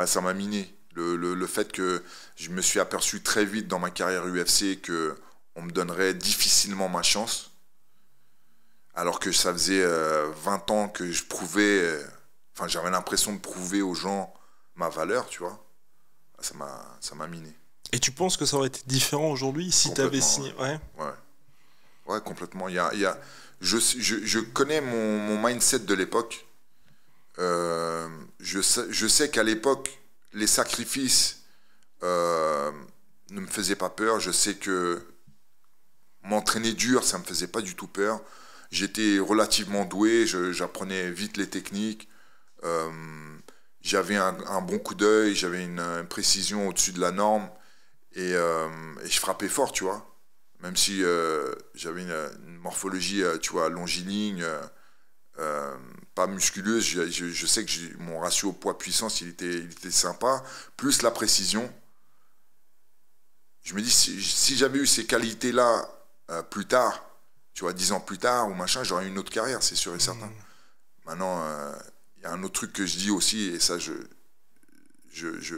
ça m'a miné. le, fait que je me suis aperçu très vite dans ma carrière UFC que on me donnerait difficilement ma chance. Alors que ça faisait 20 euh, ans que je prouvais, euh, enfin j'avais l'impression de prouver aux gens ma valeur, tu vois. Ah, ça m'a, ça m'a miné. Et tu penses que ça aurait été différent aujourd'hui si tu avais signé ouais. ouais. complètement. Il y je, je, je, connais mon, mindset de l'époque. Euh, je sais, je sais qu'à l'époque, les sacrifices ne me faisaient pas peur. Je sais que m'entraîner dur, ça ne me faisait pas du tout peur. J'étais relativement doué, j'apprenais vite les techniques. Euh, j'avais un, bon coup d'œil, j'avais une, précision au-dessus de la norme. Euh, et, je frappais fort, tu vois. Même si euh, j'avais une, morphologie, tu vois, longiligne, pas musculeuse, je, sais que mon ratio poids-puissance, il était, était sympa. Plus la précision. Je me dis, si, si j'avais eu ces qualités-là euh, plus tard, tu vois, dix ans plus tard ou machin, j'aurais une autre carrière, c'est sûr et certain. Mm. Maintenant, il euh, y a un autre truc que je dis aussi, et ça, je, je,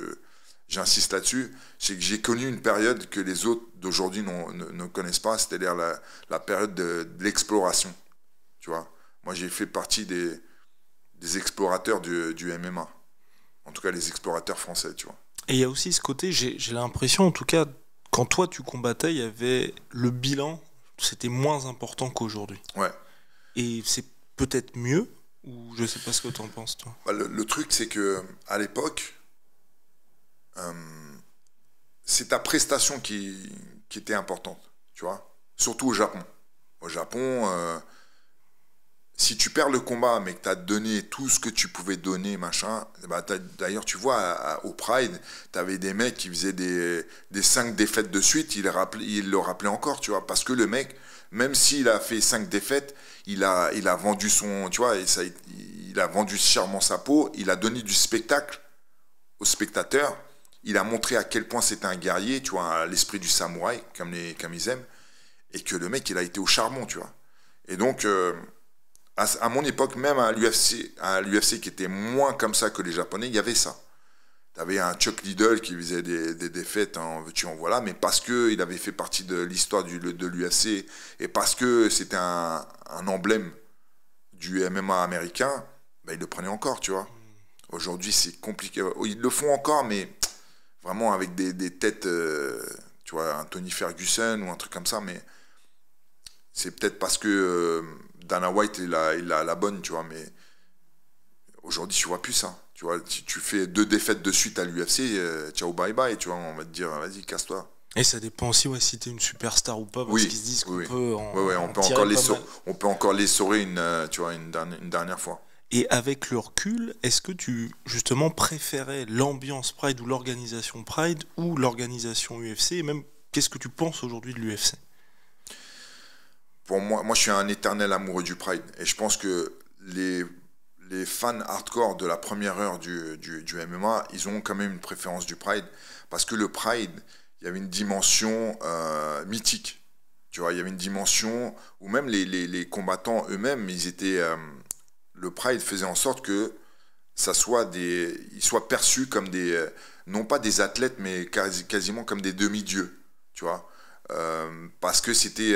j'insiste là-dessus, c'est que j'ai connu une période que les autres d'aujourd'hui ne, connaissent pas, c'est-à-dire la, période de, l'exploration. Tu vois, moi j'ai fait partie des, des explorateurs du, du, MMA, en tout cas les explorateurs français, tu vois. Et il y a aussi ce côté, j'ai l'impression en tout cas quand toi tu combattais, il y avait le bilan, c'était moins important qu'aujourd'hui. Ouais. Et c'est peut-être mieux, ou je sais pas ce que tu en penses, toi. Bah, le, truc, c'est que à l'époque, euh, c'est ta prestation qui, était importante, tu vois. Surtout au Japon. Au Japon, euh, si tu perds le combat, mais que tu as donné tout ce que tu pouvais donner, machin, bah, d'ailleurs, tu vois, au Pride, tu avais des mecs qui faisaient des, cinq défaites de suite, ils, le rappelaient encore, tu vois, parce que le mec, même s'il a fait cinq défaites, il a, vendu son, tu vois, et ça, il a vendu charmant sa peau, il a donné du spectacle aux spectateurs, il a montré à quel point c'était un guerrier, tu vois, l'esprit du samouraï, comme, les, comme ils aiment, et que le mec, il a été au charbon, tu vois. Et donc... Euh, à, mon époque, même à l'UFC, à l'UFC qui était moins comme ça que les Japonais, il y avait ça. tu avais un Chuck Liddell qui faisait des, défaites en voilà, mais parce qu'il avait fait partie de l'histoire de l'UFC et parce que c'était un, emblème du MMA américain, ben, ils le prenaient encore, tu vois. Aujourd'hui, c'est compliqué. Oh, ils le font encore, mais vraiment avec des, têtes, euh, tu vois, un Tony Ferguson ou un truc comme ça, mais c'est peut-être parce que euh, Dana White, il a, il a la bonne, tu vois, mais aujourd'hui, tu vois plus ça. Tu vois, si tu fais deux défaites de suite à l'UFC, euh, ciao, bye bye, tu vois, on va te dire, vas-y, casse-toi. Et ça dépend aussi ouais, si t'es une superstar ou pas, parce qu'ils se disent qu'on peut, on, peut encore les on peut encore les saurer une, euh, une, dernière, fois. Et avec le recul, est-ce que tu justement préférais l'ambiance Pride ou l'organisation Pride ou l'organisation UFC Et même, qu'est-ce que tu penses aujourd'hui de l'UFC pour moi, moi je suis un éternel amoureux du Pride. Et je pense que les, fans hardcore de la première heure du, du, MMA, ils ont quand même une préférence du Pride. Parce que le Pride, il y avait une dimension euh, mythique. Tu vois, il y avait une dimension où même les, combattants eux-mêmes, ils étaient. Euh, le Pride faisait en sorte que ça soit des, ils soient perçus comme des, euh, non pas des athlètes, mais quasiment comme des demi-dieux, tu vois, parce que c'était,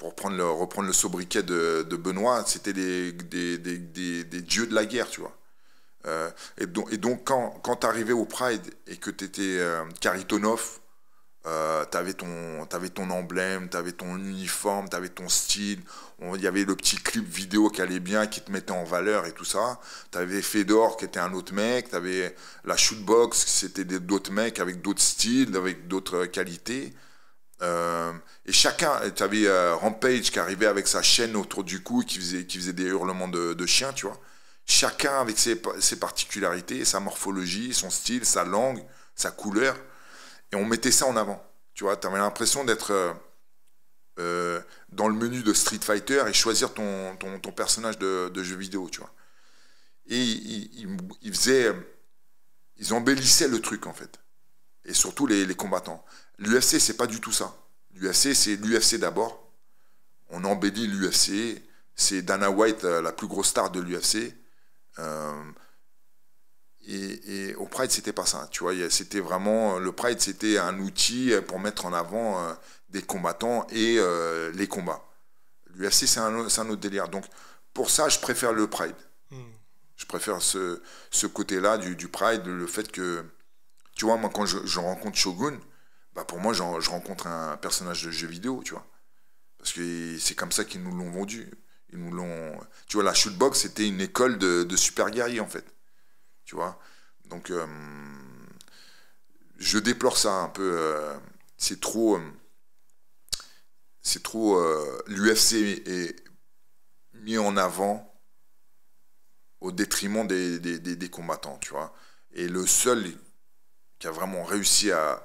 pour reprendre le, sobriquet de, Benoît, c'était des, dieux de la guerre, tu vois. Euh, et, donc, quand, tu arrivais au Pride et que tu étais euh, Karitonov, euh, tu avais, ton emblème, tu avais ton uniforme, tu avais ton style, il y avait le petit clip vidéo qui allait bien, qui te mettait en valeur et tout ça. t'avais Fedor qui était un autre mec, tu avais la shootbox, c'était d'autres mecs avec d'autres styles, avec d'autres qualités. Euh, et chacun, tu avais euh, Rampage qui arrivait avec sa chaîne autour du cou, qui faisait, qui faisait des hurlements de, de chien, tu vois. Chacun avec ses, particularités, sa morphologie, son style, sa langue, sa couleur. Et on mettait ça en avant. Tu vois, tu avais l'impression d'être euh, dans le menu de Street Fighter et choisir ton, ton, personnage de, jeu vidéo, tu vois. Et ils faisaient. Ils embellissaient le truc, en fait. Et surtout les, les combattants. L'UFC, c'est pas du tout ça. L'UFC, c'est l'UFC d'abord. On embellit l'UFC. C'est Dana White, euh, la plus grosse star de l'UFC. Euh, et, au Pride, c'était pas ça. Tu vois, c'était vraiment euh, le Pride, c'était un outil pour mettre en avant des combattants et les combats. L'UFC, c'est un, autre délire. Donc, pour ça, je préfère le Pride. Hmm. Je préfère ce, côté-là du, Pride, le fait que, tu vois, moi, quand je rencontre Shogun, bah, pour moi, je rencontre un personnage de jeu vidéo, tu vois. Parce que c'est comme ça qu'ils nous l'ont vendu. Ils nous l'ont... Tu vois, la shootbox, c'était une école de, super guerriers, en fait. Tu vois Donc, euh, je déplore ça un peu. Euh, c'est trop... Euh, c'est trop... L'UFC est mis en avant au détriment des combattants, tu vois. Et le seul qui a vraiment réussi à,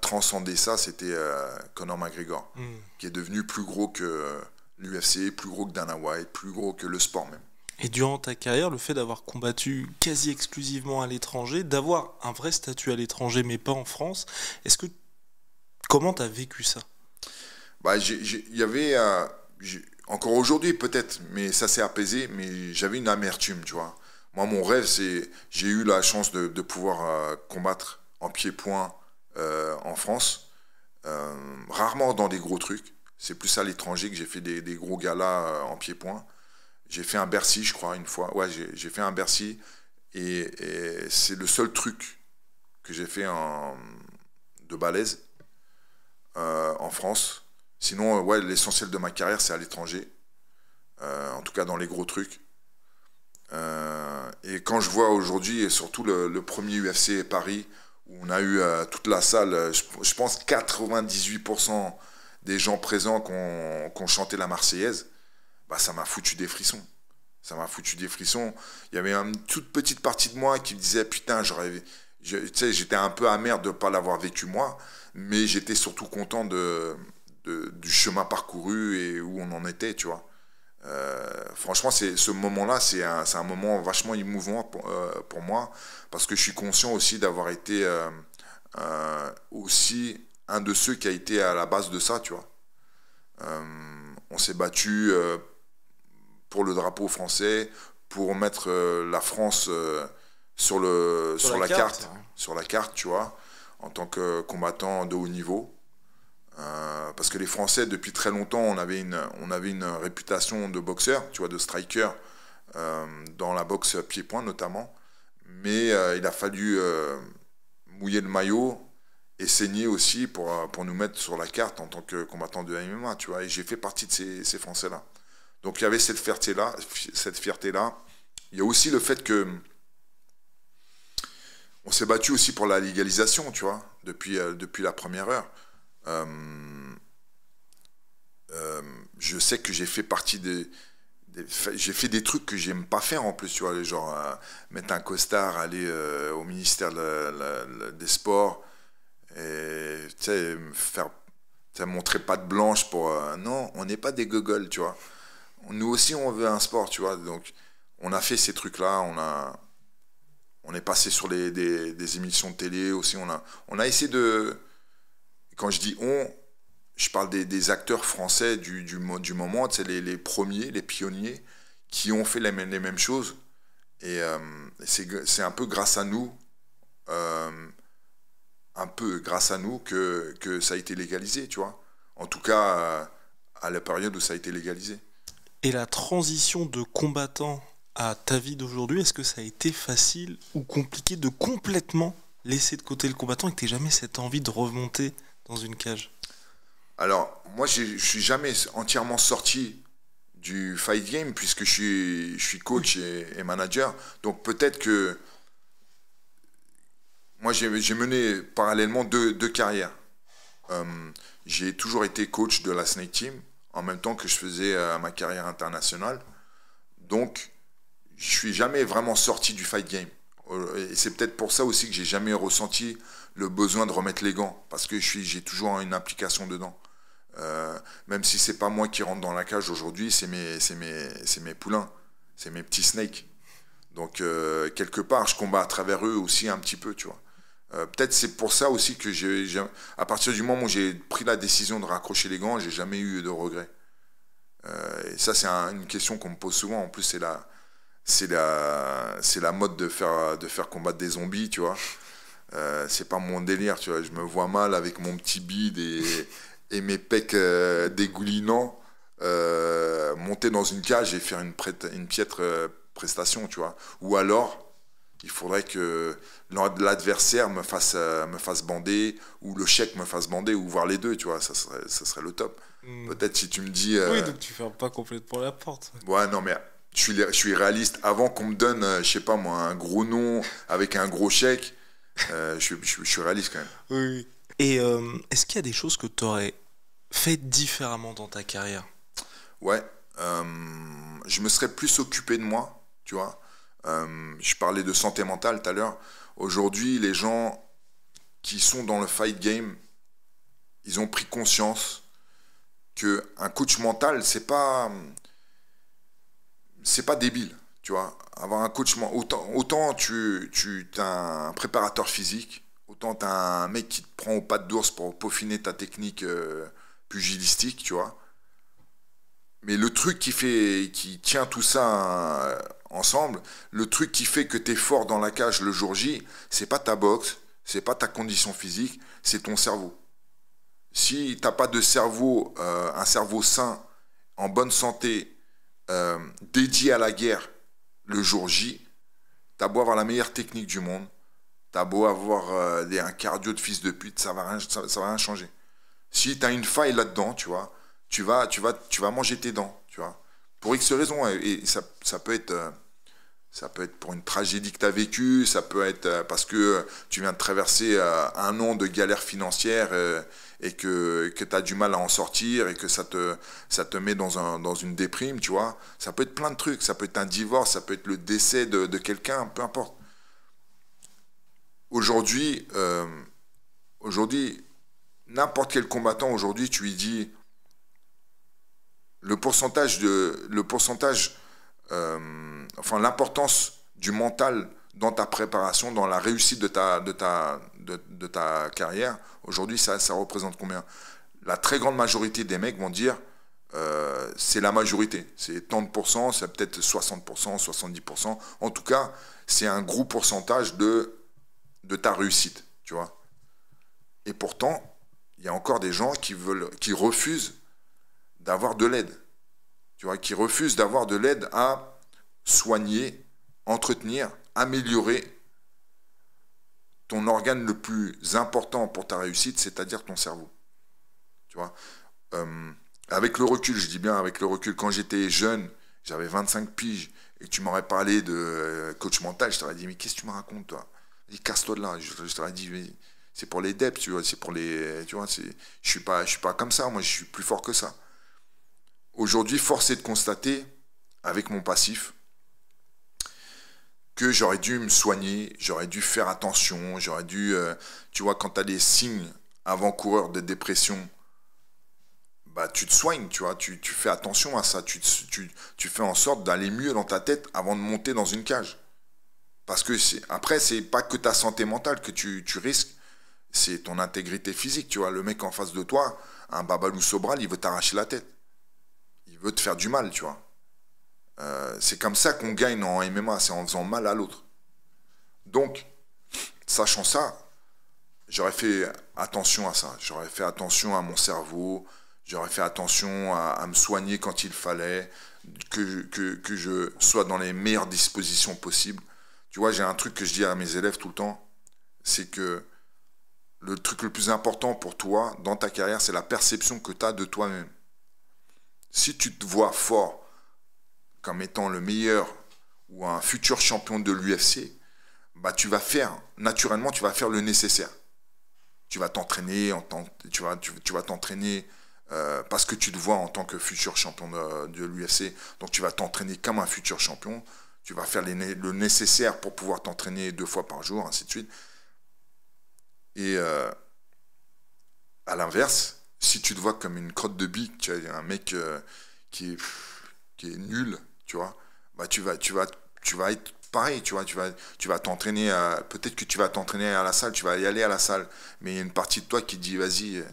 transcender ça, c'était euh, Conor McGregor, mm. qui est devenu plus gros que euh, l'UFC, plus gros que Dana White, plus gros que le sport même. Et durant ta carrière, le fait d'avoir combattu quasi exclusivement à l'étranger, d'avoir un vrai statut à l'étranger mais pas en France, est-ce que comment tu as vécu ça Bah, il y avait encore aujourd'hui peut-être, mais ça s'est apaisé, mais j'avais une amertume, tu vois. Moi, mon rêve, c'est j'ai eu la chance de, pouvoir euh, combattre en pied-point euh, en France. Euh, rarement dans des gros trucs. C'est plus à l'étranger que j'ai fait des, gros galas euh, en pied-point. J'ai fait un Bercy, je crois, une fois. Ouais, j'ai fait un Bercy. Et, c'est le seul truc que j'ai fait en, de balèze en France. Sinon, ouais, l'essentiel de ma carrière, c'est à l'étranger. en tout cas, dans les gros trucs. et quand je vois aujourd'hui, et surtout le, premier UFC Paris on a eu euh, toute la salle, euh, je, pense 98% des gens présents qui ont chanté la Marseillaise, bah, ça m'a foutu des frissons. Ça m'a foutu des frissons. Il y avait une toute petite partie de moi qui me disait Putain, j'aurais. J'étais un peu amer de ne pas l'avoir vécu moi, mais j'étais surtout content de, du chemin parcouru et où on en était, tu vois. Euh, franchement, c'est ce moment-là, c'est un, moment vachement émouvant euh, pour, moi, parce que je suis conscient aussi d'avoir été euh, aussi un de ceux qui a été à la base de ça, tu vois. on s'est battu pour le drapeau français, pour mettre la France sur, le, sur, la, carte, sur la carte, tu vois, en tant que combattant de haut niveau. Euh, parce que les Français, depuis très longtemps, on avait une, on avait une réputation de boxeur, tu vois, de striker, euh, dans la boxe pied-point notamment. Mais euh, il a fallu mouiller le maillot et saigner aussi pour, nous mettre sur la carte en tant que combattant de MMA, tu Et j'ai fait partie de ces, ces Français-là. Donc il y avait cette fierté-là, cette fierté-là. Il y a aussi le fait que on s'est battu aussi pour la légalisation, tu vois, depuis, depuis la première heure. Euh, euh, je sais que j'ai fait partie des, j'ai fait des trucs que j'aime pas faire en plus, tu vois, genre euh, mettre un costard, aller au ministère des Sports, et tu sais, faire, sais, montrer patte blanche pour. non, on n'est pas des gogoles, tu vois. Nous aussi, on veut un sport, tu vois. Donc, on a fait ces trucs-là, on a. On est passé sur les, des, des, émissions de télé aussi, on a, on a essayé de, quand je dis on, je parle des, acteurs français du, du, du moment, c'est les, les, premiers, les pionniers, qui ont fait les mêmes, les mêmes choses. Et euh, c'est un peu grâce à nous, euh, un peu grâce à nous que, que, ça a été légalisé, tu vois. En tout cas, euh, à la période où ça a été légalisé. Et la transition de combattant à ta vie d'aujourd'hui, est-ce que ça a été facile ou compliqué de complètement laisser de côté le combattant et que tu jamais cette envie de remonter dans une cage Alors, moi, je suis jamais entièrement sorti du fight game puisque je suis, coach et, manager. Donc peut-être que moi j'ai mené parallèlement deux, carrières. Euh, j'ai toujours été coach de la Snake Team en même temps que je faisais euh, ma carrière internationale. Donc je suis jamais vraiment sorti du fight game. Euh, et c'est peut-être pour ça aussi que j'ai jamais ressenti le besoin de remettre les gants, parce que je suis j'ai toujours une implication dedans. Euh, même si c'est pas moi qui rentre dans la cage aujourd'hui, c'est mes, mes, mes poulains, c'est mes petits snakes. Donc euh, quelque part, je combats à travers eux aussi un petit peu, tu vois. Euh, peut-être c'est pour ça aussi que j'ai, à partir du moment où j'ai pris la décision de raccrocher les gants, j'ai jamais eu de regrets. et ça, c'est une question qu'on me pose souvent. En plus, c'est la, c'est la, c'est la mode de faire, de faire combattre des zombies, tu vois. Euh, c'est pas mon délire, tu vois. Je me vois mal avec mon petit bide et, mes pecs euh, dégoulinants euh, monter dans une cage et faire une, prête, une piètre prestation, tu vois. Ou alors, il faudrait que l'adversaire me fasse, me fasse bander ou le chèque me fasse bander ou voir les deux, tu vois. Ça serait, ça serait le top. Hmm. Peut-être si tu me dis. Oui, donc tu fermes pas complètement la porte. Ouais, non, mais je suis, je suis réaliste. Avant qu'on me donne, je sais pas moi, un gros nom avec un gros chèque euh, je, suis réaliste quand même. Et euh, est-ce qu'il y a des choses que tu aurais fait différemment dans ta carrière Ouais. Euh, je me serais plus occupé de moi, tu vois. je parlais de santé mentale tout à l'heure. Aujourd'hui, les gens qui sont dans le fight game, ils ont pris conscience qu'un coach mental, c'est pas c'est pas débile vois, avoir un coach, autant, autant tu, tu un préparateur physique, autant tu un mec qui te prend aux pattes d'ours pour peaufiner ta technique euh, pugilistique, tu vois. Mais le truc qui fait, qui tient tout ça euh, ensemble, le truc qui fait que tu es fort dans la cage le jour J, c'est pas ta boxe, c'est pas ta condition physique, c'est ton cerveau. Si t'as pas de cerveau, euh, un cerveau sain, en bonne santé, dédié à la guerre, le jour J, t'as beau avoir la meilleure technique du monde, t'as beau avoir euh, un cardio de fils de pute, ça va rien, ça, va rien changer. Si t'as une faille là-dedans, tu vois, tu vas, tu vas, tu vas manger tes dents, tu vois. Pour X raisons, et, ça, peut être, euh, ça peut être pour une tragédie que as vécue, ça peut être euh, parce que tu viens de traverser un an de galère financière et que, tu as du mal à en sortir et que ça te, ça te met dans, une déprime, tu vois. Ça peut être plein de trucs, ça peut être un divorce, ça peut être le décès de, quelqu'un, peu importe. Aujourd'hui, euh, aujourd'hui, n'importe quel combattant, aujourd'hui, tu lui dis le pourcentage de. Le pourcentage. Euh, enfin, l'importance du mental dans ta préparation, dans la réussite de ta, de ta, de, ta carrière, aujourd'hui, ça, représente combien La très grande majorité des mecs vont dire, euh, c'est la majorité, c'est pourcents, c'est peut-être 60%, 70%. En tout cas, c'est un gros pourcentage de, de ta réussite, tu vois. Et pourtant, il y a encore des gens qui, veulent, qui refusent d'avoir de l'aide, tu vois, qui refusent d'avoir de l'aide à soigner, entretenir, améliorer ton organe le plus important pour ta réussite, c'est-à-dire ton cerveau. Tu vois euh, Avec le recul, je dis bien avec le recul, quand j'étais jeune, j'avais 25 piges, et tu m'aurais parlé de euh, coach mental, je t'aurais dit, mais qu'est-ce que tu me racontes, toi casse-toi de là. Je, t'aurais dit, c'est pour les depths, tu vois, c'est pour les. Tu vois, je ne suis, pas, je suis pas comme ça, moi, je suis plus fort que ça. Aujourd'hui, force est de constater, avec mon passif, que j'aurais dû me soigner, j'aurais dû faire attention, j'aurais dû, euh, tu vois, quand tu as des signes avant-coureurs de dépression, bah, tu te soignes, tu vois, tu, fais attention à ça, tu, tu, tu fais en sorte d'aller mieux dans ta tête avant de monter dans une cage. Parce que c'est après, c'est pas que ta santé mentale que tu, tu risques, c'est ton intégrité physique, tu vois. Le mec en face de toi, un babalou sobral, il veut t'arracher la tête. Il veut te faire du mal, tu vois. Euh, c'est comme ça qu'on gagne en MMA, c'est en faisant mal à l'autre. Donc, sachant ça, j'aurais fait attention à ça. J'aurais fait attention à mon cerveau, j'aurais fait attention à, me soigner quand il fallait, que, que, je sois dans les meilleures dispositions possibles. Tu vois, j'ai un truc que je dis à mes élèves tout le temps, c'est que le truc le plus important pour toi dans ta carrière, c'est la perception que tu as de toi-même. Si tu te vois fort, comme étant le meilleur ou un futur champion de l'UFC, bah tu vas faire, naturellement, tu vas faire le nécessaire. Tu vas t'entraîner, en tant, tu vas tu, vas t'entraîner euh, parce que tu te vois en tant que futur champion de, l'UFC. Donc tu vas t'entraîner comme un futur champion. Tu vas faire le nécessaire pour pouvoir t'entraîner deux fois par jour, ainsi de suite. Et euh, à l'inverse, si tu te vois comme une crotte de bique, tu as un mec euh, qui, est, qui est nul, tu vois, bah tu vas, tu vas, tu vas être pareil, tu vois, tu vas, tu vas t'entraîner peut-être que tu vas t'entraîner à la salle, tu vas y aller à la salle, mais il y a une partie de toi qui dit, vas-y, euh,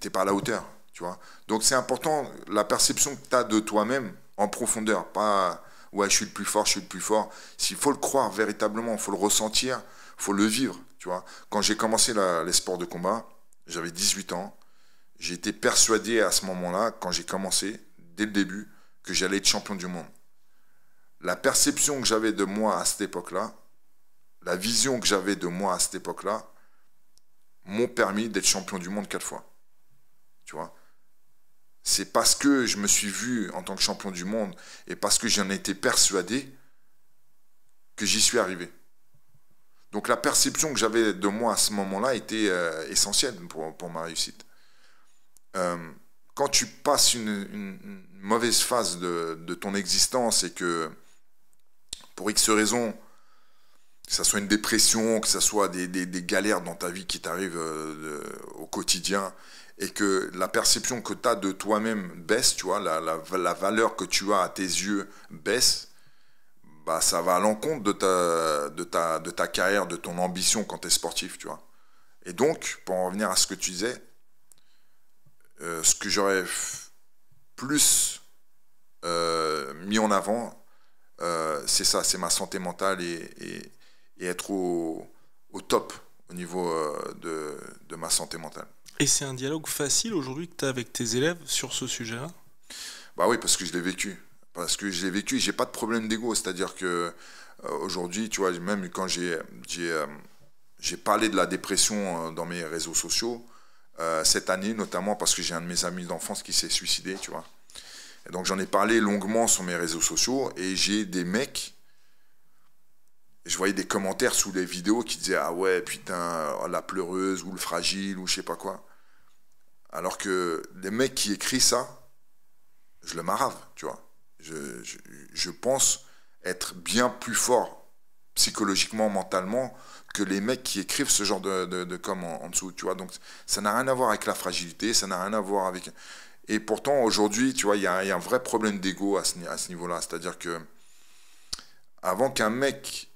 t'es pas à la hauteur, tu vois. Donc c'est important la perception que tu as de toi-même en profondeur, pas, ouais, je suis le plus fort, je suis le plus fort. S'il faut le croire véritablement, il faut le ressentir, il faut le vivre, tu vois. Quand j'ai commencé les sports de combat, j'avais 18 ans, j'ai été persuadé à ce moment-là, quand j'ai commencé, dès le début, que j'allais être champion du monde. La perception que j'avais de moi à cette époque-là, la vision que j'avais de moi à cette époque-là, m'ont permis d'être champion du monde quatre fois. Tu vois C'est parce que je me suis vu en tant que champion du monde et parce que j'en étais persuadé que j'y suis arrivé. Donc la perception que j'avais de moi à ce moment-là était euh, essentielle pour, ma réussite. Euh, quand tu passes une, mauvaise phase de, ton existence et que, pour X raisons, que ce soit une dépression, que ce soit des, galères dans ta vie qui t'arrivent euh, au quotidien, et que la perception que tu as de toi-même baisse, tu vois, la, valeur que tu as à tes yeux baisse, bah, ça va à l'encontre de ta, carrière, de ton ambition quand tu es sportif, tu vois. Et donc, pour en revenir à ce que tu disais, euh, ce que j'aurais plus euh, mis en avant, euh, c'est ça, c'est ma santé mentale et, être au, top au niveau de, ma santé mentale. Et c'est un dialogue facile aujourd'hui que tu as avec tes élèves sur ce sujet-là Bah oui, parce que je l'ai vécu. Parce que je l'ai vécu, j'ai pas de problème d'ego. C'est-à-dire que aujourd'hui, tu vois, même quand j'ai parlé de la dépression dans mes réseaux sociaux, euh, cette année, notamment parce que j'ai un de mes amis d'enfance qui s'est suicidé, tu vois. donc j'en ai parlé longuement sur mes réseaux sociaux et j'ai des mecs. Je voyais des commentaires sous les vidéos qui disaient Ah ouais, putain, oh, la pleureuse ou le fragile ou je sais pas quoi. Alors que les mecs qui écrivent ça, je le marave, tu vois. je pense être bien plus fort psychologiquement, mentalement, que les mecs qui écrivent ce genre de, de, en, dessous, tu vois. Donc ça n'a rien à voir avec la fragilité, ça n'a rien à voir avec... Et pourtant, aujourd'hui, tu vois, il y, a un vrai problème d'ego à ce, niveau-là. C'est-à-dire que avant qu'un mec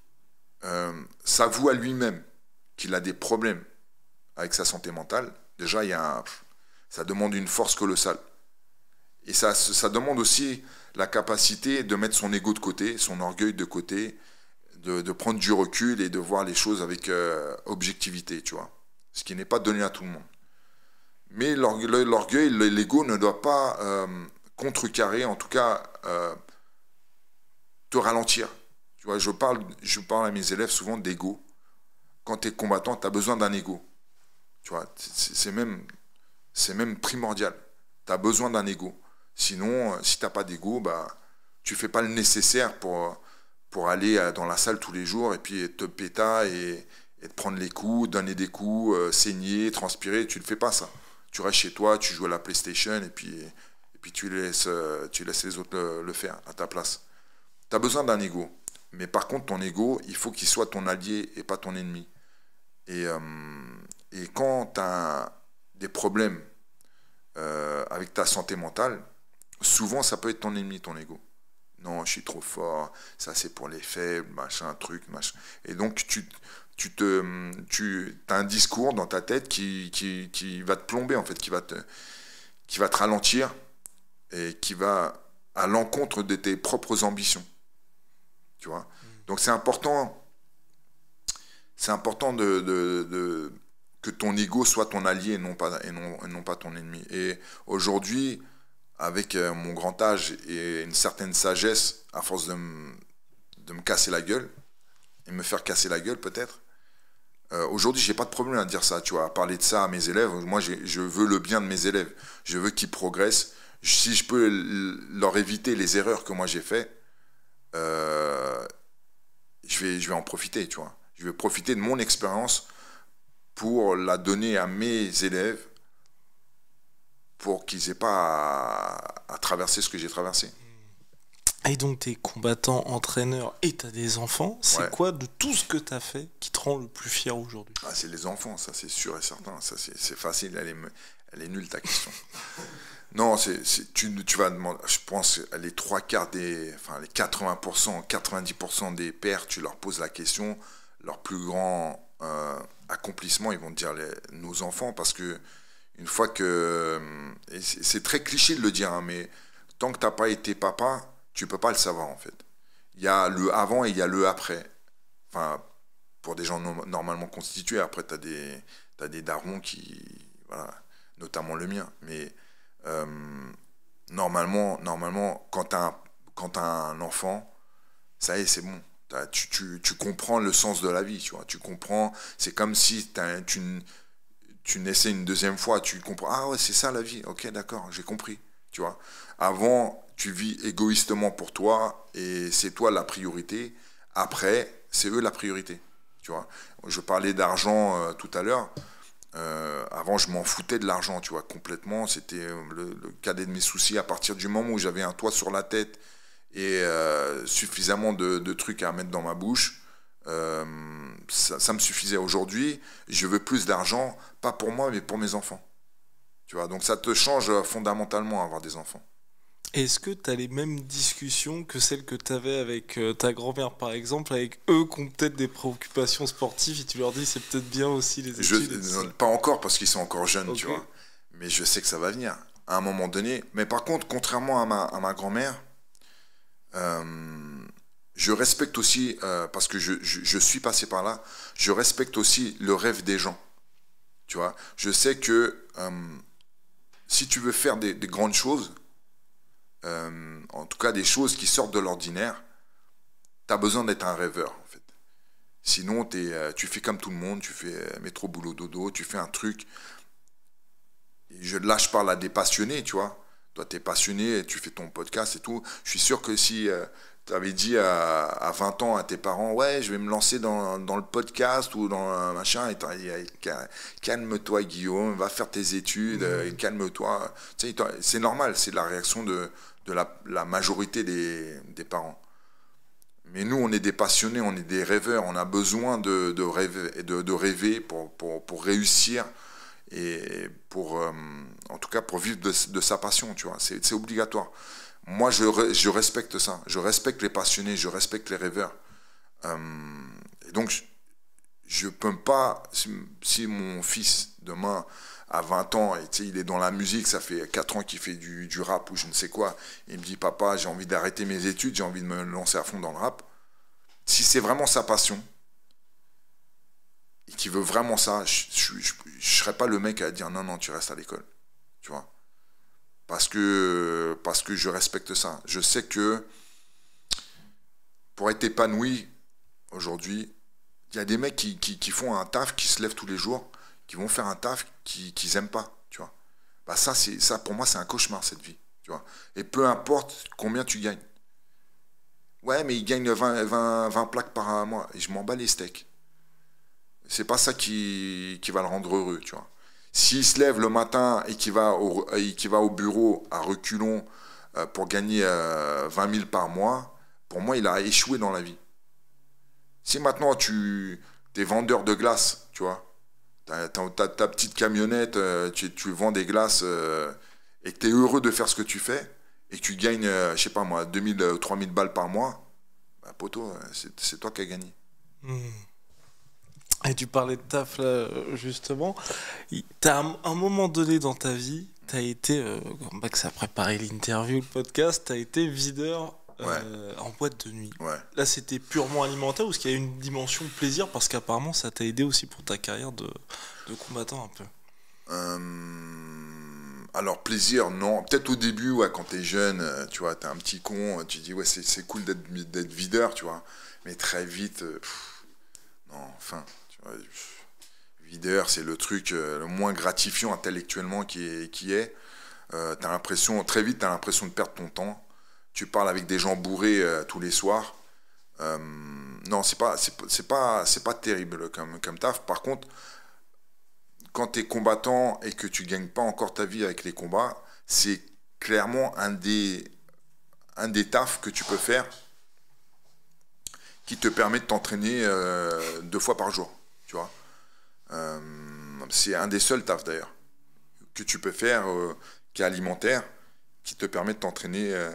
euh, s'avoue à lui-même qu'il a des problèmes avec sa santé mentale, déjà, il ça demande une force colossale. Et ça, ça demande aussi la capacité de mettre son ego de côté, son orgueil de côté, de, prendre du recul et de voir les choses avec euh, objectivité, tu vois. Ce qui n'est pas donné à tout le monde. Mais l'orgueil, l'ego ne doit pas euh, contrecarrer, en tout cas, euh, te ralentir. Tu vois, je parle, je parle à mes élèves souvent d'ego. Quand tu es combattant, tu as besoin d'un ego. Tu vois, c'est même, même primordial. Tu as besoin d'un ego. Sinon, si tu n'as pas d'ego, bah, tu fais pas le nécessaire pour pour aller euh, dans la salle tous les jours et puis te péta et, te prendre les coups, donner des coups, euh, saigner, transpirer. Tu ne fais pas ça. Tu restes chez toi, tu joues à la PlayStation et puis, et puis tu, laisses, euh, tu laisses les autres le, faire à ta place. Tu as besoin d'un ego. Mais par contre, ton ego, il faut qu'il soit ton allié et pas ton ennemi. Et, et quand tu as des problèmes avec ta santé mentale, souvent ça peut être ton ennemi, ton ego non, je suis trop fort, ça c'est pour les faibles, machin, truc, machin. Et donc tu, te, tu as un discours dans ta tête qui, qui, va te plomber en fait, qui va te, qui va te ralentir et qui va à l'encontre de tes propres ambitions. Tu vois. Donc c'est important, c'est important de, que ton ego soit ton allié non pas et non, et non pas ton ennemi. Et aujourd'hui avec euh, mon grand âge et une certaine sagesse, à force de, me casser la gueule, et me faire casser la gueule peut-être, aujourd'hui Aujourd'hui, j'ai pas de problème à dire ça, tu vois, à parler de ça à mes élèves. Moi, je veux le bien de mes élèves. Je veux qu'ils progressent. Si je peux leur éviter les erreurs que moi j'ai faites, euh, je, vais, je vais en profiter, tu vois. Je vais profiter de mon expérience pour la donner à mes élèves pour qu'ils aient pas à, traverser ce que j'ai traversé. Et donc, tu es combattant, entraîneur et tu des enfants. C'est quoi de tout ce que tu as fait qui te rend le plus fier aujourd'hui ah, C'est les enfants, ça c'est sûr et certain. Ça C'est facile, elle est, nulle ta question. non, c'est tu, tu vas demander, je pense, les trois quarts des, enfin les 80%, 90% des pères, tu leur poses la question, leur plus grand euh, accomplissement, ils vont te dire les, nos enfants, parce que une fois que. C'est très cliché de le dire, hein, mais tant que tu n'as pas été papa, tu peux pas le savoir en fait. Il y a le avant et il y a le après. Enfin, pour des gens normalement constitués, après tu as, des, des darons qui. Voilà, notamment le mien. Mais euh, normalement, normalement, quand tu as, un enfant, ça y est, c'est bon. Tu, tu, tu, comprends le sens de la vie, tu vois. Tu comprends, c'est comme si tu tu naissais une deuxième fois, tu comprends, ah ouais, c'est ça la vie, ok, d'accord, j'ai compris, tu vois. Avant, tu vis égoïstement pour toi et c'est toi la priorité. Après, c'est eux la priorité, tu vois. Je parlais d'argent euh, tout à l'heure. Euh, avant, je m'en foutais de l'argent, tu vois, complètement. C'était euh, le, cadet de mes soucis à partir du moment où j'avais un toit sur la tête et suffisamment de, trucs à mettre dans ma bouche euh, ça, me suffisait. Aujourd'hui, je veux plus d'argent, pas pour moi, mais pour mes enfants. Tu vois, donc ça te change fondamentalement avoir des enfants. Est-ce que tu as les mêmes discussions que celles que tu avais avec euh, ta grand-mère, par exemple, avec eux qui ont peut-être des préoccupations sportives et tu leur dis c'est peut-être bien aussi les études je, Pas encore parce qu'ils sont encore jeunes, tu vois. Mais je sais que ça va venir à un moment donné. Mais par contre, contrairement à ma, grand-mère, euh, je respecte aussi, euh, parce que je, je, suis passé par là, je respecte aussi le rêve des gens. Tu vois, je sais que euh, si tu veux faire des, grandes choses, euh, en tout cas des choses qui sortent de l'ordinaire, tu as besoin d'être un rêveur. En fait. Sinon, es, tu fais comme tout le monde, tu fais métro, boulot, dodo, tu fais un truc. je, là, je parle à des passionnés, tu vois. Toi, tu es passionné, tu fais ton podcast et tout. Je suis sûr que si tu avais dit à, 20 ans à tes parents, ouais, je vais me lancer dans, le podcast ou dans un machin, calme-toi Guillaume, va faire tes études, mmh. et calme-toi. c'est normal, c'est la réaction de, la, majorité des, parents. Mais nous, on est des passionnés, on est des rêveurs, on a besoin de, rêver, de, de rêver pour, réussir et pour, euh, en tout cas, pour vivre de, de sa passion, tu vois, c'est obligatoire. Moi, je, respecte ça. Je respecte les passionnés, je respecte les rêveurs. Euh, et donc, je ne peux pas, si, mon fils, demain, à 20 ans, et, il est dans la musique, ça fait 4 ans qu'il fait du, rap ou je ne sais quoi, il me dit, papa, j'ai envie d'arrêter mes études, j'ai envie de me lancer à fond dans le rap. Si c'est vraiment sa passion, et qu'il veut vraiment ça, je ne serais pas le mec à dire, non, non, tu restes à l'école. Tu vois parce que, parce que je respecte ça. Je sais que pour être épanoui aujourd'hui, il y a des mecs qui, font un taf, qui se lèvent tous les jours, qui vont faire un taf qu'ils n'aiment pas, tu vois. Bah ça, c'est ça, pour moi, c'est un cauchemar, cette vie, tu vois. Et peu importe combien tu gagnes. Ouais, mais ils gagnent 20, 20, 20 plaques par mois. Et je m'en bats les steaks. C'est pas ça qui, qui va le rendre heureux, tu vois. S'il se lève le matin et qu'il va, au, va au bureau à reculons euh, pour gagner 20 euh, 000 par mois, pour moi, il a échoué dans la vie. Si maintenant tu es vendeur de glace, tu vois, tu as, ta petite camionnette, euh, tu, vends des glaces et que tu es heureux de faire ce que tu fais et que tu gagnes, je sais pas moi, 3 000 balles par mois, bah, poteau, c'est toi qui as gagné. Hmm. Et tu parlais de taf là, euh, justement. T'as un, un moment donné dans ta vie, t'as été, euh, comme que ça a préparé l'interview, le podcast, t'as été videur euh, en boîte de nuit. Là, c'était purement alimentaire ou est-ce qu'il y a une dimension plaisir Parce qu'apparemment, ça t'a aidé aussi pour ta carrière de, de combattant un peu. alors, plaisir, non. Peut-être au début, ouais, quand t'es jeune, tu vois, t'es un petit con, tu dis, ouais, c'est cool d'être videur, tu vois. Mais très vite, non, enfin Videur, c'est le truc euh, le moins gratifiant intellectuellement qui est. Qui euh, l'impression, très vite, tu as l'impression de perdre ton temps. Tu parles avec des gens bourrés euh, tous les soirs. non, c'est pas, c'est, pas, c'est pas terrible comme, taf. Par contre, quand tu es combattant et que tu gagnes pas encore ta vie avec les combats, c'est clairement un des, un des tafs que tu peux faire qui te permet de t'entraîner deux fois par jour tu vois. Euh, c'est un des seuls tafs d'ailleurs que tu peux faire euh, qui est alimentaire, qui te permet de t'entraîner euh,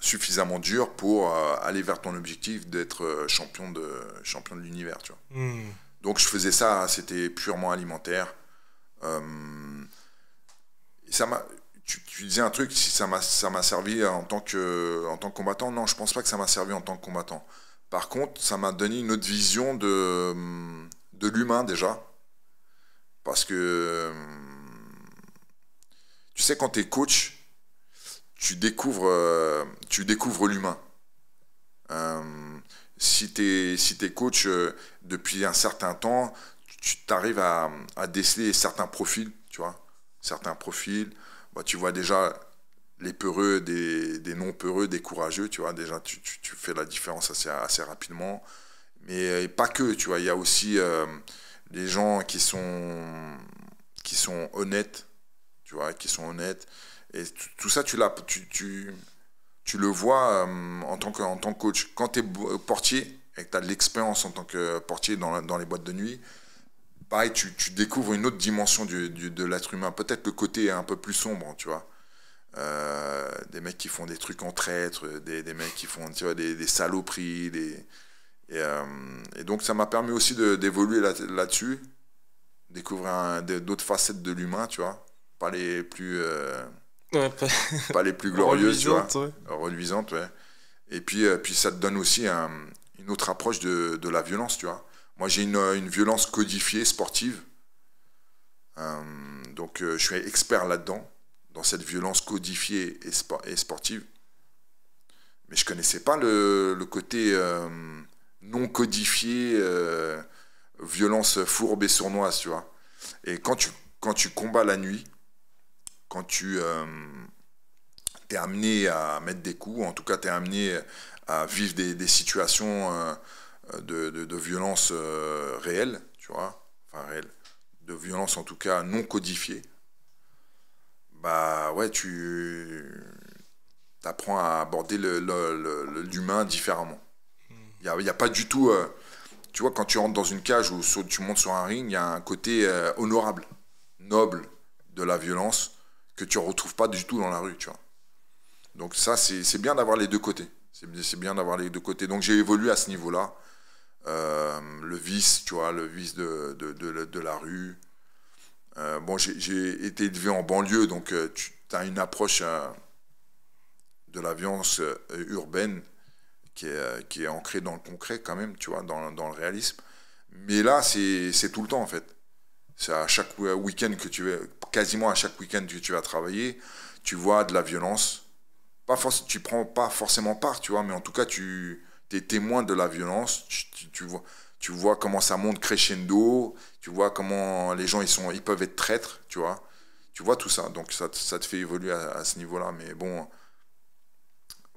suffisamment dur pour aller vers ton objectif d'être champion de champion de l'univers, tu vois. Hmm. Donc je faisais ça, c'était purement alimentaire. ça m'a tu, disais un truc, si ça m'a servi en tant que en tant que combattant, non, je pense pas que ça m'a servi en tant que combattant. Par contre, ça m'a donné une autre vision de, hum, de l'humain déjà. Parce que, hum, tu sais, quand tu es coach, tu découvres, euh, tu découvres l'humain. Euh, si tu es, coach euh, depuis un certain temps, tu arrives à, déceler certains profils, tu vois. Certains profils, bah, tu vois déjà les peureux des, non-peureux, des courageux, tu vois, déjà, tu, fais la différence assez, rapidement. Mais euh, pas que, tu vois, il y a aussi euh, des gens qui sont, honnêtes, tu vois, qui sont honnêtes. Et tout ça, tu, tu, tu, tu le vois euh, en, tant que, coach. Quand tu es portier et que tu as de l'expérience en tant que portier dans, les boîtes de nuit, pareil, tu, découvres une autre dimension de l'être humain. Peut-être le côté un peu plus sombre, tu vois. Euh, des mecs qui font des trucs en traître des, des mecs qui font tu des, des, saloperies. Des, euh, et, donc ça m'a permis aussi d'évoluer là-dessus, découvrir d'autres facettes de l'humain, tu vois. Pas les plus, euh, pas... les plus glorieuses, tu vois. Reluisantes, ouais. Et puis, puis ça te donne aussi une autre approche de, de, la violence, tu vois. Moi j'ai une, une, violence codifiée, sportive. donc je suis expert là-dedans dans cette violence codifiée et, sportive. Mais je ne connaissais pas le, côté euh, non codifié, euh, violence fourbe et sournoise, tu vois. Et quand tu, quand tu combats la nuit, quand tu euh, es amené à mettre des coups, en tout cas tu es amené à vivre des, situations de, violence réelle, tu vois, enfin réelle, de violence en tout cas non codifiée, bah ouais, tu apprends à aborder l'humain différemment. Il hmm. n'y a, pas du tout. Euh, tu vois, quand tu rentres dans une cage ou tu montes sur un ring, il y a un côté euh, honorable, noble de la violence que tu ne retrouves pas du tout dans la rue, tu vois. Donc ça, c'est bien d'avoir les deux côtés. C'est bien d'avoir les deux côtés. Donc j'ai évolué à ce niveau-là. Euh, le vice, tu vois, le vice de la rue, euh, bon, j'ai été élevé en banlieue, donc euh, tu as une approche euh, de la violence urbaine qui est, qui est, ancrée dans le concret quand même, tu vois, dans, dans le réalisme. Mais là, c'est tout le temps en fait. C'est à chaque week-end que tu vas... quasiment à chaque week-end que tu vas travailler, tu vois de la violence. Pas tu prends pas forcément part, tu vois, mais en tout cas, tu es témoin de la violence. tu vois, tu vois comment ça monte crescendo, tu vois comment les gens ils sont, ils peuvent être traîtres, tu vois, tu vois tout ça. Donc ça, te fait évoluer à, ce niveau-là. Mais bon,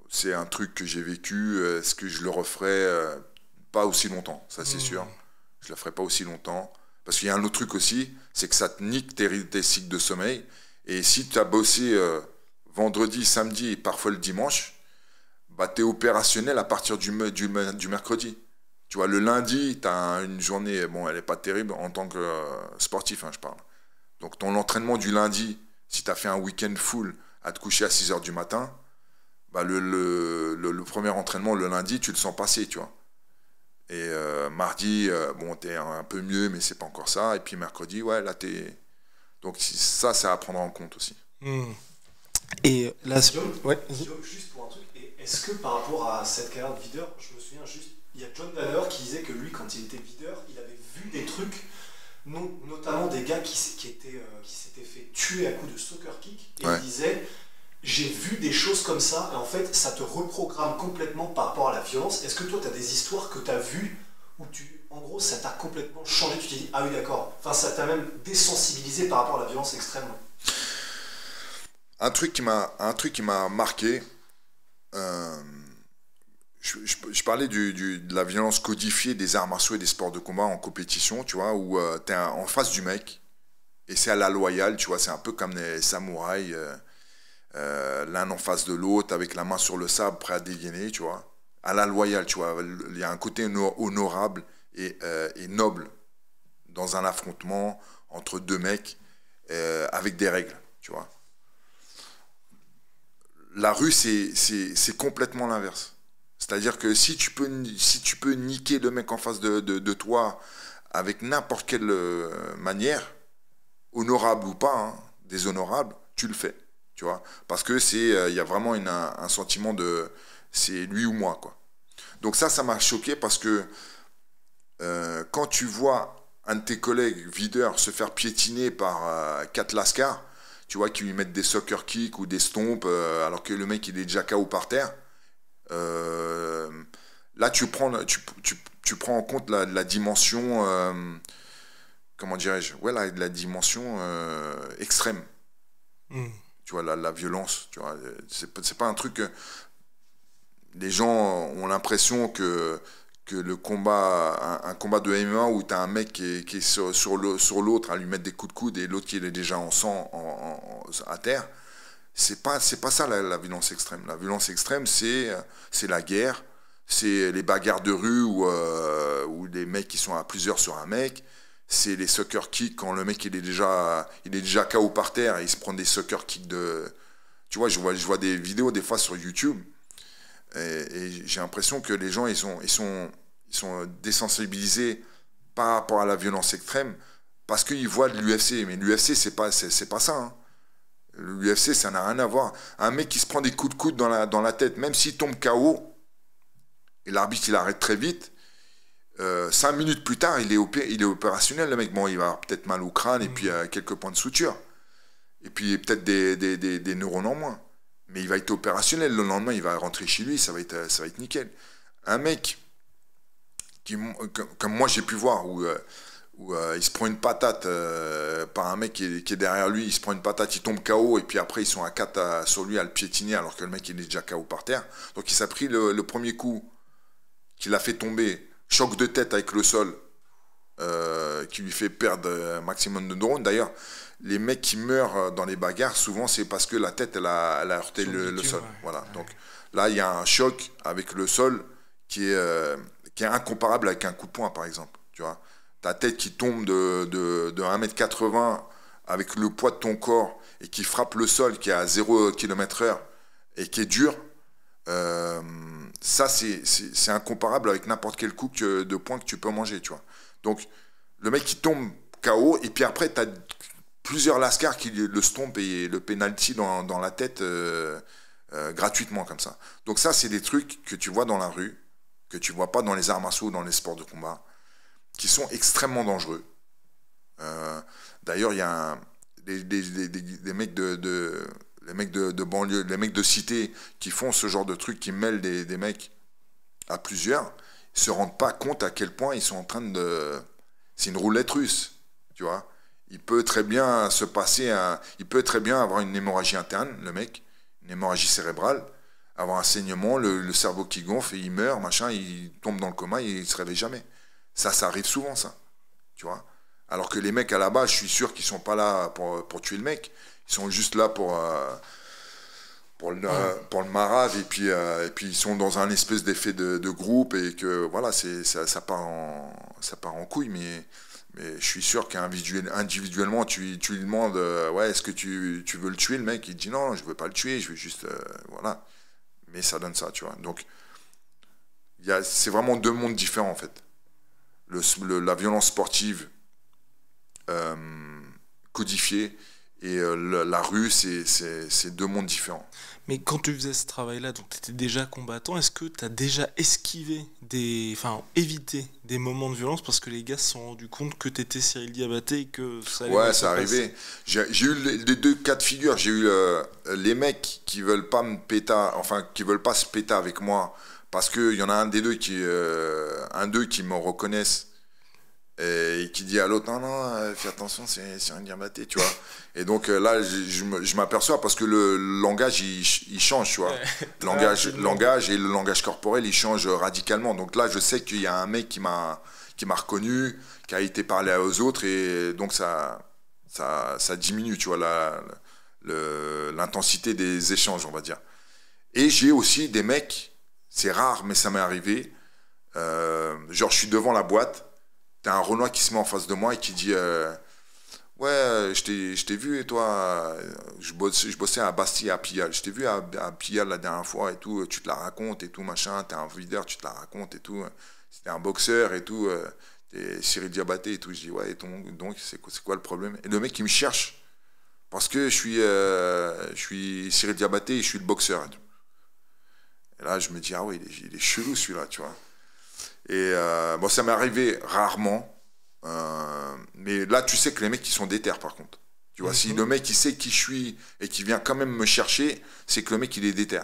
c'est un truc que j'ai vécu. Euh, est-ce que je le referai euh, pas aussi longtemps Ça c'est hmm. sûr. Je le ferai pas aussi longtemps parce qu'il y a un autre truc aussi, c'est que ça te nique tes, cycles de sommeil. Et si tu as bossé euh, vendredi, samedi et parfois le dimanche, bah, tu es opérationnel à partir du, du mercredi. Tu vois, le lundi, tu as une journée, bon, elle n'est pas terrible en tant que euh, sportif, hein, je parle. Donc ton entraînement du lundi, si tu as fait un week-end full à te coucher à 6h du matin, bah, le, premier entraînement le lundi, tu le sens passer, tu vois. Et euh, mardi, euh, bon bon, es un peu mieux, mais c'est pas encore ça. Et puis mercredi, ouais, là, es Donc ça, c'est à prendre en compte aussi. Hmm. Et là, la... juste pour un truc, est-ce que par rapport à cette carrière de videur, je me souviens juste il y a John Banner qui disait que lui, quand il était videur, il avait vu des trucs, notamment des gars qui, étaient, euh, qui s'étaient fait tuer à coups de soccer kick, et il disait j'ai vu des choses comme ça, et en fait, ça te reprogramme complètement par rapport à la violence. Est-ce que toi, tu as des histoires que tu as vues où tu, en gros, ça t'a complètement changé Tu t'es dit, ah oui, d'accord. Enfin, ça t'a même désensibilisé par rapport à la violence extrêmement. Un truc qui m'a, un truc qui m'a marqué, euh, je, parlais du, de la violence codifiée des arts martiaux et des sports de combat en compétition, tu vois, où euh, tu es en face du mec et c'est à la loyale, tu vois, c'est un peu comme les samouraïs, euh, euh, l'un en face de l'autre, avec la main sur le sable, prêt à dégainer, tu vois. À la loyale, tu vois, il y a un côté honorable et, et noble dans un affrontement entre deux mecs avec des règles, tu vois. La rue, c'est complètement l'inverse c'est-à-dire que si tu, peux, si tu peux niquer le mec en face de, toi avec n'importe quelle euh, manière, honorable ou pas, hein, déshonorable, tu le fais. Tu vois Parce que c'est, euh, il y a vraiment un, sentiment de c'est lui ou moi, quoi. Donc ça, ça m'a choqué parce que euh, quand tu vois un de tes collègues videur se faire piétiner par 4 lascars, tu vois, qui lui mettent des soccer kicks ou des stompes alors que le mec il est déjà KO par terre, euh, là, tu prends, tu, prends en compte la, dimension, euh, comment dirais-je, ouais, la, dimension euh, extrême. Hmm. Tu vois, la, violence, tu vois, c'est pas un truc. Que... Les gens ont l'impression que le combat, un, combat de MMA où tu as un mec qui est, sur, l'autre à lui mettre des coups de coude et l'autre qui est déjà en sang à terre, c'est pas pas ça la, violence extrême. La violence extrême, c'est c'est la guerre, c'est les bagarres de rue ou euh, les des mecs qui sont à plusieurs sur un mec. C'est les soccer kicks quand le mec il est déjà il est déjà KO par terre et il se prend des soccer kicks de tu vois je vois je vois des vidéos des fois sur YouTube et, j'ai l'impression que les gens ils sont ils sont ils sont désensibilisés par rapport à la violence extrême parce qu'ils voient de l'UFC mais l'UFC c'est pas c'est pas ça hein. L'UFC, ça n'a rien à voir. Un mec qui se prend des coups de coude dans la, dans la tête, même s'il tombe KO, et l'arbitre il arrête très vite, euh, cinq minutes plus tard, il est, il est opérationnel, le mec. Bon, il va peut-être mal au crâne et puis euh, quelques points de suture. Et puis peut-être des, neurones en moins. Mais il va être opérationnel. Le lendemain, il va rentrer chez lui, ça va être, ça va être nickel. Un mec qui, comme moi j'ai pu voir, où euh, où euh, il se prend une patate euh, par un mec qui est, derrière lui, il se prend une patate, il tombe KO, et puis après ils sont à 4 sur lui à le piétiner alors que le mec il est déjà KO par terre. Donc il s'est pris le, premier coup qui l'a fait tomber, choc de tête avec le sol, euh, qui lui fait perdre un maximum de drones D'ailleurs, les mecs qui meurent dans les bagarres, souvent c'est parce que la tête elle a, heurté le, sol. Voilà. Donc là il y a un choc avec le sol qui est, qui est incomparable avec un coup de poing par exemple. Tu vois ta tête qui tombe de, de, 1m80 avec le poids de ton corps et qui frappe le sol qui est à 0 km heure et qui est dur, euh, ça c'est incomparable avec n'importe quel coup de poing que tu peux manger, tu vois. Donc le mec qui tombe KO et puis après tu as plusieurs lascars qui le stompent et le penalty dans, la tête euh, euh, gratuitement comme ça. Donc ça c'est des trucs que tu vois dans la rue, que tu vois pas dans les arts martiaux ou dans les sports de combat qui sont extrêmement dangereux. Euh, d'ailleurs, il y a des, mecs de, les mecs de, banlieue, les mecs de cité qui font ce genre de trucs qui mêlent des, mecs à plusieurs, ils se rendent pas compte à quel point ils sont en train de. C'est une roulette russe, tu vois. Il peut très bien se passer, à, il peut très bien avoir une hémorragie interne, le mec, une hémorragie cérébrale, avoir un saignement, le, cerveau qui gonfle et il meurt, machin, il tombe dans le coma, et il se réveille jamais. Ça, ça arrive souvent, ça. Tu vois Alors que les mecs à la base, je suis sûr qu'ils sont pas là pour, tuer le mec. Ils sont juste là pour. Euh, euh, pour le, marave et puis euh, et puis ils sont dans un espèce d'effet de, groupe et que voilà ça, part en part en couille mais mais je suis sûr qu'individuellement tu, tu lui demandes ouais est-ce que tu, veux le tuer le mec il dit non je veux pas le tuer je veux juste voilà mais ça donne ça tu vois donc c'est vraiment deux mondes différents en fait le, la violence sportive euh, codifiée et euh, la, rue, c'est deux mondes différents. Mais quand tu faisais ce travail-là, donc tu étais déjà combattant, est-ce que tu as déjà esquivé des. enfin, évité des moments de violence parce que les gars se sont rendus compte que tu étais Cyril Diabaté et que ça allait Ouais, ça arrivait. J'ai eu les deux cas de figure. J'ai eu euh, les mecs qui veulent pas me péter, enfin, qui veulent pas se péter avec moi parce qu'il y en a un des deux qui, euh, un d'eux qui me reconnaissent et qui dit à l'autre non non euh, fais attention c'est c'est un diabaté tu vois et donc euh, là je, m'aperçois parce que le langage il, change tu vois langage langage et le langage corporel il change radicalement donc là je sais qu'il y a un mec qui m'a qui m'a reconnu qui a été parlé aux autres et donc ça ça diminue tu vois la l'intensité des échanges on va dire et j'ai aussi des mecs c'est rare, mais ça m'est arrivé. Euh, genre, je suis devant la boîte, t'as un Renoir qui se met en face de moi et qui dit euh, Ouais, euh, je t'ai vu et toi, je, bosse, je bossais à Bastille, à Pial. Je t'ai vu à, à Pial la dernière fois et tout, tu te la racontes et tout, machin. T'es un videur, tu te la racontes et tout. C'était un boxeur et tout. T'es Cyril Diabaté et tout. Je dis Ouais, et donc, c'est quoi, le problème Et le mec, il me cherche parce que je suis, je suis Cyril Diabaté et je suis le boxeur là, je me dis, ah oui, il est, chelou celui-là, tu vois. Et euh, bon, ça m'est arrivé rarement. Euh, mais là, tu sais que les mecs, ils sont déter, par contre. Tu vois, si mhm. le mec, il sait qui je suis et qui vient quand même me chercher, c'est que le mec, il est déter.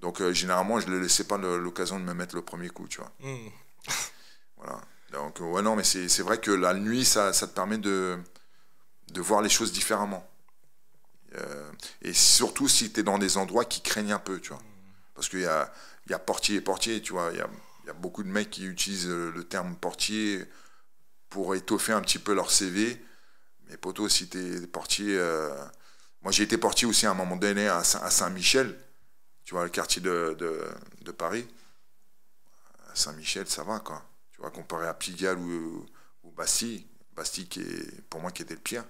Donc, euh, généralement, je ne laissais pas l'occasion de me mettre le premier coup, tu vois. Mhm. voilà. Donc, ouais, non, mais c'est vrai que la nuit, ça, te permet de, de voir les choses différemment. et surtout si tu es dans des endroits qui craignent un peu, tu vois. Parce qu'il y a, y portier et portier, tu vois. Il y a, beaucoup de mecs qui utilisent le terme portier pour étoffer un petit peu leur CV. Mais poto, si es portier... Euh, moi, j'ai été portier aussi à un moment donné à Saint-Michel, tu vois, le quartier de, Paris. Saint-Michel, ça va, quoi. Tu vois, comparé à Pigalle ou, ou Bastille, Bastille qui pour moi, qui était le pire,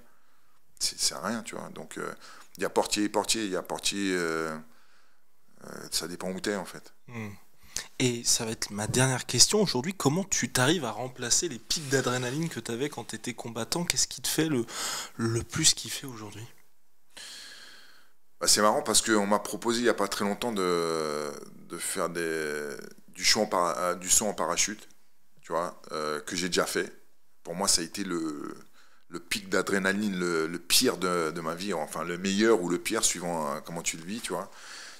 c'est rien, tu vois. Donc, euh, il y a portier et portier, il y a portier... Euh, euh, ça dépend où t'es en fait. Hmm. Et ça va être ma dernière question aujourd'hui. Comment tu t'arrives à remplacer les pics d'adrénaline que tu avais quand tu étais combattant Qu'est-ce qui te fait le, le plus kiffer aujourd'hui bah, C'est marrant parce qu'on m'a proposé il n'y a pas très longtemps de, de faire des, du, show en euh, du saut en parachute, tu vois, euh, que j'ai déjà fait. Pour moi, ça a été le, le pic d'adrénaline, le, pire de, de, ma vie, enfin le meilleur ou le pire suivant comment tu le vis, tu vois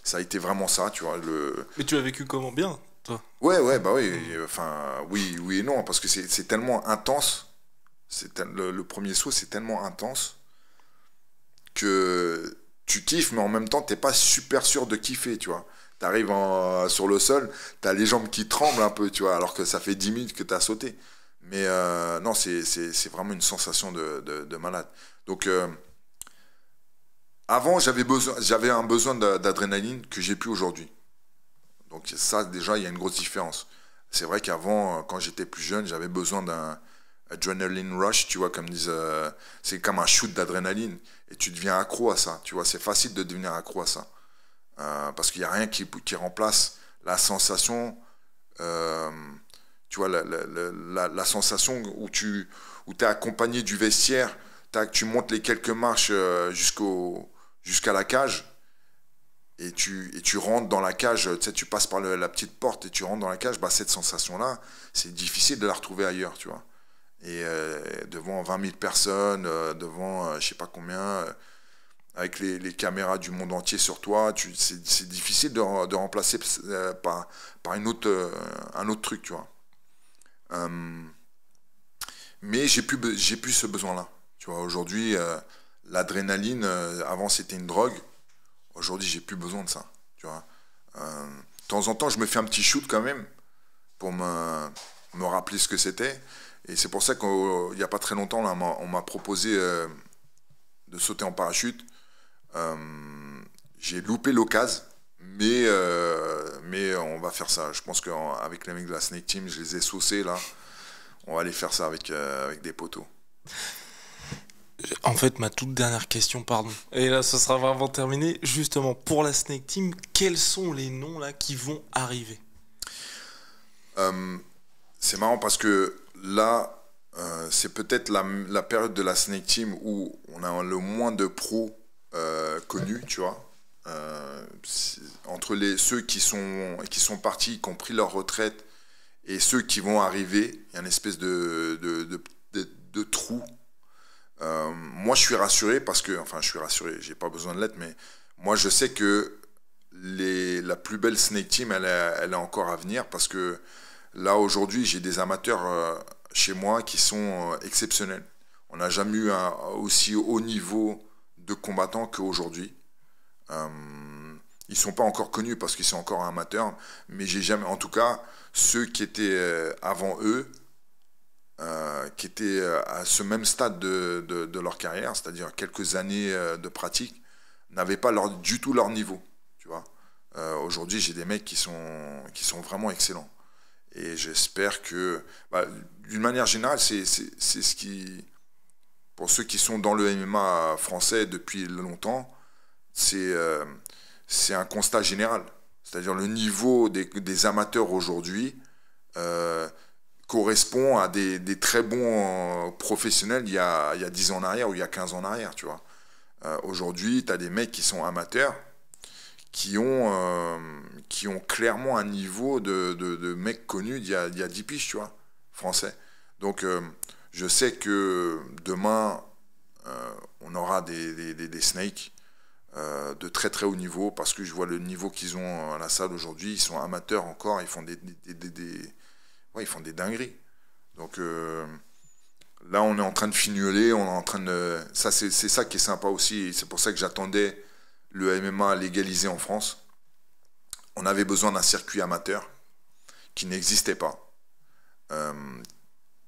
ça a été vraiment ça, tu vois. Le... Mais tu as vécu comment Bien, toi Ouais, ouais, bah oui. Hmm. Enfin, oui, oui et non, hein, parce que c'est tellement intense. c'est Le, premier saut, c'est tellement intense que tu kiffes, mais en même temps, t'es pas super sûr de kiffer, tu vois. T'arrives sur le sol, t'as les jambes qui tremblent un peu, tu vois, alors que ça fait 10 minutes que t'as sauté. Mais euh, non, c'est vraiment une sensation de, malade. Donc, euh, avant, j'avais besoin, un besoin d'adrénaline que j'ai plus aujourd'hui. Donc ça, déjà, il y a une grosse différence. C'est vrai qu'avant, quand j'étais plus jeune, j'avais besoin d'un adrenaline rush, tu vois, comme disent, euh, c'est comme un shoot d'adrénaline et tu deviens accro à ça. Tu vois, c'est facile de devenir accro à ça euh, parce qu'il n'y a rien qui, remplace la sensation. Euh, tu vois, la, sensation où tu où es accompagné du vestiaire, tu montes les quelques marches jusqu'au jusqu'à la cage et tu, et tu rentres dans la cage, tu sais, tu passes par la petite porte et tu rentres dans la cage, bah, cette sensation-là, c'est difficile de la retrouver ailleurs, tu vois. Et euh, devant 20 000 personnes, euh, devant euh, je sais pas combien, avec les, caméras du monde entier sur toi, c'est difficile de, remplacer par, par une autre, un autre truc, tu vois. Hum, mais j'ai plus, plus ce besoin-là. Tu vois, aujourd'hui, l'adrénaline, euh, avant c'était une drogue, aujourd'hui j'ai plus besoin de ça. Tu vois. Euh, de temps en temps, je me fais un petit shoot quand même pour me, me rappeler ce que c'était. Et c'est pour ça qu'il n'y a pas très longtemps, là, on m'a proposé euh, de sauter en parachute. j'ai loupé l'occasion, mais, mais on va faire ça. Je pense qu'avec les mecs de la Snake Team, je les ai saucés là. On va aller faire ça avec, avec des poteaux. En fait, ma toute dernière question, pardon. Et là, ce sera vraiment terminé. Justement, pour la Snake Team, quels sont les noms là qui vont arriver euh, C'est marrant parce que là, euh, c'est peut-être la, période de la Snake Team où on a le moins de pros euh, connus, tu vois. entre les, ceux qui sont, qui sont partis, qui ont pris leur retraite, et ceux qui vont arriver, il y a une espèce de trou euh, moi, je suis rassuré parce que, enfin, je suis rassuré, j'ai pas besoin de l'être, mais moi, je sais que la plus belle Snake Team, elle, est encore à venir parce que là, aujourd'hui, j'ai des amateurs euh, chez moi qui sont euh, exceptionnels. On n'a jamais eu un aussi haut niveau de combattants qu'aujourd'hui. ils sont pas encore connus parce qu'ils sont encore amateurs, mais j'ai jamais, en tout cas, ceux qui étaient avant eux, euh, qui étaient euh, à ce même stade de, leur carrière, c'est-à-dire quelques années euh, de pratique, n'avaient pas du tout leur niveau. Tu vois. Aujourd'hui, j'ai des mecs qui sont, qui sont vraiment excellents. Et j'espère que, bah, d'une manière générale, c'est ce qui, pour ceux qui sont dans le MMA français depuis longtemps, c'est un constat général. C'est-à-dire le niveau des, amateurs aujourd'hui, correspond à des, très bons euh, professionnels il y, a, il y a 10 ans en arrière ou il y a 15 ans en arrière, tu vois. Euh, aujourd'hui, tu as des mecs qui sont amateurs, qui ont, euh, qui ont clairement un niveau de, de, mecs connus d'il y, il y a 10 piges, tu vois, français. Donc, je sais que demain, on aura des, snakes de très très haut niveau parce que je vois le niveau qu'ils ont à la salle aujourd'hui. Ils sont amateurs encore, ils font des, ils font des dingueries. Donc euh, là, on est en train de fignoler, on est en train de. Ça, c'est ça qui est sympa aussi. C'est pour ça que j'attendais le MMA légalisé en France. On avait besoin d'un circuit amateur qui n'existait pas. Euh,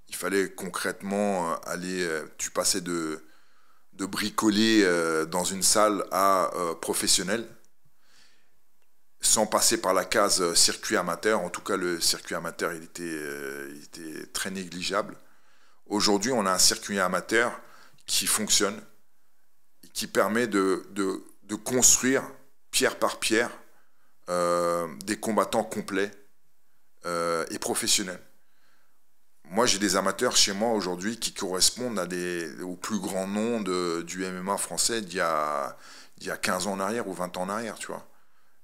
il fallait concrètement euh, aller. Tu passais de, de bricoler dans une salle à professionnel sans passer par la case euh, circuit amateur. En tout cas, le circuit amateur, il était, euh, était très négligeable. Aujourd'hui, on a un circuit amateur qui fonctionne, qui permet de, de, construire pierre par pierre euh, des combattants complets et professionnels. Moi, j'ai des amateurs chez moi aujourd'hui qui correspondent à des, aux plus grands noms du MMA français d'il y, a, y a 15 ans en arrière ou 20 ans en arrière, tu vois.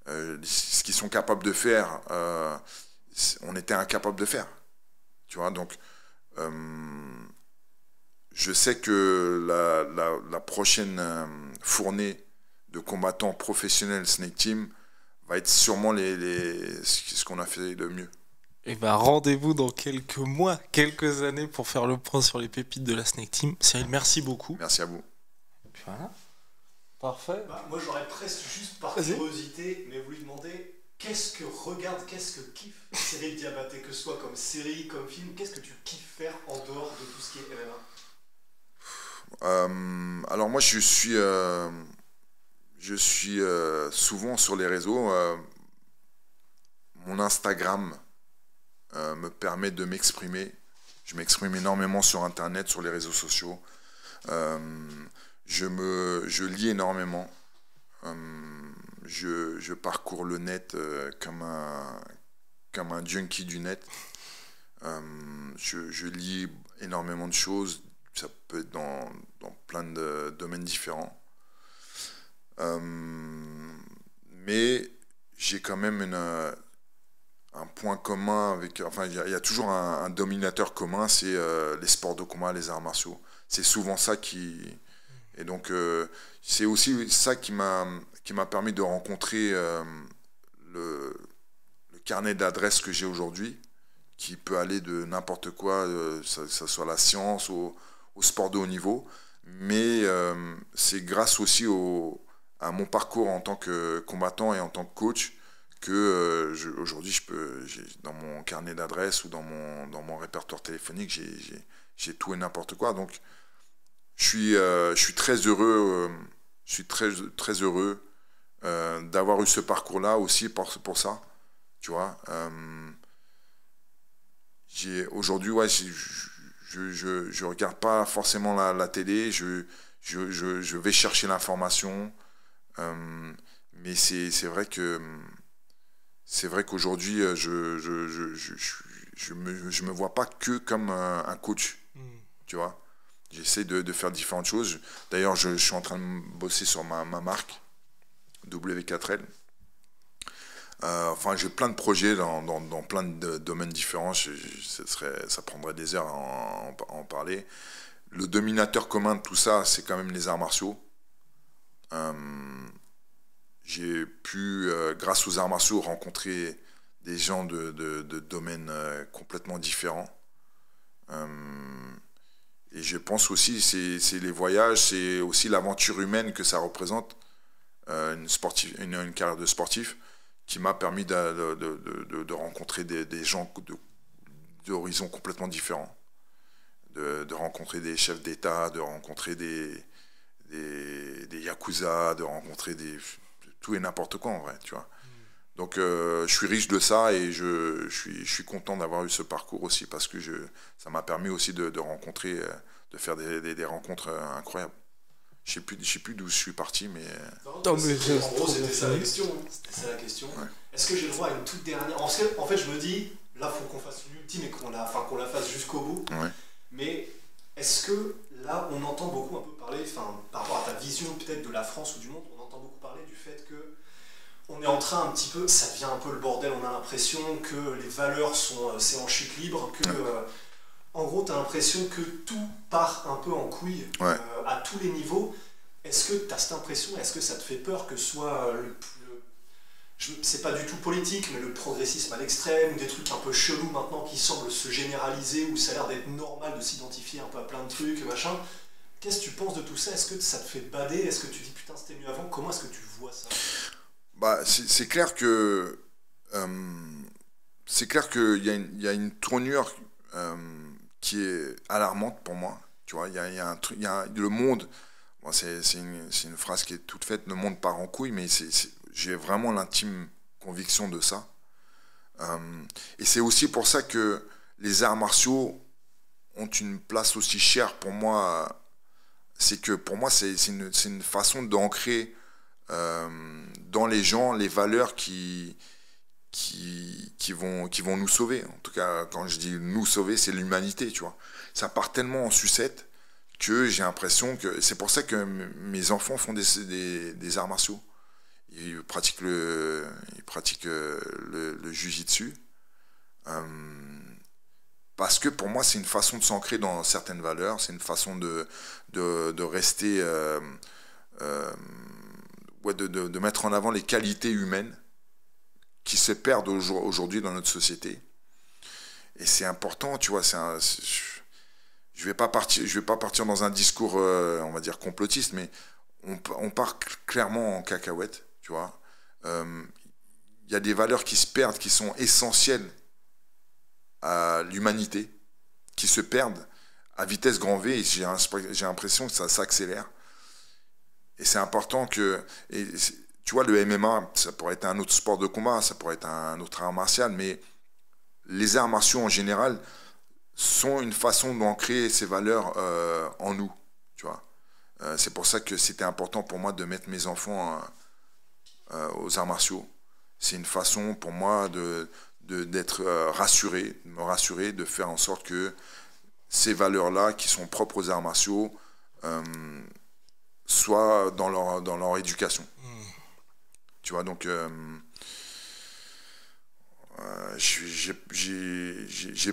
Euh, ce qu'ils sont capables de faire, euh, on était incapable de faire. Tu vois, donc euh, je sais que la, la, prochaine fournée de combattants professionnels Snake Team va être sûrement les, les ce qu'on a fait de mieux. Et eh ben rendez-vous dans quelques mois, quelques années pour faire le point sur les pépites de la Snake Team. Cyril, merci beaucoup. Merci à vous. Voilà. Parfait. Bah, moi, j'aurais presque juste par curiosité, mais vous lui demandez qu'est-ce que regarde, qu'est-ce que kiffe Cyril Diabaté, que ce soit comme série, comme film, qu'est-ce que tu kiffes faire en dehors de tout ce qui est MMA euh, Alors, moi, je suis, euh, je suis euh, souvent sur les réseaux. mon Instagram me permet de m'exprimer. Je m'exprime énormément sur Internet, sur les réseaux sociaux. Je, me, je lis énormément. Euh, je, parcours le net euh, comme, un, comme un junkie du net. Euh, je, lis énormément de choses. Ça peut être dans, plein de domaines différents. mais j'ai quand même une, un point commun avec. Enfin, il y, a toujours un, dominateur commun, c'est les sports de combat, les arts martiaux. C'est souvent ça qui, et donc, euh, c'est aussi ça qui m'a permis de rencontrer euh, le, carnet d'adresses que j'ai aujourd'hui, qui peut aller de n'importe quoi, euh, que ça, soit la science, ou au, sport de haut niveau. Mais c'est grâce aussi à mon parcours en tant que combattant et en tant que coach que aujourd'hui, dans mon carnet d'adresses ou dans mon, dans mon répertoire téléphonique, j'ai tout et n'importe quoi. Donc, je suis, euh, je suis très heureux, euh, je suis très, très heureux euh, d'avoir eu ce parcours-là aussi pour, pour ça. Tu vois, aujourd'hui, ouais, je, je, regarde pas forcément la, télé, je, je, vais chercher l'information. mais c'est vrai que c'est vrai qu'aujourd'hui, je, je, me, vois pas que comme un, coach. Hmm. Tu vois J'essaie de, faire différentes choses. D'ailleurs, je, suis en train de bosser sur ma, marque W4L. Euh, enfin, j'ai plein de projets dans, plein de domaines différents. ça, serait, ça prendrait des heures à en, parler. Le dominateur commun de tout ça, c'est quand même les arts martiaux. Euh, j'ai pu, euh, grâce aux arts martiaux, rencontrer des gens de, domaines complètement différents. Et je pense aussi, c'est les voyages, c'est aussi l'aventure humaine que ça représente, euh, une, sportive, une, carrière de sportif, qui m'a permis de, rencontrer des, gens d'horizons complètement différents. De, rencontrer des chefs d'État, de rencontrer des, des, yakuza, de rencontrer des, tout et n'importe quoi en vrai, tu vois. Donc euh, je suis riche de ça et je, je, suis, content d'avoir eu ce parcours aussi parce que je, ça m'a permis aussi de, rencontrer, euh, de faire des, rencontres euh, incroyables. Je sais sais plus d'où je suis parti, mais. en gros, c'était ça la question. C'était la question. Est-ce que j'ai le droit à une toute dernière En fait, je me dis, là, faut qu'on fasse l'ultime et qu'on la, qu'on la fasse jusqu'au bout. Mais est-ce que là, on entend beaucoup un peu parler, enfin, par rapport à ta vision peut-être de la France ou du monde, on entend beaucoup parler du fait que on est en train un petit peu, ça devient un peu le bordel, on a l'impression que les valeurs sont, euh, c'est en chute libre, que... Euh, en gros, tu as l'impression que tout part un peu en couille euh, à tous les niveaux. Est-ce que tu as cette impression Est-ce que ça te fait peur que soit le, sais c'est pas du tout politique, mais le progressisme à l'extrême, ou des trucs un peu chelous maintenant qui semblent se généraliser, où ça a l'air d'être normal de s'identifier un peu à plein de trucs, machin. Qu'est-ce que tu penses de tout ça Est-ce que ça te fait bader Est-ce que tu dis putain c'était mieux avant Comment est-ce que tu vois ça bah, c'est clair que euh, c'est clair qu'il y, y, a une tournure euh, qui est alarmante pour moi. Tu vois, il y un truc, le monde. c'est une, phrase qui est toute faite. Le monde part en couilles mais j'ai vraiment l'intime conviction de ça. Euh, et c'est aussi pour ça que les arts martiaux ont une place aussi chère pour moi. C'est que pour moi, c'est une, une, façon d'ancrer euh, dans les gens les valeurs qui, qui, vont, qui vont nous sauver. En tout cas, quand je dis nous sauver, c'est l'humanité, tu vois. Ça part tellement en sucette que j'ai l'impression que... C'est pour ça que mes enfants font des, des, arts martiaux. Ils pratiquent le, ils pratiquent euh, le, jujitsu. Euh, parce que pour moi, c'est une façon de s'ancrer dans certaines valeurs, c'est une façon de, rester de, mettre en avant les qualités humaines qui se perdent aujourd'hui dans notre société. Et c'est important, tu vois, c'est je vais pas partir, je vais pas partir dans un discours, euh, on va dire complotiste, mais on, part clairement en cacahuète, tu vois. Euh, il y a des valeurs qui se perdent, qui sont essentielles à l'humanité, qui se perdent à vitesse grand V. J'ai l'impression que ça s'accélère. Et c'est important que. tu vois, le MMA, ça pourrait être un autre sport de combat, ça pourrait être un autre art martial, mais les arts martiaux en général sont une façon d'ancrer ces valeurs euh, en nous. Tu vois. Euh, c'est pour ça que c'était important pour moi de mettre mes enfants euh, aux arts martiaux. C'est une façon pour moi de d'être rassuré, de me rassurer, de faire en sorte que ces valeurs-là qui sont propres aux arts martiaux soit dans leur, dans leur éducation. Hmm. Tu vois, donc euh, euh, j'ai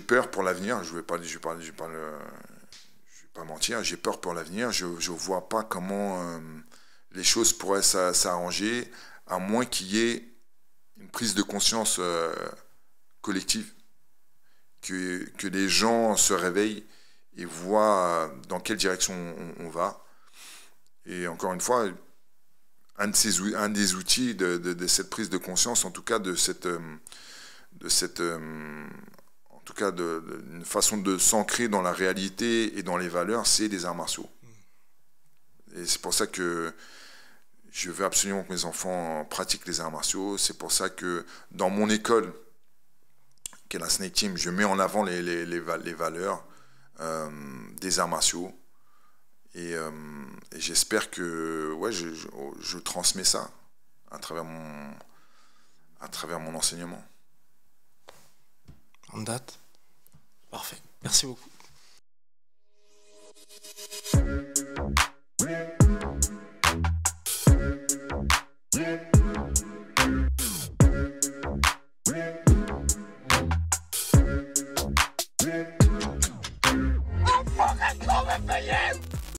peur pour l'avenir, je ne vais pas, mentir, j'ai peur pour l'avenir, je ne vois pas comment euh, les choses pourraient s'arranger, à moins qu'il y ait une prise de conscience collective, que, les gens se réveillent et voient dans quelle direction on va et encore une fois, un, des outils de, cette prise de conscience, en tout cas de cette, euh, de cette euh, en tout cas façon de s'ancrer dans la réalité et dans les valeurs, c'est les arts martiaux. Mm. Et c'est pour ça que je veux absolument que mes enfants pratiquent les arts martiaux. C'est pour ça que dans mon école, qui est la Snake Team, je mets en avant les, valeurs euh, des arts martiaux. Euh, et, j'espère que ouais, je, je, transmets ça à travers mon, à travers mon enseignement. En date Parfait. Merci beaucoup.